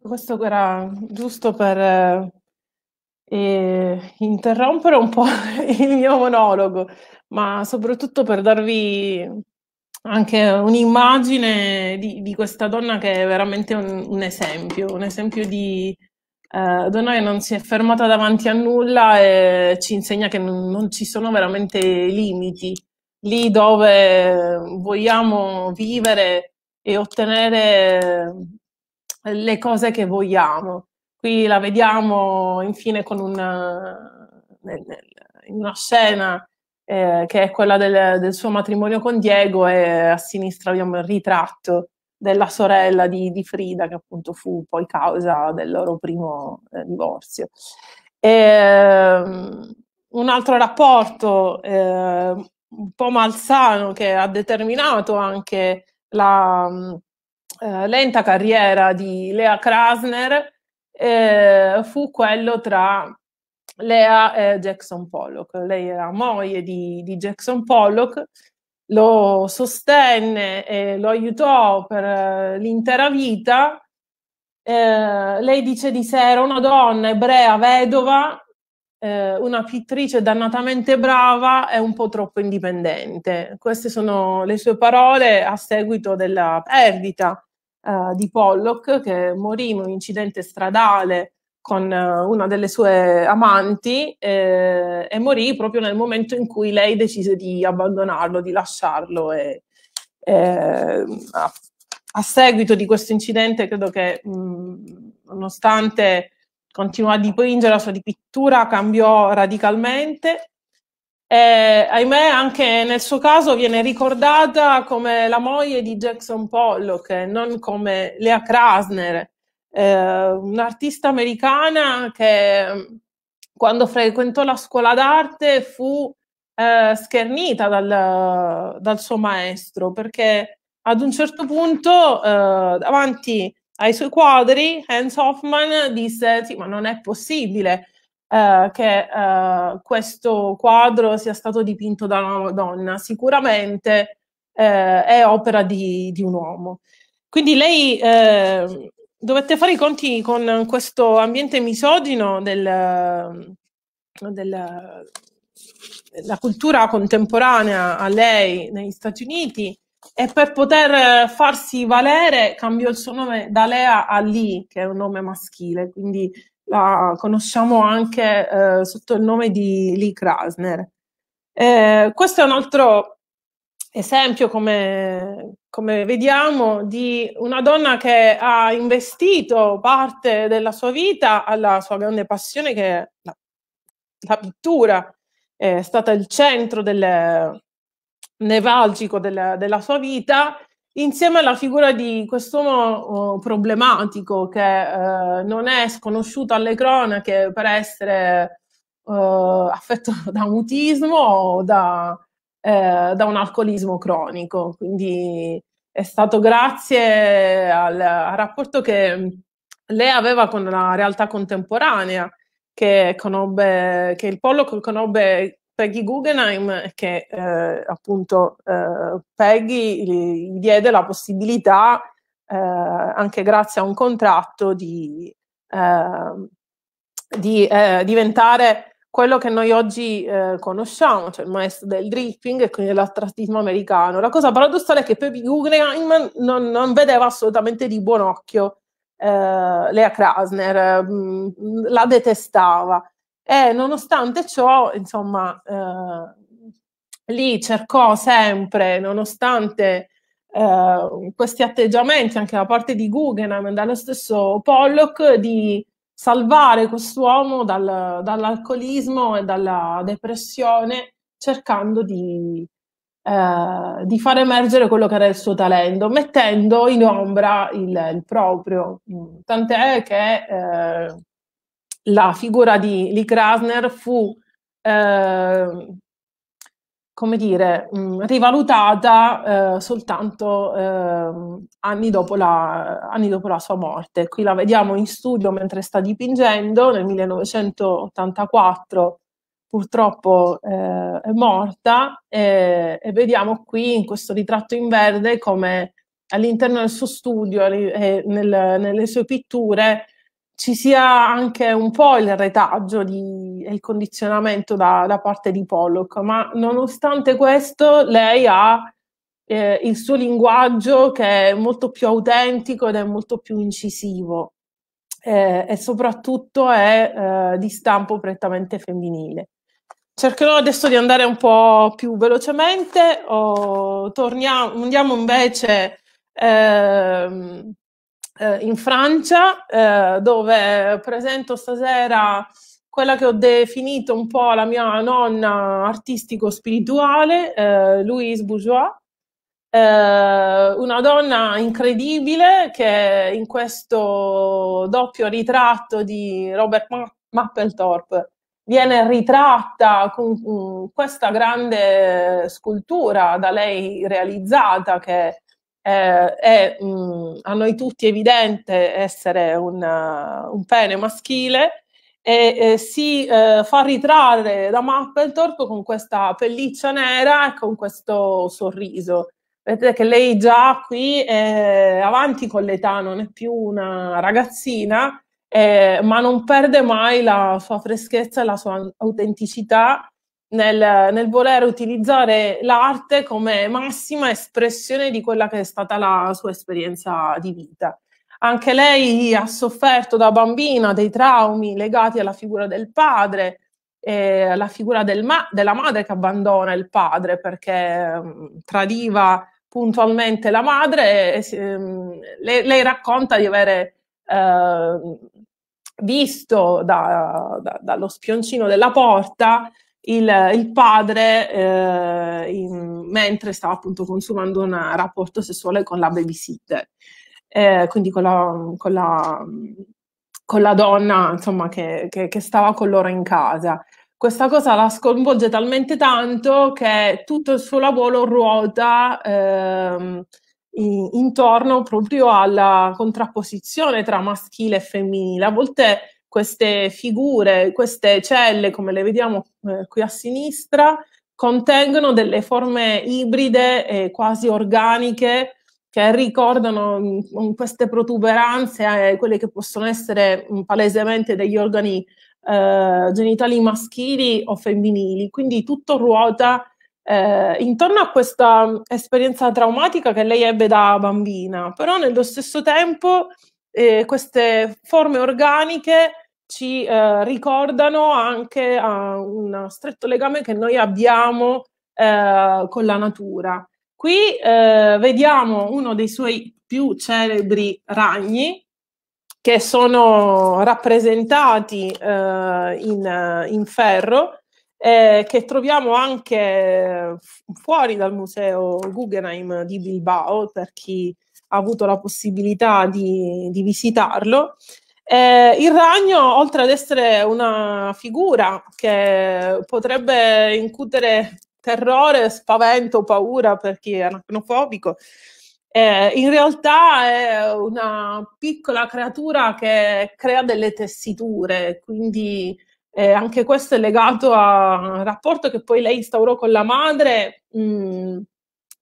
Questo era giusto per eh, interrompere un po' [LAUGHS] il mio monologo, ma soprattutto per darvi anche un'immagine di, di questa donna che è veramente un, un esempio, un esempio di eh, donna che non si è fermata davanti a nulla e ci insegna che non, non ci sono veramente limiti. Lì dove vogliamo vivere e ottenere le cose che vogliamo. Qui la vediamo infine con una, eh, nel, nel, in una scena eh, che è quella del, del, suo matrimonio con Diego e a sinistra abbiamo il ritratto della sorella di, di Frida che appunto fu poi causa del loro primo eh, divorzio. E, um, un altro rapporto eh, un po' malsano che ha determinato anche la... Um, eh, lenta carriera di Lea Krasner eh, fu quello tra Lea e Jackson Pollock. Lei era moglie di, di Jackson Pollock, lo sostenne e lo aiutò per eh, l'intera vita. Eh, lei dice di sé era una donna ebrea, vedova, eh, una pittrice dannatamente brava e un po' troppo indipendente. Queste sono le sue parole a seguito della perdita eh, di Pollock che morì in un incidente stradale con eh, una delle sue amanti eh, e morì proprio nel momento in cui lei decise di abbandonarlo, di lasciarlo. E, e, a, a, seguito di questo incidente, credo che mh, mm, nonostante continuò a dipingere la sua pittura, cambiò radicalmente eh, ahimè, anche nel suo caso viene ricordata come la moglie di Jackson Pollock, eh, non come Lea Krasner, eh, un'artista americana che mm, quando frequentò la scuola d'arte fu eh, schernita dal, dal, suo maestro perché ad un certo punto eh, davanti ai suoi quadri Hans Hoffman disse sì ma non è possibile eh, che eh, questo quadro sia stato dipinto da una donna, sicuramente eh, è opera di, di, un uomo. Quindi lei ehm, dovette fare i conti con questo ambiente misogino del, della, della cultura contemporanea a lei negli Stati Uniti e per poter farsi valere cambiò il suo nome da Lea a Lee, che è un nome maschile, quindi la conosciamo anche eh, sotto il nome di Lee Krasner. Eh, questo è un altro esempio, come, come, vediamo, di una donna che ha investito parte della sua vita alla sua grande passione che è la, la pittura, è stata il centro del, nevralgico della, della sua vita insieme alla figura di quest'uomo uh, problematico che uh, non è sconosciuto alle cronache per essere uh, affetto [LAUGHS] da mutismo o da, eh, da, un alcolismo cronico. Quindi è stato grazie al, al rapporto che lei aveva con la realtà contemporanea che, conobbe, che il Pollo conobbe Peggy Guggenheim che eh, appunto eh, Peggy gli diede la possibilità, eh, anche grazie a un contratto, di, eh, di eh, diventare quello che noi oggi eh, conosciamo, cioè il maestro del dripping e quindi dell'attrattismo americano. La cosa paradossale è che Peggy Guggenheim non, non vedeva assolutamente di buon occhio Lea Krasner, mh, mm, la detestava e nonostante ciò, insomma, eh, lì cercò sempre, nonostante eh, questi atteggiamenti anche da parte di Guggenheim e dallo stesso Pollock, di salvare quest'uomo dal, dall'alcolismo e dalla depressione, cercando di, eh, di far emergere quello che era il suo talento, mettendo in ombra il, il proprio. Mm, tant'è che eh, la figura di Lee Krasner fu, eh, come dire, mh, mm, rivalutata eh, soltanto eh, anni, dopo la, anni, dopo la, sua morte. Qui la vediamo in studio mentre sta dipingendo, nel 1984 purtroppo eh, è morta e, e vediamo qui in questo ritratto in verde come all'interno del suo studio e nel, nelle sue pitture ci sia anche un po' il retaggio e il condizionamento da, da, parte di Pollock, ma nonostante questo lei ha eh, il suo linguaggio che è molto più autentico ed è molto più incisivo eh, e soprattutto è eh, di stampo prettamente femminile. Cercherò adesso di andare un po' più velocemente, torniamo, andiamo invece... Ehm, eh, in Francia, eh, dove presento stasera quella che ho definito un po' la mia nonna artistico-spirituale, eh, Louise Bourgeois, eh, una donna incredibile che in questo doppio ritratto di Robert Ma- Mapplethorpe viene ritratta con, con questa grande scultura da lei realizzata che eh, è mh, mm, a noi tutti evidente essere una, uh, un pene maschile e eh, si eh, fa ritrarre da Mapplethorpe con questa pelliccia nera e con questo sorriso. Vedete che lei già qui è avanti con l'età, non è più una ragazzina, eh, ma non perde mai la sua freschezza e la sua autenticità nel, nel voler utilizzare l'arte come massima espressione di quella che è stata la sua esperienza di vita. Anche lei ha sofferto da bambina dei traumi legati alla figura del padre, e alla figura del ma- della madre che abbandona il padre perché mh, mm, tradiva puntualmente la madre, e, ehm, mm, lei, lei, racconta di avere eh, visto da, da, dallo spioncino della porta il, il padre eh, in, mentre stava appunto consumando un rapporto sessuale con la babysitter, eh, quindi con la, con, la, con la, donna insomma, che, che, che stava con loro in casa questa cosa la sconvolge talmente tanto che tutto il suo lavoro ruota ehm, intorno proprio alla contrapposizione tra maschile e femminile. A volte queste figure, queste celle, come le vediamo eh, qui a sinistra, contengono delle forme ibride e quasi organiche che ricordano mh, mm, mm, queste protuberanze, eh, quelle che possono essere mh, mm, palesemente degli organi eh, genitali maschili o femminili. Quindi tutto ruota eh, intorno a questa esperienza traumatica che lei ebbe da bambina, però nello stesso tempo eh, queste forme organiche ci eh, ricordano anche a eh, un stretto legame che noi abbiamo eh, con la natura. Qui eh, vediamo uno dei suoi più celebri ragni che sono rappresentati eh, in, in, ferro, che troviamo anche fuori dal museo Guggenheim di Bilbao, per chi eh, avuto la possibilità di, di visitarlo. Eh, il ragno, oltre ad essere una figura che potrebbe incutere terrore, spavento, paura per chi è arachnofobico, eh, in realtà è una piccola creatura che crea delle tessiture, quindi eh, anche questo è legato al rapporto che poi lei instaurò con la madre. Mh, mm,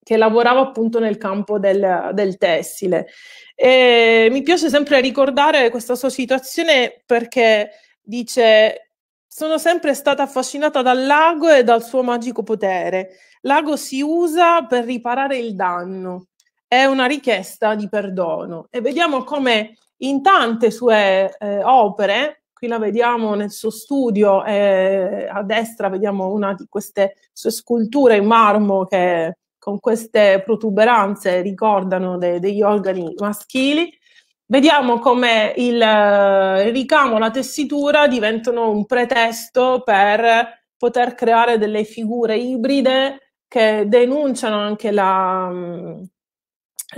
che lavorava appunto nel campo del, del tessile. E mi piace sempre ricordare questa sua citazione perché dice sono sempre stata affascinata dal lago e dal suo magico potere. L'ago si usa per riparare il danno, è una richiesta di perdono. E vediamo come in tante sue eh, opere, qui la vediamo nel suo studio, eh, a destra vediamo una di queste sue sculture in marmo che con queste protuberanze ricordano de- degli organi maschili. Vediamo come eh, il, ricamo, la tessitura diventano un pretesto per poter creare delle figure ibride che denunciano anche la, mm,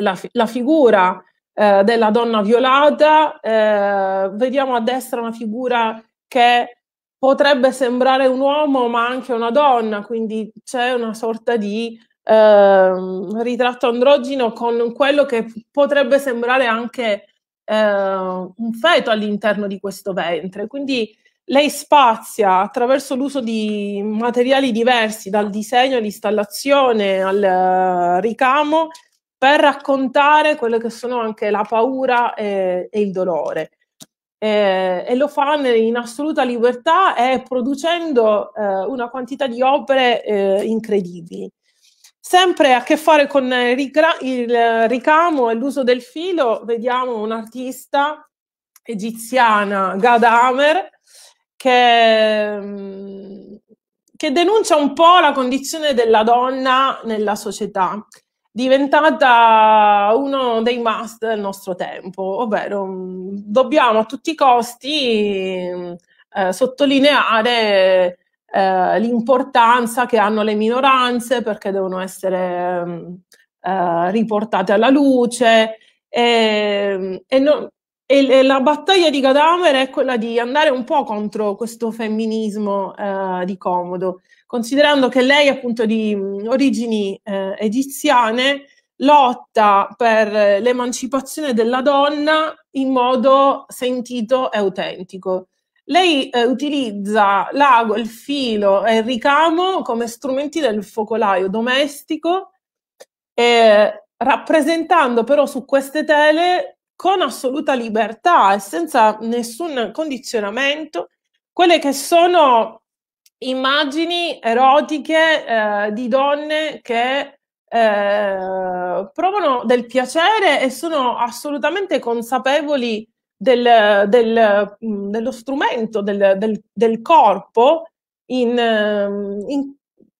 la, la figura eh, della donna violata. Eh, vediamo a destra una figura che potrebbe sembrare un uomo ma anche una donna, quindi c'è una sorta di eh, ritratto androgino con quello che potrebbe sembrare anche eh, un feto all'interno di questo ventre. Quindi lei spazia attraverso l'uso di materiali diversi, dal disegno all'installazione al eh, ricamo, per raccontare quello che sono anche la paura e, e il dolore. E, e, lo fa in assoluta libertà e producendo eh, una quantità di opere eh, incredibili. Sempre a che fare con il ricamo e l'uso del filo, vediamo un'artista egiziana, Gadamer, che, mm, che denuncia un po' la condizione della donna nella società diventata uno dei must del nostro tempo, ovvero mm, dobbiamo a tutti i costi mm, eh, sottolineare eh, l'importanza che hanno le minoranze perché devono essere mm, eh, riportate alla luce. E, ehm, e, no, e, la battaglia di Gadamer è quella di andare un po' contro questo femminismo eh, di comodo, considerando che lei appunto di mm, origini eh, egiziane lotta per l'emancipazione della donna in modo sentito e autentico. Lei eh, utilizza l'ago, il filo e il ricamo come strumenti del focolaio domestico, eh, rappresentando però su queste tele con assoluta libertà e senza nessun condizionamento quelle che sono immagini erotiche eh, di donne che eh, provano del piacere e sono assolutamente consapevoli del, del, mm, dello strumento, del, del corpo in, ehm, in,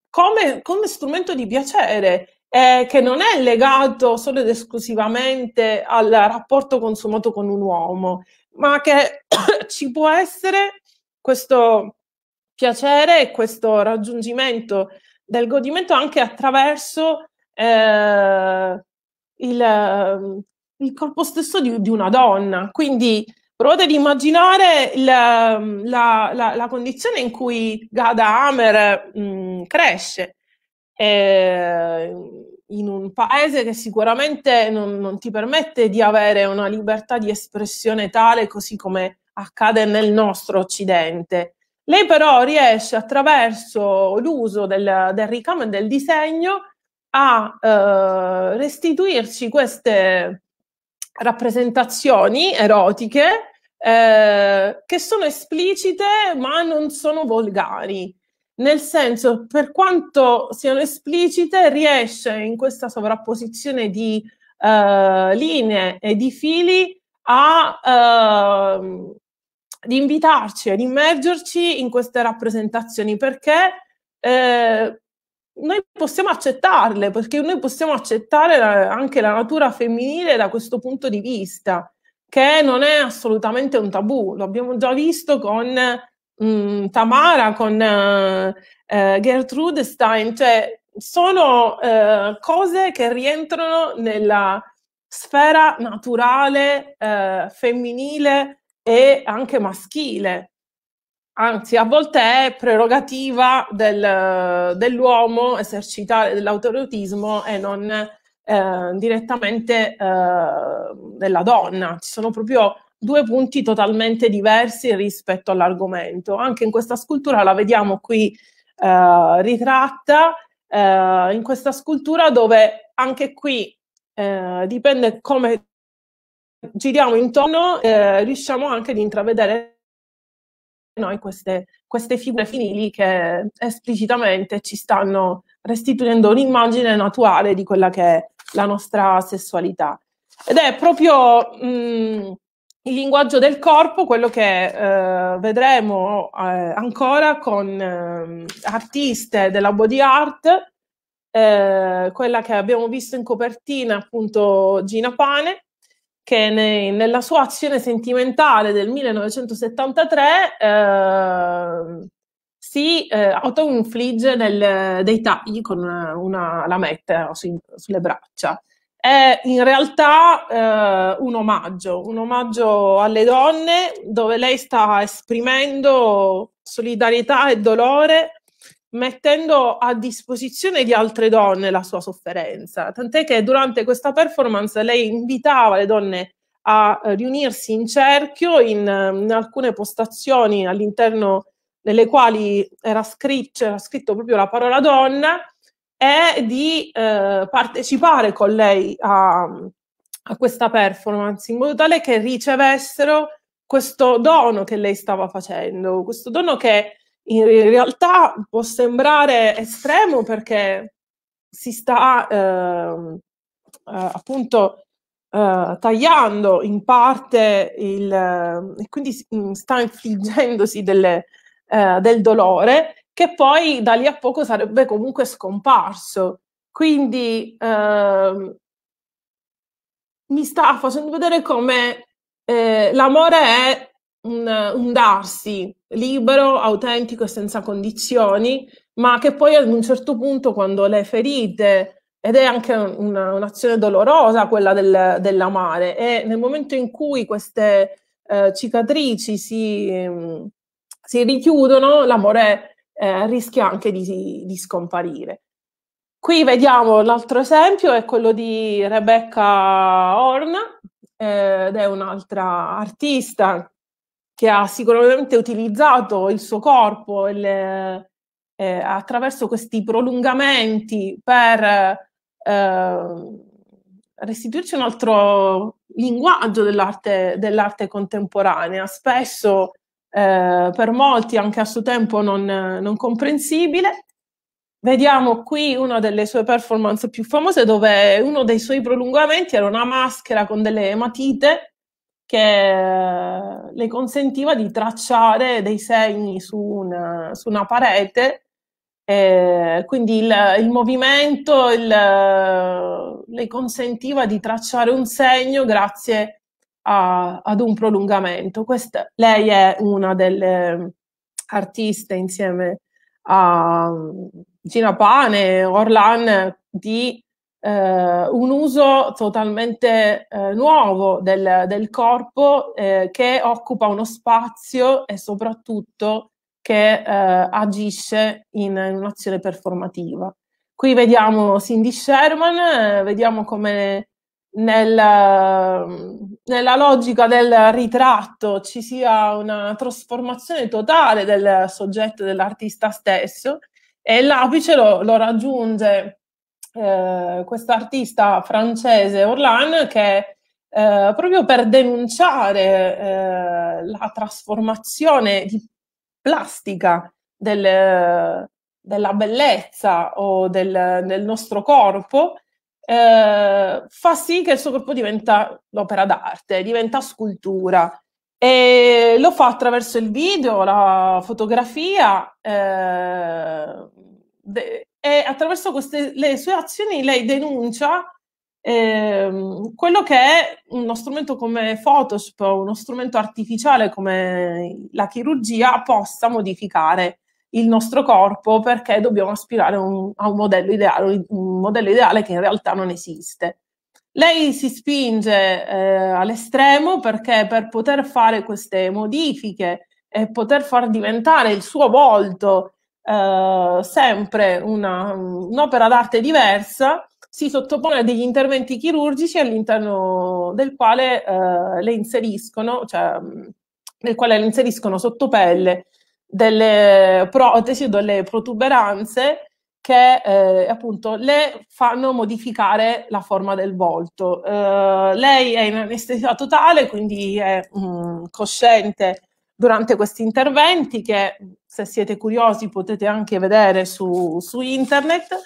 come, come strumento di piacere eh, che non è legato solo ed esclusivamente al rapporto consumato con un uomo, ma che [COUGHS] ci può essere questo piacere e questo raggiungimento del godimento anche attraverso eh, il, ehm, il corpo stesso di, di una donna. Quindi provate ad immaginare la, mm, la, la, la condizione in cui Gada Hammer mm, cresce. Eh, in un paese che sicuramente non, non, ti permette di avere una libertà di espressione tale così come accade nel nostro occidente. Lei però riesce attraverso l'uso del, del ricamo e del disegno a eh, restituirci queste, rappresentazioni erotiche eh, che sono esplicite ma non sono volgari. Nel senso, per quanto siano esplicite, riesce in questa sovrapposizione di eh, linee e di fili a, eh, ad invitarci, ad immergerci in queste rappresentazioni, perché eh, noi possiamo accettarle, perché noi possiamo accettare la, anche la natura femminile da questo punto di vista, che non è assolutamente un tabù, lo abbiamo già visto con mh, mm, Tamara, con eh, eh, Gertrude Stein, cioè sono eh, cose che rientrano nella sfera naturale, eh, femminile e anche maschile anzi a volte è prerogativa del, dell'uomo esercitare dell'autoretismo e non eh, direttamente eh, della donna. Ci sono proprio due punti totalmente diversi rispetto all'argomento. Anche in questa scultura la vediamo qui eh, ritratta, eh, in questa scultura dove anche qui eh, dipende come giriamo intorno, eh, riusciamo anche ad intravedere noi queste, queste figure finili che esplicitamente ci stanno restituendo un'immagine naturale di quella che è la nostra sessualità. Ed è proprio mh, mm, il linguaggio del corpo quello che eh, vedremo eh, ancora con eh, artiste della body art, eh, quella che abbiamo visto in copertina appunto Gina Pane, che ne, nella sua azione sentimentale del 1973 eh, si eh, autoinfligge del, dei tagli con una, una lametta eh, su, sulle braccia. È in realtà eh, un omaggio, un omaggio alle donne dove lei sta esprimendo solidarietà e dolore mettendo a disposizione di altre donne la sua sofferenza. Tant'è che durante questa performance lei invitava le donne a eh, riunirsi in cerchio in, ehm, in alcune postazioni all'interno delle quali era scritto, era scritto proprio la parola donna e di eh, partecipare con lei a, a questa performance in modo tale che ricevessero questo dono che lei stava facendo, questo dono che in, in realtà può sembrare estremo perché si sta ehm, eh, appunto eh, tagliando in parte il, e quindi mm, sta infliggendosi delle, eh, del dolore che poi da lì a poco sarebbe comunque scomparso. Quindi ehm, mi sta facendo vedere come eh, l'amore è un, un darsi libero, autentico e senza condizioni, ma che poi ad un certo punto quando le ferite ed è anche una, un'azione dolorosa quella del, dell'amare e nel momento in cui queste eh, cicatrici si, si, richiudono l'amore eh, rischia anche di, di, scomparire. Qui vediamo l'altro esempio, è quello di Rebecca Horn eh, ed è un'altra artista che ha sicuramente utilizzato il suo corpo le, eh, attraverso questi prolungamenti per eh, restituirci un altro linguaggio dell'arte, dell'arte contemporanea, spesso eh, per molti anche a suo tempo non, non, comprensibile. Vediamo qui una delle sue performance più famose dove uno dei suoi prolungamenti era una maschera con delle matite che eh, le consentiva di tracciare dei segni su una, su una parete, eh, quindi il, il movimento il, le consentiva di tracciare un segno grazie a, ad un prolungamento. Questa, lei è una delle mm, artiste insieme a mm, Gina Pane, Orlan, di eh, un uso totalmente eh, nuovo del, del corpo eh, che occupa uno spazio e soprattutto che eh, agisce in, in, un'azione performativa. Qui vediamo Cindy Sherman, eh, vediamo come nel, nella logica del ritratto ci sia una trasformazione totale del soggetto dell'artista stesso e l'apice lo, lo raggiunge eh, questo artista francese Orlan che eh, proprio per denunciare eh, la trasformazione di plastica del, della bellezza o del, del nostro corpo, eh, fa sì che il suo corpo diventa l'opera d'arte, diventa scultura. E lo fa attraverso il video, la fotografia, eh, de- e attraverso queste, le sue azioni lei denuncia eh, quello che è uno strumento come Photoshop, uno strumento artificiale come la chirurgia, possa modificare il nostro corpo perché dobbiamo aspirare un, a un modello, ideale, un modello ideale che in realtà non esiste. Lei si spinge eh, all'estremo perché per poter fare queste modifiche e poter far diventare il suo volto eh, sempre una, un'opera d'arte diversa si sottopone a degli interventi chirurgici all'interno del quale eh, le inseriscono, cioè nel quale le inseriscono sotto pelle delle protesi o delle protuberanze che eh, appunto le fanno modificare la forma del volto. Eh, lei è in anestesia totale, quindi è mh, cosciente durante questi interventi che se siete curiosi potete anche vedere su, su internet.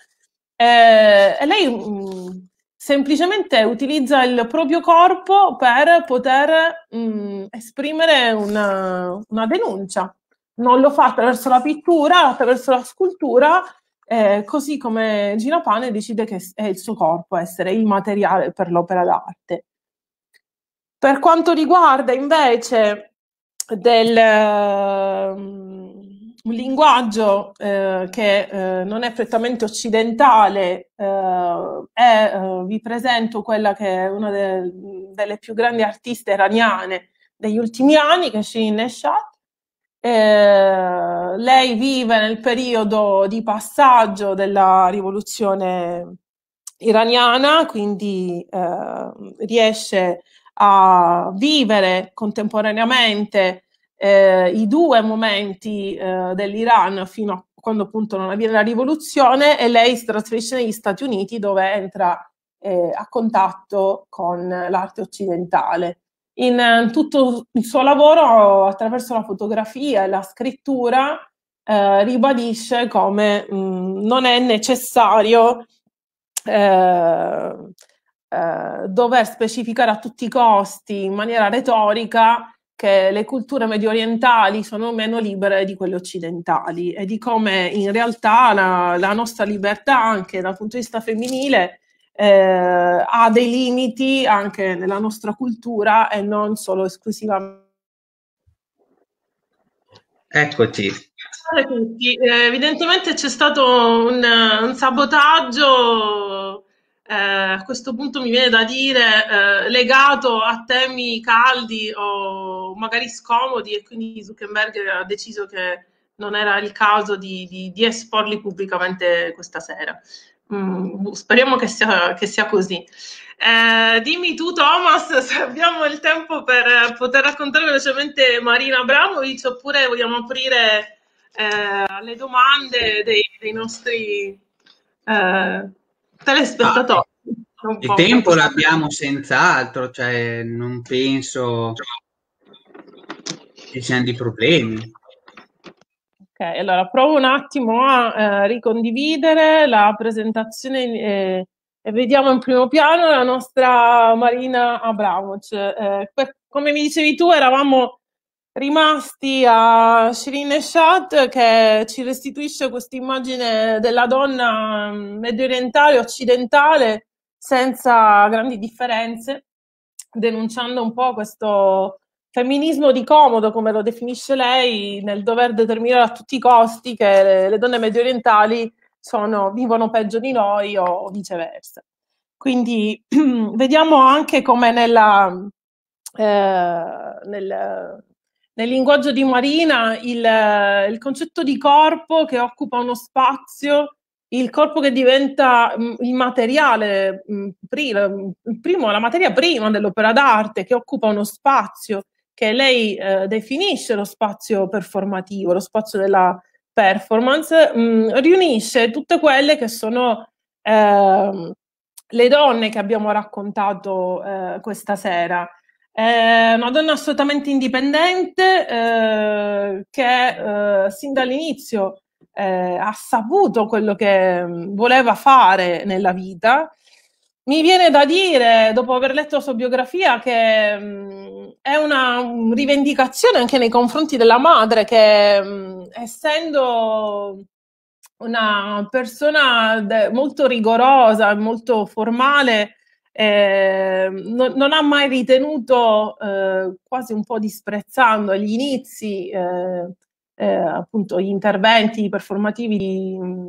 Eh, e lei mh, mm, semplicemente utilizza il proprio corpo per poter mh, mm, esprimere una, una, denuncia. Non lo fa attraverso la pittura, attraverso la scultura, eh, così come Gina Pane decide che è il suo corpo essere il materiale per l'opera d'arte. Per quanto riguarda invece del, un linguaggio eh, che eh, non è prettamente occidentale, eh, è, eh, vi presento quella che è una de- delle più grandi artiste iraniane degli ultimi anni, che è Shirin Neshat. Eh, lei vive nel periodo di passaggio della rivoluzione iraniana, quindi eh, riesce a vivere contemporaneamente eh, i due momenti eh, dell'Iran fino a quando appunto non avviene la rivoluzione e lei si trasferisce negli Stati Uniti dove entra eh, a contatto con l'arte occidentale. In, eh, tutto il suo lavoro, attraverso la fotografia e la scrittura, eh, ribadisce come mh, mm, non è necessario eh, dover specificare a tutti i costi in maniera retorica che le culture medio orientali sono meno libere di quelle occidentali e di come in realtà la, la nostra libertà anche dal punto di vista femminile eh, ha dei limiti anche nella nostra cultura e non solo esclusivamente. Eccoci. Eh, evidentemente c'è stato un, un sabotaggio eh, a questo punto mi viene da dire eh, legato a temi caldi o magari scomodi e quindi Zuckerberg ha deciso che non era il caso di, di, di esporli pubblicamente questa sera. Mm, speriamo che sia, che sia così. Eh, dimmi tu, Thomas, [LAUGHS] se abbiamo il tempo per poter raccontare velocemente Marina Abramovic oppure vogliamo aprire eh, le domande dei, dei nostri eh, telespettatori. Ah, il tempo così. l'abbiamo senz'altro, cioè non penso ci siano dei problemi. Ok, allora provo un attimo a eh, ricondividere la presentazione eh, e vediamo in primo piano la nostra Marina Abramoc. Eh, come mi dicevi tu, eravamo rimasti a Shirin Eshat che ci restituisce questa immagine della donna mm, medio orientale, occidentale, senza grandi differenze, denunciando un po' questo femminismo di comodo, come lo definisce lei, nel dover determinare a tutti i costi che le, le donne medio orientali sono, vivono peggio di noi o, viceversa. Quindi [CLEARS THROAT] vediamo anche come nella, eh, nel, nel linguaggio di Marina, il, eh, il concetto di corpo che occupa uno spazio il corpo che diventa mm, il materiale, mm, primo, la materia prima dell'opera d'arte, che occupa uno spazio che lei eh, definisce lo spazio performativo, lo spazio della performance, mh, mm, riunisce tutte quelle che sono eh, le donne che abbiamo raccontato eh, questa sera. È eh, una donna assolutamente indipendente eh, che eh, sin dall'inizio eh, ha saputo quello che mm, voleva fare nella vita. Mi viene da dire, dopo aver letto la sua biografia, che mh, mm, è una mm, rivendicazione anche nei confronti della madre, che mh, essendo una persona de- molto rigorosa, e molto formale, eh, non, non, ha mai ritenuto, eh, quasi un po' disprezzando agli inizi, eh, eh, appunto, gli interventi performativi di, mm,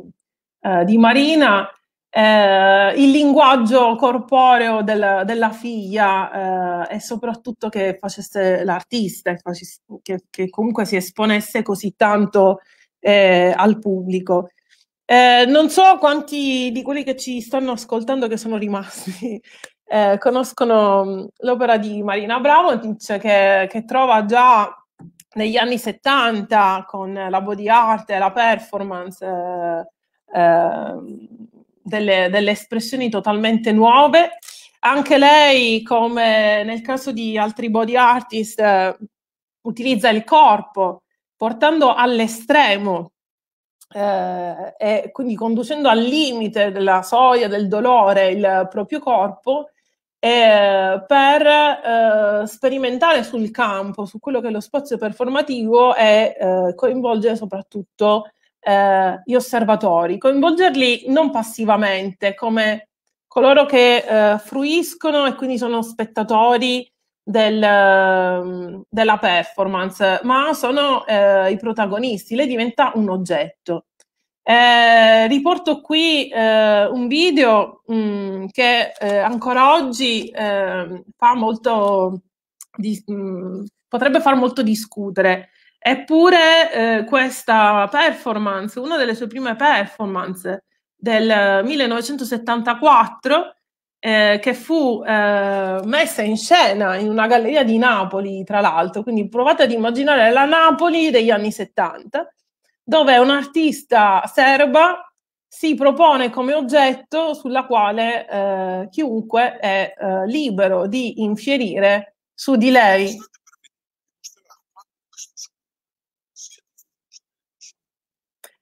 eh, di Marina, il linguaggio corporeo del, della figlia e soprattutto che facesse l'artista, che, che, comunque si esponesse così tanto al pubblico. Eh, non so quanti di quelli che ci stanno ascoltando che sono rimasti [LAUGHS] eh, conoscono mm, l'opera di Marina Abramovic che, che, trova già negli anni 70 con la body art e la performance eh, ehm, delle, delle espressioni totalmente nuove. Anche lei, come nel caso di altri body artist, eh, utilizza il corpo portando all'estremo eh, e quindi conducendo al limite della soglia del dolore il proprio corpo eh, per eh, sperimentare sul campo, su quello che è lo spazio performativo e eh, coinvolgere soprattutto eh, gli osservatori, coinvolgerli non passivamente come coloro che eh, fruiscono e quindi sono spettatori del, ehm, della performance, ma sono eh, i protagonisti, lei diventa un oggetto. Eh, riporto qui eh, un video mh, mm, che eh, ancora oggi ehm, fa molto, di, mh, mm, potrebbe far molto discutere. Eppure eh, questa performance, una delle sue prime performance del 1974, eh, che fu eh, messa in scena in una galleria di Napoli, tra l'altro, quindi provate ad immaginare la Napoli degli anni 70, dove un artista serba si propone come oggetto sulla quale eh, chiunque è eh, libero di infierire su di lei.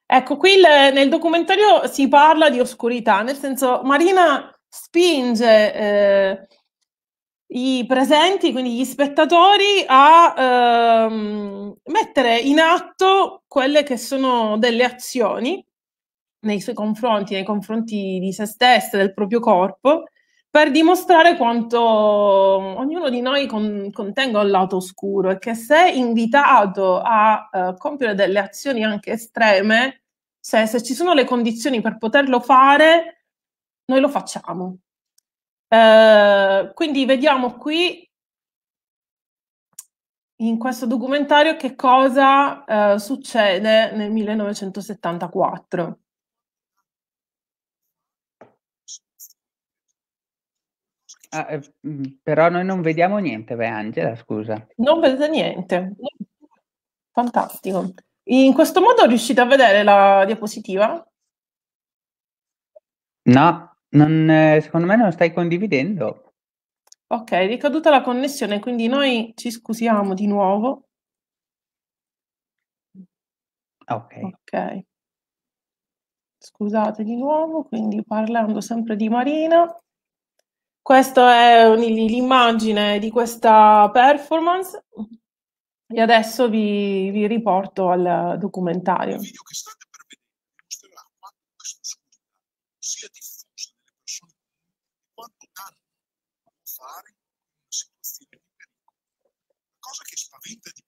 Ecco, qui le, nel documentario si parla di oscurità, nel senso Marina spinge eh, i presenti, quindi gli spettatori, a ehm, mettere in atto quelle che sono delle azioni nei suoi confronti, nei confronti di se stesse, del proprio corpo, per dimostrare quanto ognuno di noi con, contenga un lato oscuro e che se è invitato a eh, compiere delle azioni anche estreme, se, se ci sono le condizioni per poterlo fare, noi lo facciamo. Eh, quindi vediamo qui in questo documentario che cosa eh, succede nel 1974. Ah, eh, mm, però noi non vediamo niente, beh, Angela, scusa. Non vedete niente. Fantastico. In questo modo riuscite a vedere la diapositiva? No. Non eh, secondo me non stai condividendo. Ok, è ricaduta la connessione, quindi noi ci scusiamo di nuovo. Ok. Ok. Scusate di nuovo, quindi parlando sempre di Marina. Questa è l'immagine di questa performance e adesso vi, vi riporto al documentario. Il video che state 90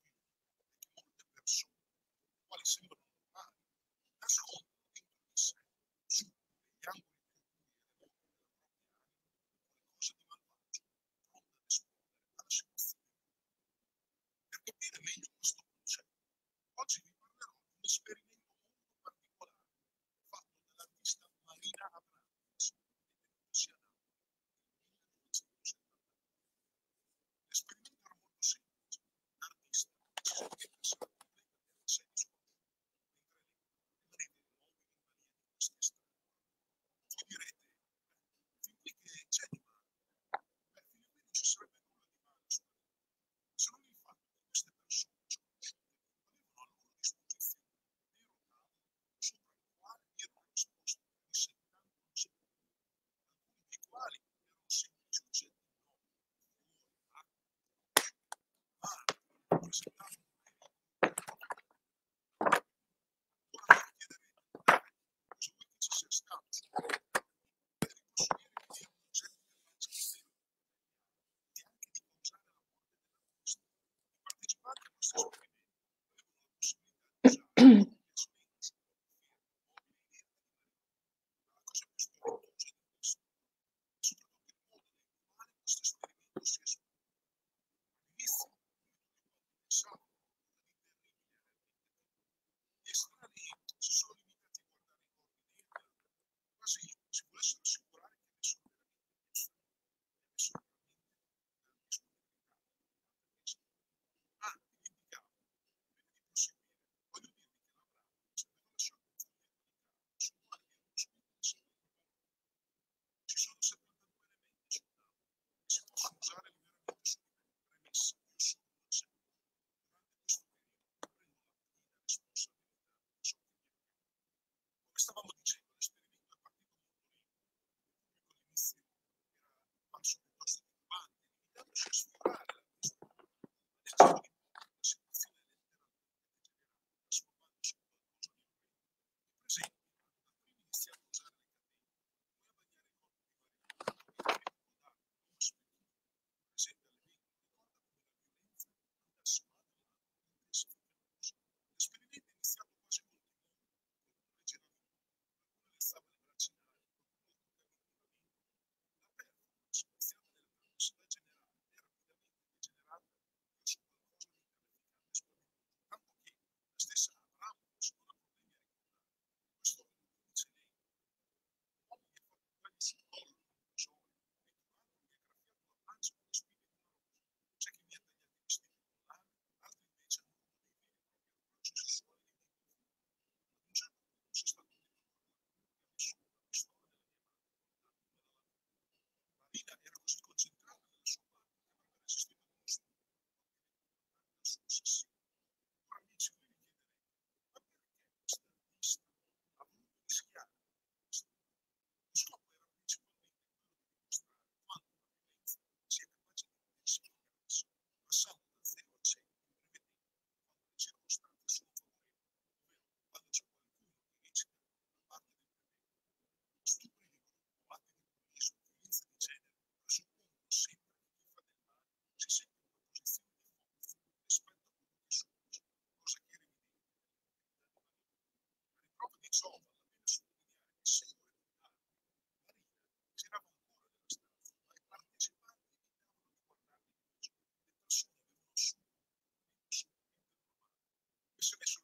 Gracias.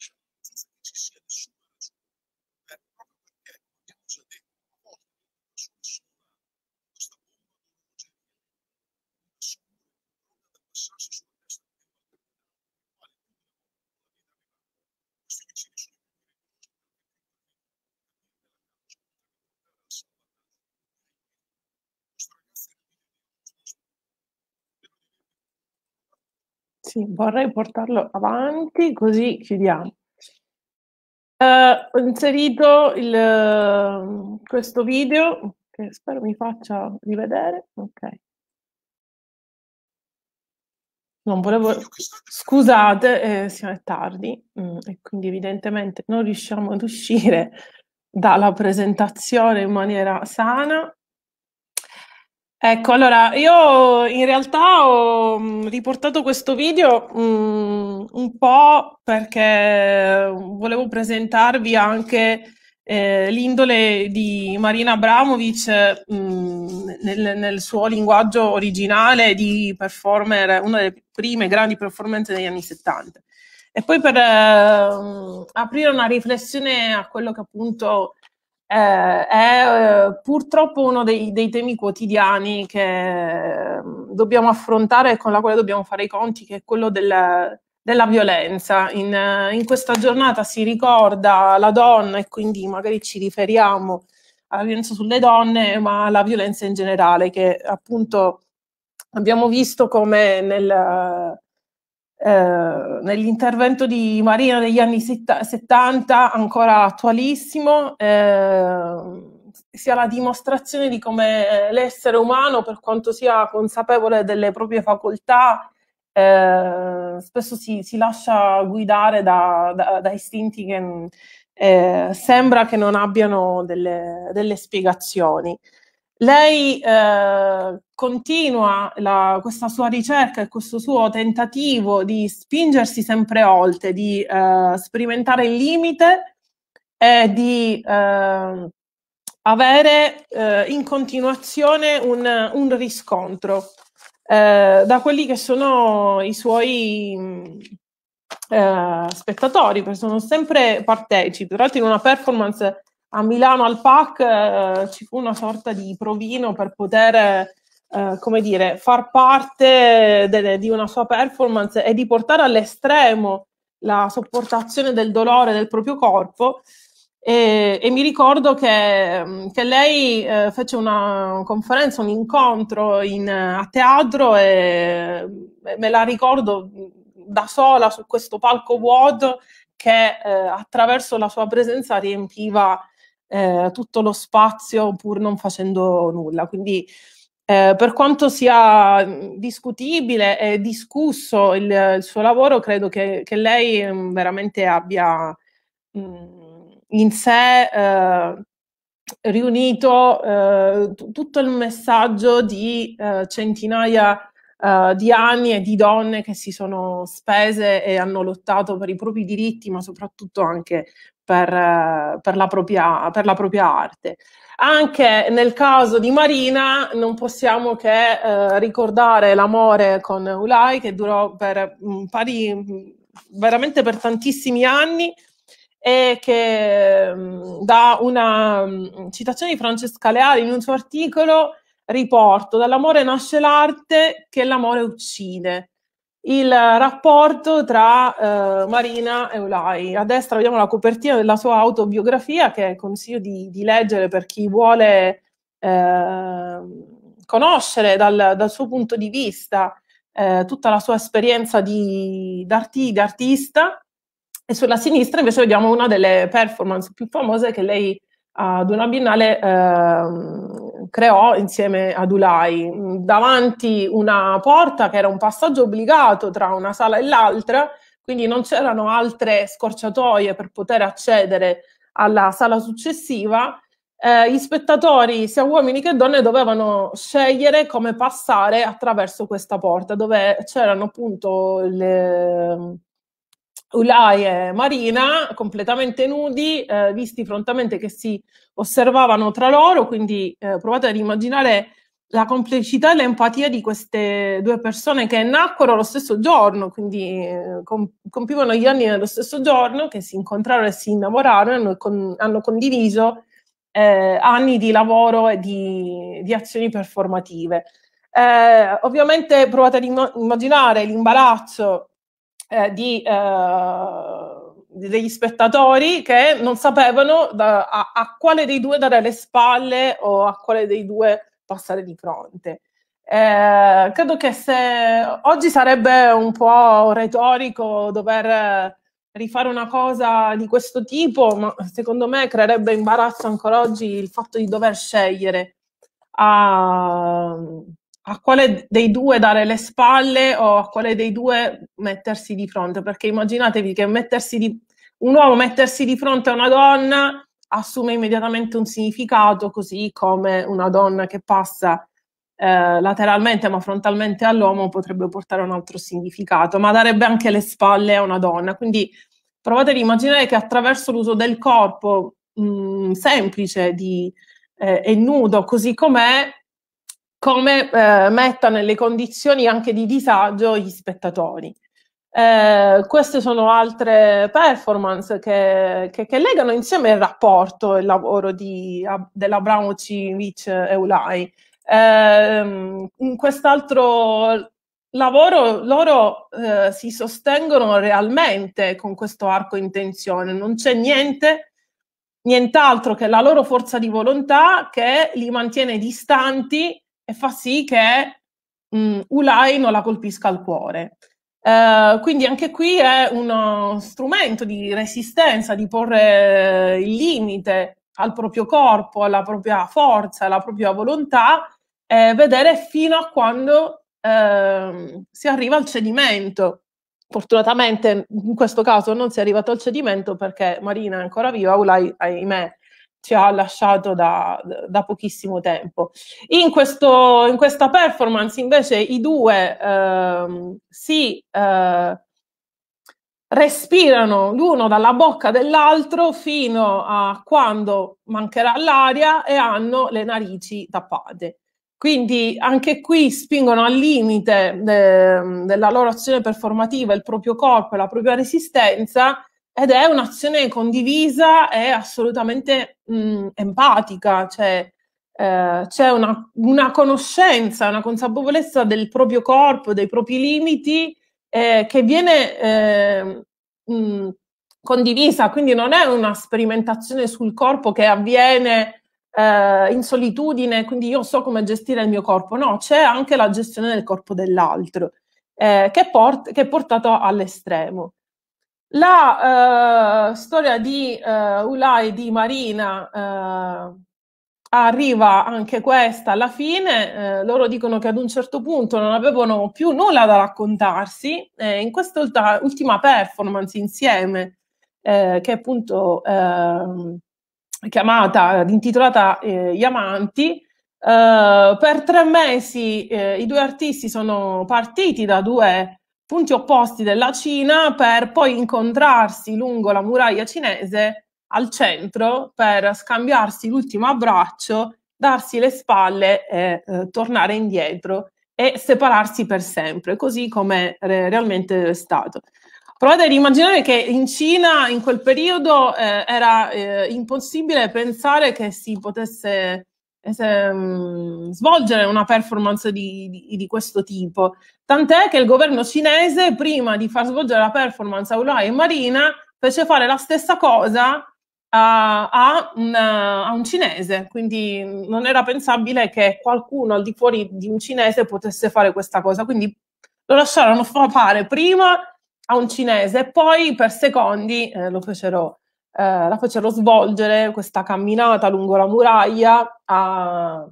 change. sì, vorrei portarlo avanti così chiudiamo. Uh, ho inserito il, ehm, questo video che spero mi faccia rivedere. Ok. Non volevo. Scusate, eh, siamo è tardi mm, e quindi evidentemente non riusciamo ad uscire dalla presentazione in maniera sana. Ecco, allora io in realtà ho mm, riportato questo video um, un po' perché volevo presentarvi anche eh, l'indole di Marina Abramovic mh, mm, nel, nel, suo linguaggio originale di performer, una delle prime grandi performance degli anni 70. E poi per eh, aprire una riflessione a quello che appunto eh, è eh, purtroppo uno dei, dei, temi quotidiani che mm, dobbiamo affrontare e con la quale dobbiamo fare i conti, che è quello del, della violenza. In, eh, in, questa giornata si ricorda la donna e quindi magari ci riferiamo alla violenza sulle donne, ma alla violenza in generale, che appunto abbiamo visto come nel, eh, nell'intervento di Marina degli anni 70, ancora attualissimo, eh, sia la dimostrazione di come eh, l'essere umano, per quanto sia consapevole delle proprie facoltà, eh, spesso si, si, lascia guidare da, da, da istinti che eh, sembra che non abbiano delle, delle spiegazioni. Lei eh, continua la, questa sua ricerca e questo suo tentativo di spingersi sempre oltre, di eh, sperimentare il limite e di ehm, eh, avere in continuazione un, un riscontro eh, da quelli che sono i suoi eh, spettatori, perché sono sempre partecipi, tra l'altro in una performance a Milano al PAC eh, ci fu una sorta di provino per poter, eh, come dire, far parte de- di una sua performance e di portare all'estremo la sopportazione del dolore del proprio corpo. E, e mi ricordo che, mm, che lei eh, fece una conferenza, un incontro in, a teatro e mm, me la ricordo mm, da sola su questo palco vuoto che eh, attraverso la sua presenza riempiva eh, tutto lo spazio pur non facendo nulla. Quindi eh, per quanto sia mm, discutibile e discusso il, il, suo lavoro, credo che, che lei mm, veramente abbia mh, mm, in sé eh, riunito eh, tutto il messaggio di eh, centinaia di eh, di anni e di donne che si sono spese e hanno lottato per i propri diritti, ma soprattutto anche per, uh, per, la, propria, per la, propria, arte. Anche nel caso di Marina non possiamo che uh, ricordare l'amore con Ulai che durò per mh, mm, pari, mm, veramente per tantissimi anni e che mm, da una citazione di Francesca Leali in un suo articolo riporto, dall'amore nasce l'arte che l'amore uccide. Il rapporto tra eh, Marina e Olai. A destra vediamo la copertina della sua autobiografia che consiglio di, di leggere per chi vuole eh, conoscere dal, dal, suo punto di vista eh, tutta la sua esperienza di, di artista. E sulla sinistra invece vediamo una delle performance più famose che lei ad una biennale ehm, creò insieme ad Ulai, mm, davanti una porta che era un passaggio obbligato tra una sala e l'altra, quindi non c'erano altre scorciatoie per poter accedere alla sala successiva. Eh, gli spettatori, sia uomini che donne, dovevano scegliere come passare attraverso questa porta, dove c'erano appunto le, Ulai e Marina completamente nudi, eh, visti prontamente che si osservavano tra loro, quindi eh, provate ad immaginare la complicità e l'empatia di queste due persone che nacquero lo stesso giorno, quindi eh, compivano gli anni nello stesso giorno, che si incontrarono e si innamorarono, hanno, con, hanno condiviso eh, anni di lavoro e di, di azioni performative. Eh, ovviamente provate ad immaginare l'imbarazzo eh, di eh, degli spettatori che non sapevano da, a, a, quale dei due dare le spalle o a quale dei due passare di fronte. Eh, credo che se oggi sarebbe un po' retorico dover rifare una cosa di questo tipo, ma secondo me creerebbe imbarazzo ancora oggi il fatto di dover scegliere a, ah, a quale dei due dare le spalle o a quale dei due mettersi di fronte, perché immaginatevi che di, un uomo mettersi di fronte a una donna assume immediatamente un significato, così come una donna che passa eh, lateralmente ma frontalmente all'uomo potrebbe portare un altro significato, ma darebbe anche le spalle a una donna. Quindi provate ad immaginare che attraverso l'uso del corpo mh, mm, semplice di, eh, e nudo, così com'è, come eh, metta nelle condizioni anche di disagio gli spettatori. Eh, queste sono altre performance che, che, che, legano insieme il rapporto e il lavoro di, dell'Abramovic e Ulai. Eh, in quest'altro lavoro loro eh, si sostengono realmente con questo arco in tensione, non c'è niente, nient'altro che la loro forza di volontà che li mantiene distanti e fa sì che mh, mm, Ulai non la colpisca al cuore. Uh, quindi anche qui è uno strumento di resistenza, di porre eh, il limite al proprio corpo, alla propria forza, alla propria volontà, eh, vedere fino a quando eh, si arriva al cedimento. Fortunatamente in questo caso non si è arrivato al cedimento perché Marina è ancora viva, Ulai, ahimè, ci ha lasciato da, da pochissimo tempo. In, questo, in, questa performance invece i due eh, si eh, respirano l'uno dalla bocca dell'altro fino a quando mancherà l'aria e hanno le narici tappate. Quindi anche qui spingono al limite de, ehm, della loro azione performativa il proprio corpo e la propria resistenza ed è un'azione condivisa e assolutamente mh, empatica, cioè eh, c'è una, una, conoscenza, una consapevolezza del proprio corpo, dei propri limiti eh, che viene eh, mh, condivisa, quindi non è una sperimentazione sul corpo che avviene eh, in solitudine, quindi io so come gestire il mio corpo, no, c'è anche la gestione del corpo dell'altro eh, che, port- che è portato all'estremo. La eh, storia di eh, Ulai di Marina eh, arriva anche questa alla fine. Eh, loro dicono che ad un certo punto non avevano più nulla da raccontarsi. in questa ultima performance insieme, eh, che è appunto ehm, chiamata, intitolata Gli eh, amanti, per tre mesi i due artisti sono partiti da due punti opposti della Cina per poi incontrarsi lungo la muraglia cinese al centro per scambiarsi l'ultimo abbraccio, darsi le spalle e eh, tornare indietro e separarsi per sempre, così come re- eh, realmente è stato. Provate ad immaginare che in Cina in quel periodo eh, era eh, impossibile pensare che si potesse Mm, svolgere una performance di, di, di, questo tipo. Tant'è che il governo cinese, prima di far svolgere la performance a Ulai e Marina, fece fare la stessa cosa a, a, un, a, un, cinese. Quindi mm, non era pensabile che qualcuno al di fuori di un cinese potesse fare questa cosa. Quindi lo lasciarono fare prima a un cinese e poi per secondi eh, lo fecero eh, la fecero svolgere questa camminata lungo la muraglia a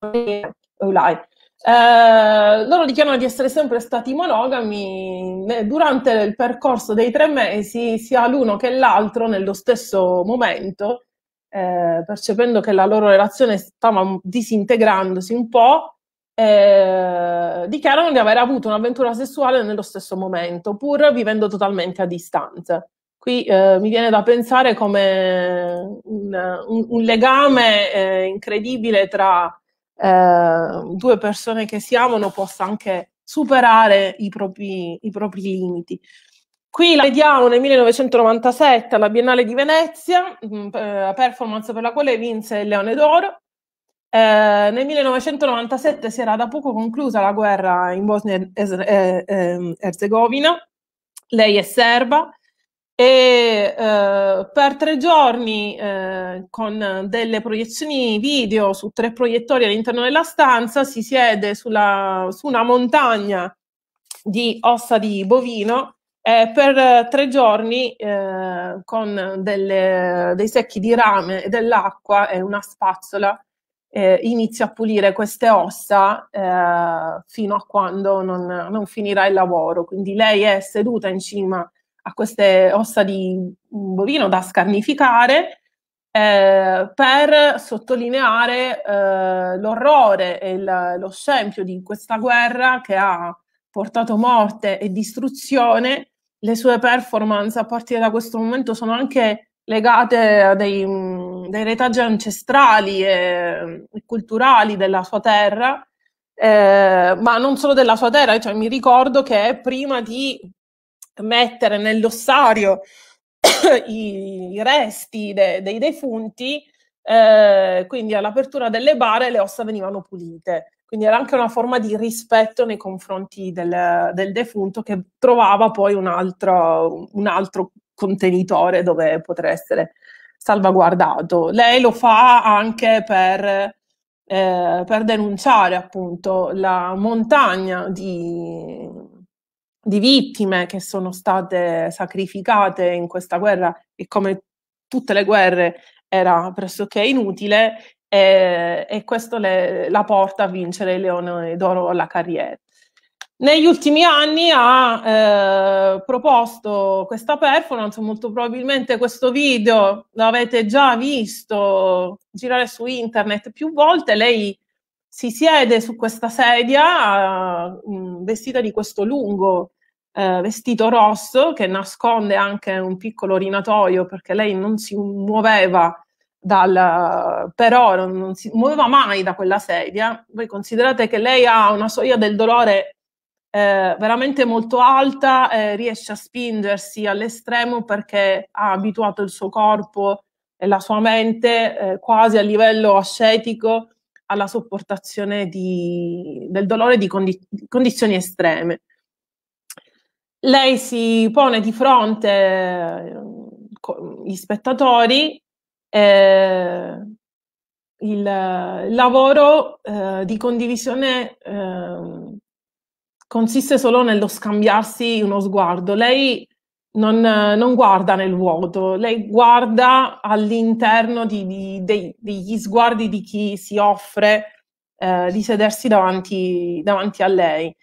Eulai. Oh, eh, loro dichiarano di essere sempre stati monogami. Durante il percorso dei tre mesi, sia l'uno che l'altro, nello stesso momento, eh, percependo che la loro relazione stava disintegrandosi un po', eh, dichiarano di aver avuto un'avventura sessuale nello stesso momento, pur vivendo totalmente a distanza. Qui eh, mi viene da pensare come un, un, un legame eh, incredibile tra eh, due persone che si amano possa anche superare i propri, i propri limiti. Qui la vediamo nel 1997 alla Biennale di Venezia, la mm, eh, performance per la quale vinse il Leone d'Oro. Eh, nel 1997 si era da poco conclusa la guerra in Bosnia e eh, ehm, Erzegovina. Lei è serba, e eh, per tre giorni eh, con delle proiezioni video su tre proiettori all'interno della stanza si siede sulla, su una montagna di ossa di bovino e per tre giorni eh, con delle, dei secchi di rame e dell'acqua e una spazzola eh, inizia a pulire queste ossa eh, fino a quando non, non finirà il lavoro. Quindi lei è seduta in cima a queste ossa di bovino da scarnificare eh, per sottolineare eh, l'orrore e il, lo scempio di questa guerra che ha portato morte e distruzione. Le sue performance a partire da questo momento sono anche legate a dei, dei retaggi ancestrali e, e culturali della sua terra. Eh, ma non solo della sua terra, cioè mi ricordo che prima di mettere nell'ossario [COUGHS] i, i, resti de, dei defunti, eh, quindi all'apertura delle bare le ossa venivano pulite. Quindi era anche una forma di rispetto nei confronti del, del defunto che trovava poi un altro, un altro contenitore dove poter essere salvaguardato. Lei lo fa anche per eh, per denunciare appunto la montagna di, di vittime che sono state sacrificate in questa guerra e come tutte le guerre era pressoché inutile e, e questo le, la porta a vincere il Leone d'Oro alla carriera. Negli ultimi anni ha eh, proposto questa performance, molto probabilmente questo video l'avete già visto girare su internet più volte, lei si siede su questa sedia eh, vestita di questo lungo eh, vestito rosso che nasconde anche un piccolo rinatoio perché lei non si muoveva dal, però non, si muoveva mai da quella sedia. Voi considerate che lei ha una soglia del dolore eh, veramente molto alta, eh, riesce a spingersi all'estremo perché ha abituato il suo corpo e la sua mente eh, quasi a livello ascetico alla sopportazione di, del dolore di condi- condizioni estreme lei si pone di fronte agli eh, spettatori eh, il lavoro eh, di condivisione eh, consiste solo nello scambiarsi uno sguardo. Lei non, non guarda nel vuoto, lei guarda all'interno di, di, dei, degli sguardi di chi si offre eh, di sedersi davanti, davanti a lei.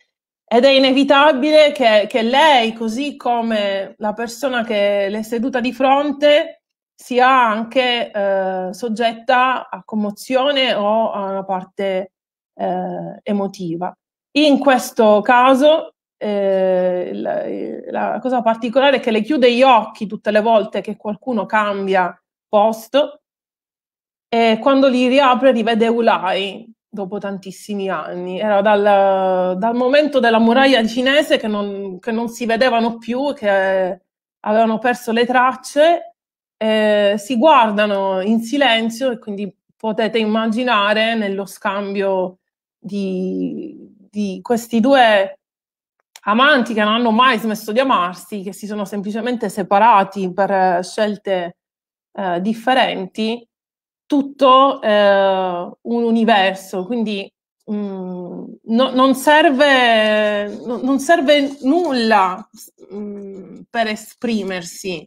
Ed è inevitabile che, che, lei, così come la persona che le è seduta di fronte, sia anche eh, soggetta a commozione o a una parte eh, emotiva. In questo caso, eh, la, la, cosa particolare è che le chiude gli occhi tutte le volte che qualcuno cambia posto e quando li riapre rivede Ulai, dopo tantissimi anni. Era dal, dal momento della muraglia cinese che non, che non, si vedevano più, che avevano perso le tracce, eh, si guardano in silenzio e quindi potete immaginare nello scambio di, di questi due amanti che non hanno mai smesso di amarsi, che si sono semplicemente separati per scelte eh, differenti, tutto eh, un universo, quindi mh, mm, no, non, serve, no, non, serve, nulla mh, mm, per esprimersi,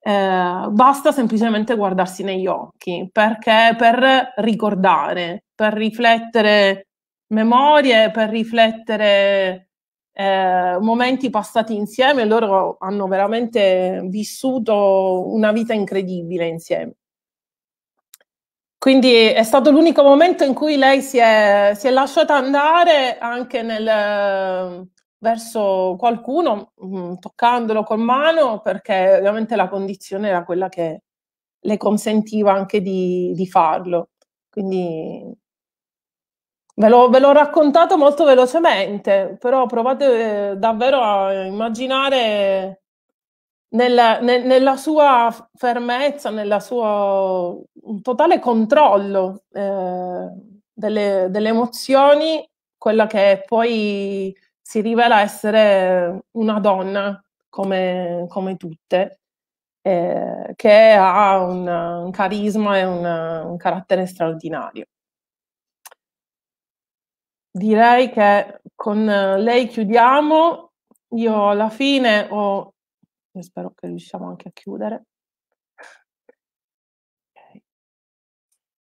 eh, basta semplicemente guardarsi negli occhi, perché per ricordare, per riflettere memorie, per riflettere eh, momenti passati insieme, loro hanno veramente vissuto una vita incredibile insieme. Quindi è stato l'unico momento in cui lei si è, si è lasciata andare anche nel, verso qualcuno, mm, toccandolo con mano, perché ovviamente la condizione era quella che le consentiva anche di, di farlo. Quindi ve l'ho, ve l'ho, raccontato molto velocemente, però provate eh, davvero a immaginare nella, ne, nella, sua fermezza, nel suo totale controllo eh, delle, delle, emozioni, quella che poi si rivela essere una donna come, come tutte, eh, che ha un, un carisma e una, un carattere straordinario. Direi che con lei chiudiamo. Io alla fine ho io spero che riusciamo anche a chiudere.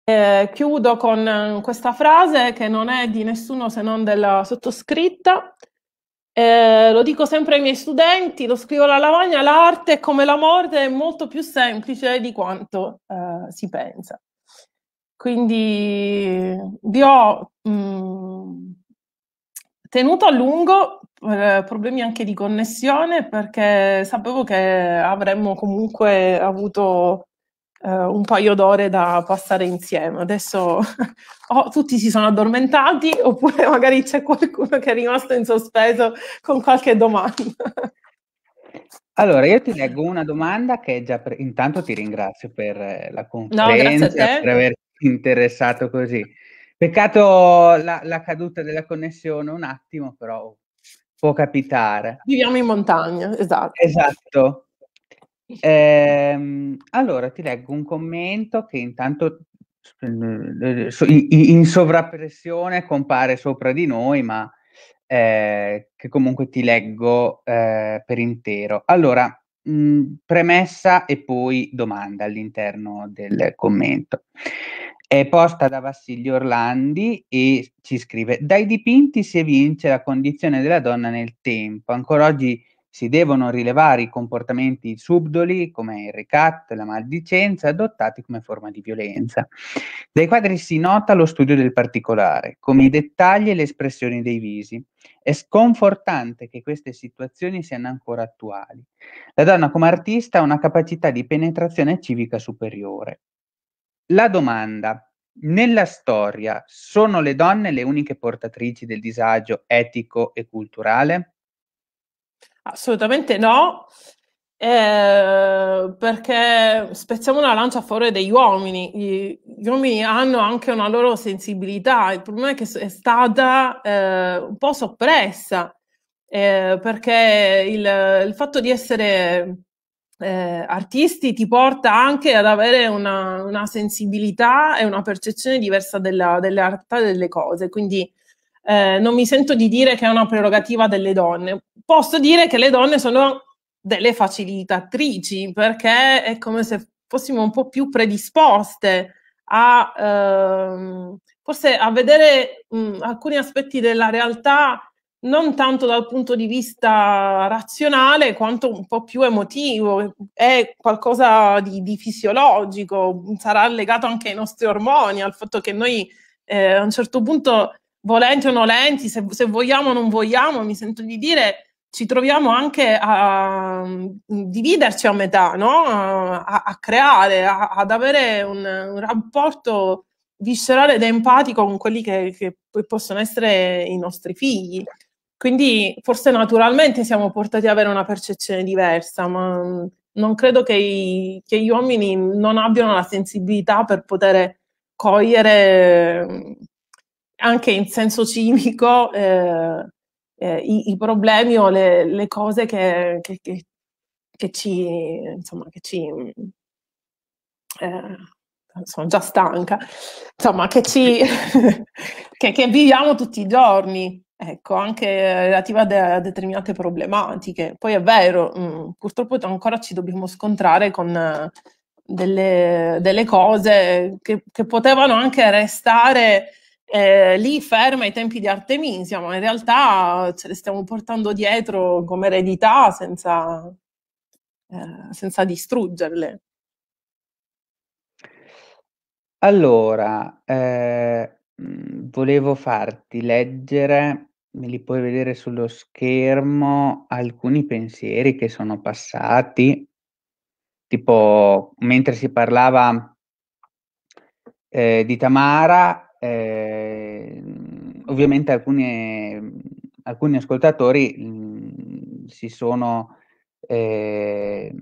Eh, chiudo con eh, questa frase che non è di nessuno se non della sottoscritta. Eh, lo dico sempre ai miei studenti, lo scrivo alla lavagna, l'arte come la morte è molto più semplice di quanto eh, si pensa. Quindi vi ho mh, mm, tenuto a lungo eh, problemi anche di connessione perché sapevo che avremmo comunque avuto eh, un paio d'ore da passare insieme. Adesso [LAUGHS] oh, tutti si sono addormentati oppure [LAUGHS] magari c'è qualcuno che è rimasto in sospeso con qualche domanda. Allora, io ti leggo una domanda che già pre- intanto ti ringrazio per eh, la conferenza, no, per averti interessato così. Peccato la, la, caduta della connessione un attimo, però può capitare. Viviamo in montagna, esatto. Esatto. Ehm, allora ti leggo un commento che intanto in, in sovrappressione compare sopra di noi, ma eh, che comunque ti leggo eh, per intero. Allora, mh, mm, premessa e poi domanda all'interno del commento. È posta da Vassilio Orlandi e ci scrive: Dai dipinti si evince la condizione della donna nel tempo. Ancora oggi si devono rilevare i comportamenti subdoli come il ricatto e la maldicenza adottati come forma di violenza. Dai quadri si nota lo studio del particolare, come i dettagli e le espressioni dei visi. È sconfortante che queste situazioni siano ancora attuali. La donna come artista ha una capacità di penetrazione civica superiore. La domanda nella storia sono le donne le uniche portatrici del disagio etico e culturale? Assolutamente no, eh, perché spezziamo una lancia a favore degli uomini. Gli uomini hanno anche una loro sensibilità, il problema è che è stata eh, un po' soppressa, eh, perché il, il fatto di essere eh, artisti ti porta anche ad avere una, una sensibilità e una percezione diversa della, della realtà delle cose. Quindi eh, non mi sento di dire che è una prerogativa delle donne. Posso dire che le donne sono delle facilitatrici perché è come se fossimo un po' più predisposte a ehm, forse a vedere mh, mm, alcuni aspetti della realtà non tanto dal punto di vista razionale quanto un po' più emotivo, è qualcosa di, di fisiologico, sarà legato anche ai nostri ormoni, al fatto che noi eh, a un certo punto, volenti o nolenti, se, se vogliamo o non vogliamo, mi sento di dire, ci troviamo anche a mm, dividerci a metà, no? a, a, creare, a, ad avere un, un, rapporto viscerale ed empatico con quelli che, che possono essere i nostri figli. Quindi forse naturalmente siamo portati ad avere una percezione diversa, ma mm, non credo che, i, che, gli uomini non abbiano la sensibilità per poter cogliere mm, anche in senso civico eh, eh, i, i, problemi o le, le cose che, che, che, ci, insomma, che ci mm, eh, sono già stanca, insomma, che ci [LAUGHS] che, che viviamo tutti i giorni. Ecco, anche eh, relativa de- a determinate problematiche. Poi è vero, mh, mm, purtroppo ancora ci dobbiamo scontrare con eh, delle, delle, cose che, che, potevano anche restare eh, lì ferme ai tempi di Artemisia, ma in realtà ce le stiamo portando dietro come eredità senza, eh, senza distruggerle. Allora, eh, mm, volevo farti leggere me li puoi vedere sullo schermo alcuni pensieri che sono passati, tipo mentre si parlava eh, di Tamara, eh, ovviamente alcune, alcuni ascoltatori mh, mm, si sono... Eh,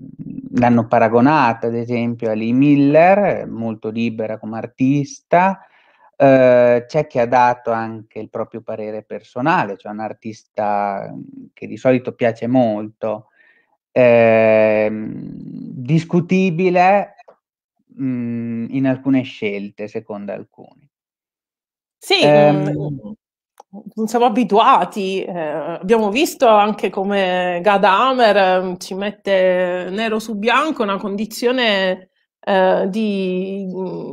l'hanno paragonata ad esempio a Lee Miller, molto libera come artista, Ehm, c'è chi ha dato anche il proprio parere personale, cioè un artista mm, che di solito piace molto. Eh, discutibile mh, mm, in alcune scelte, secondo alcuni. Sì, eh, non mm, siamo abituati. Eh, abbiamo visto anche come Gadamer ci mette nero su bianco una condizione eh, di,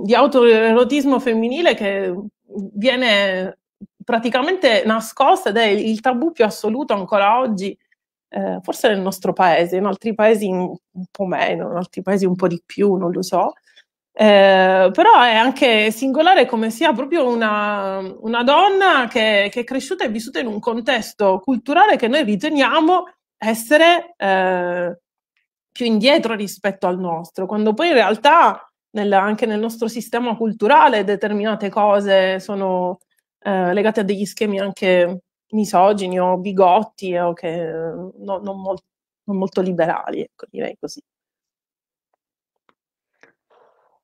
di autoerotismo femminile che viene praticamente nascosta ed è il tabù più assoluto ancora oggi, eh, forse nel nostro paese, in altri paesi un po' meno, in altri paesi un po' di più, non lo so. Eh, però è anche singolare come sia proprio una, una donna che, che, è cresciuta e vissuta in un contesto culturale che noi riteniamo essere eh, più indietro rispetto al nostro, quando poi in realtà nel, anche nel nostro sistema culturale determinate cose sono eh, legate a degli schemi anche misogini o bigotti o che, no, non, mol- non, molto liberali, ecco, direi così.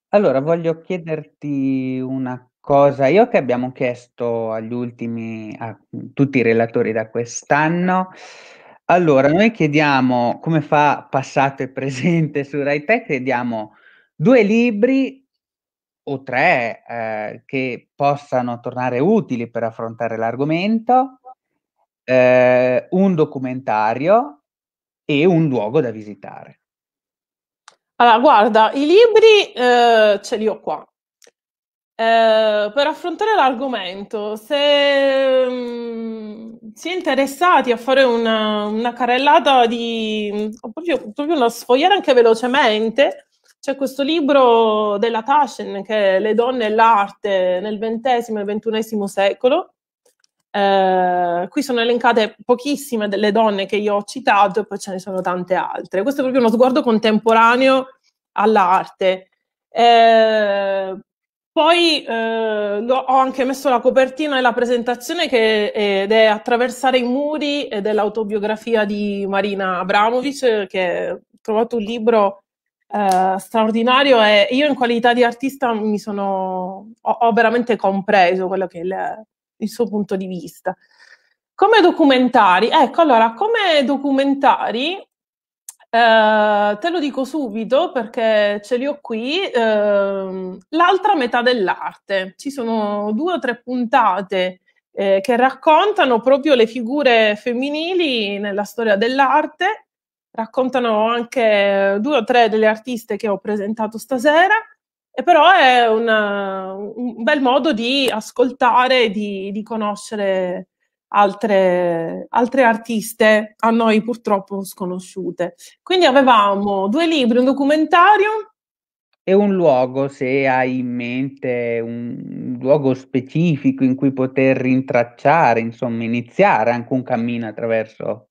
Allora, voglio chiederti una cosa, io che abbiamo chiesto agli ultimi, a tutti i relatori da quest'anno, allora, noi chiediamo come fa passato e presente su Rai Tech, chiediamo due libri o tre eh, che possano tornare utili per affrontare l'argomento, eh, un documentario e un luogo da visitare. Allora, guarda, i libri eh, ce li ho qua, eh, per affrontare l'argomento, se mh, mm, si è interessati a fare una, una carrellata di proprio, proprio una sfogliare anche velocemente, c'è questo libro della Taschen che è Le donne e l'arte nel XX e XXI secolo. Eh, qui sono elencate pochissime delle donne che io ho citato e poi ce ne sono tante altre. Questo è proprio uno sguardo contemporaneo all'arte. Eh, poi eh, ho anche messo la copertina e la presentazione che, ed eh, è Attraversare i muri ed eh, è l'autobiografia di Marina Abramovic che ho trovato un libro eh, straordinario e io in qualità di artista mi sono, ho, ho veramente compreso quello che è il, il suo punto di vista. Come documentari, ecco allora, come documentari eh, te lo dico subito perché ce li ho qui. Eh, l'altra metà dell'arte. Ci sono due o tre puntate eh, che raccontano proprio le figure femminili nella storia dell'arte. Raccontano anche due o tre delle artiste che ho presentato stasera. E però è una, un bel modo di ascoltare, di, di conoscere altre, altre artiste a noi purtroppo sconosciute. Quindi avevamo due libri, un documentario e un luogo, se hai in mente un luogo specifico in cui poter rintracciare, insomma, iniziare anche un cammino attraverso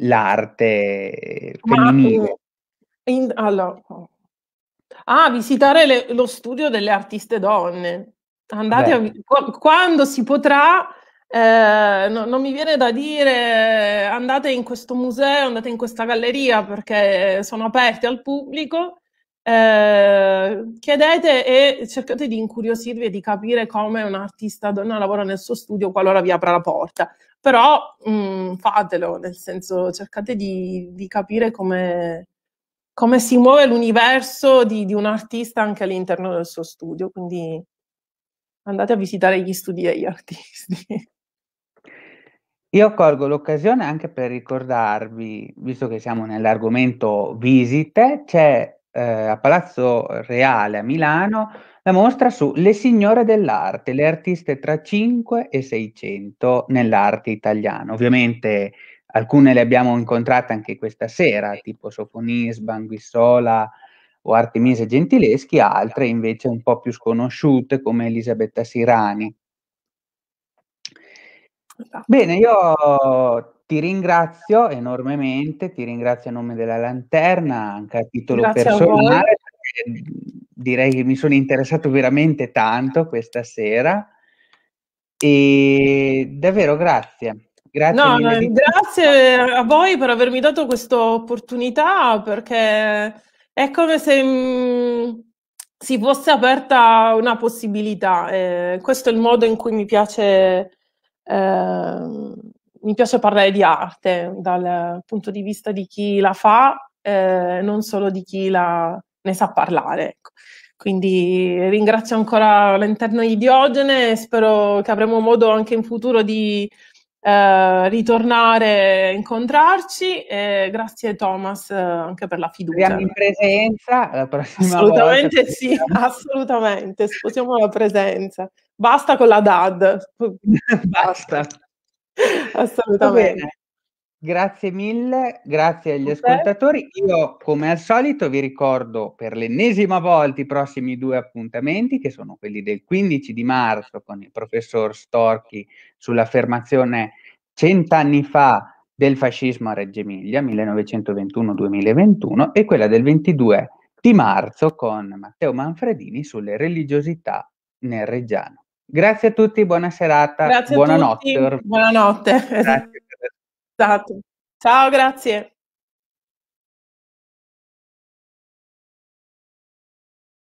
l'arte femminile. Ma, in, allora, ah, visitare le, lo studio delle artiste donne. Andate a, quando si potrà, eh, no, non mi viene da dire andate in questo museo, andate in questa galleria perché sono aperti al pubblico. Eh, chiedete e cercate di incuriosirvi e di capire come un artista donna lavora nel suo studio qualora vi apra la porta. Però mh, mm, fatelo, nel senso cercate di, di capire come, come, si muove l'universo di, di un artista anche all'interno del suo studio. Quindi andate a visitare gli studi degli [LAUGHS] artisti. Io colgo l'occasione anche per ricordarvi, visto che siamo nell'argomento visite, c'è eh, a Palazzo Reale a Milano la mostra su Le signore dell'arte, le artiste tra 5 e 600 nell'arte italiana. Ovviamente alcune le abbiamo incontrate anche questa sera, tipo Sofonis, Banguissola o Artemisia Gentileschi, altre esatto. invece un po' più sconosciute come Elisabetta Sirani. Esatto. Bene, io ti ringrazio enormemente, ti ringrazio a nome della Lanterna, anche a titolo Grazie personale, a direi che mi sono interessato veramente tanto questa sera e davvero grazie. Grazie, no, no, grazie a voi per avermi dato questa opportunità perché è come se mh, mm, si fosse aperta una possibilità. Eh, questo è il modo in cui mi piace Ehm, mi piace parlare di arte dal punto di vista di chi la fa, eh, non solo di chi la, ne sa parlare. Ecco. Quindi ringrazio ancora l'interno di Diogene e spero che avremo modo anche in futuro di eh, ritornare a incontrarci. E grazie Thomas anche per la fiducia. Siamo in presenza la prossima assolutamente volta. Assolutamente sì, [LAUGHS] assolutamente, sposiamo la presenza. Basta con la DAD. [LAUGHS] Basta. Assolutamente. Grazie mille, grazie agli ascoltatori. Io come al solito vi ricordo per l'ennesima volta i prossimi due appuntamenti che sono quelli del 15 di marzo con il professor Storchi sull'affermazione cent'anni fa del fascismo a Reggio Emilia 1921-2021 e quella del 22 di marzo con Matteo Manfredini sulle religiosità nel Reggiano. Grazie a tutti, buona serata, Grazie buonanotte. Buonanotte. Grazie. [LAUGHS] Esatto. Ciao, grazie.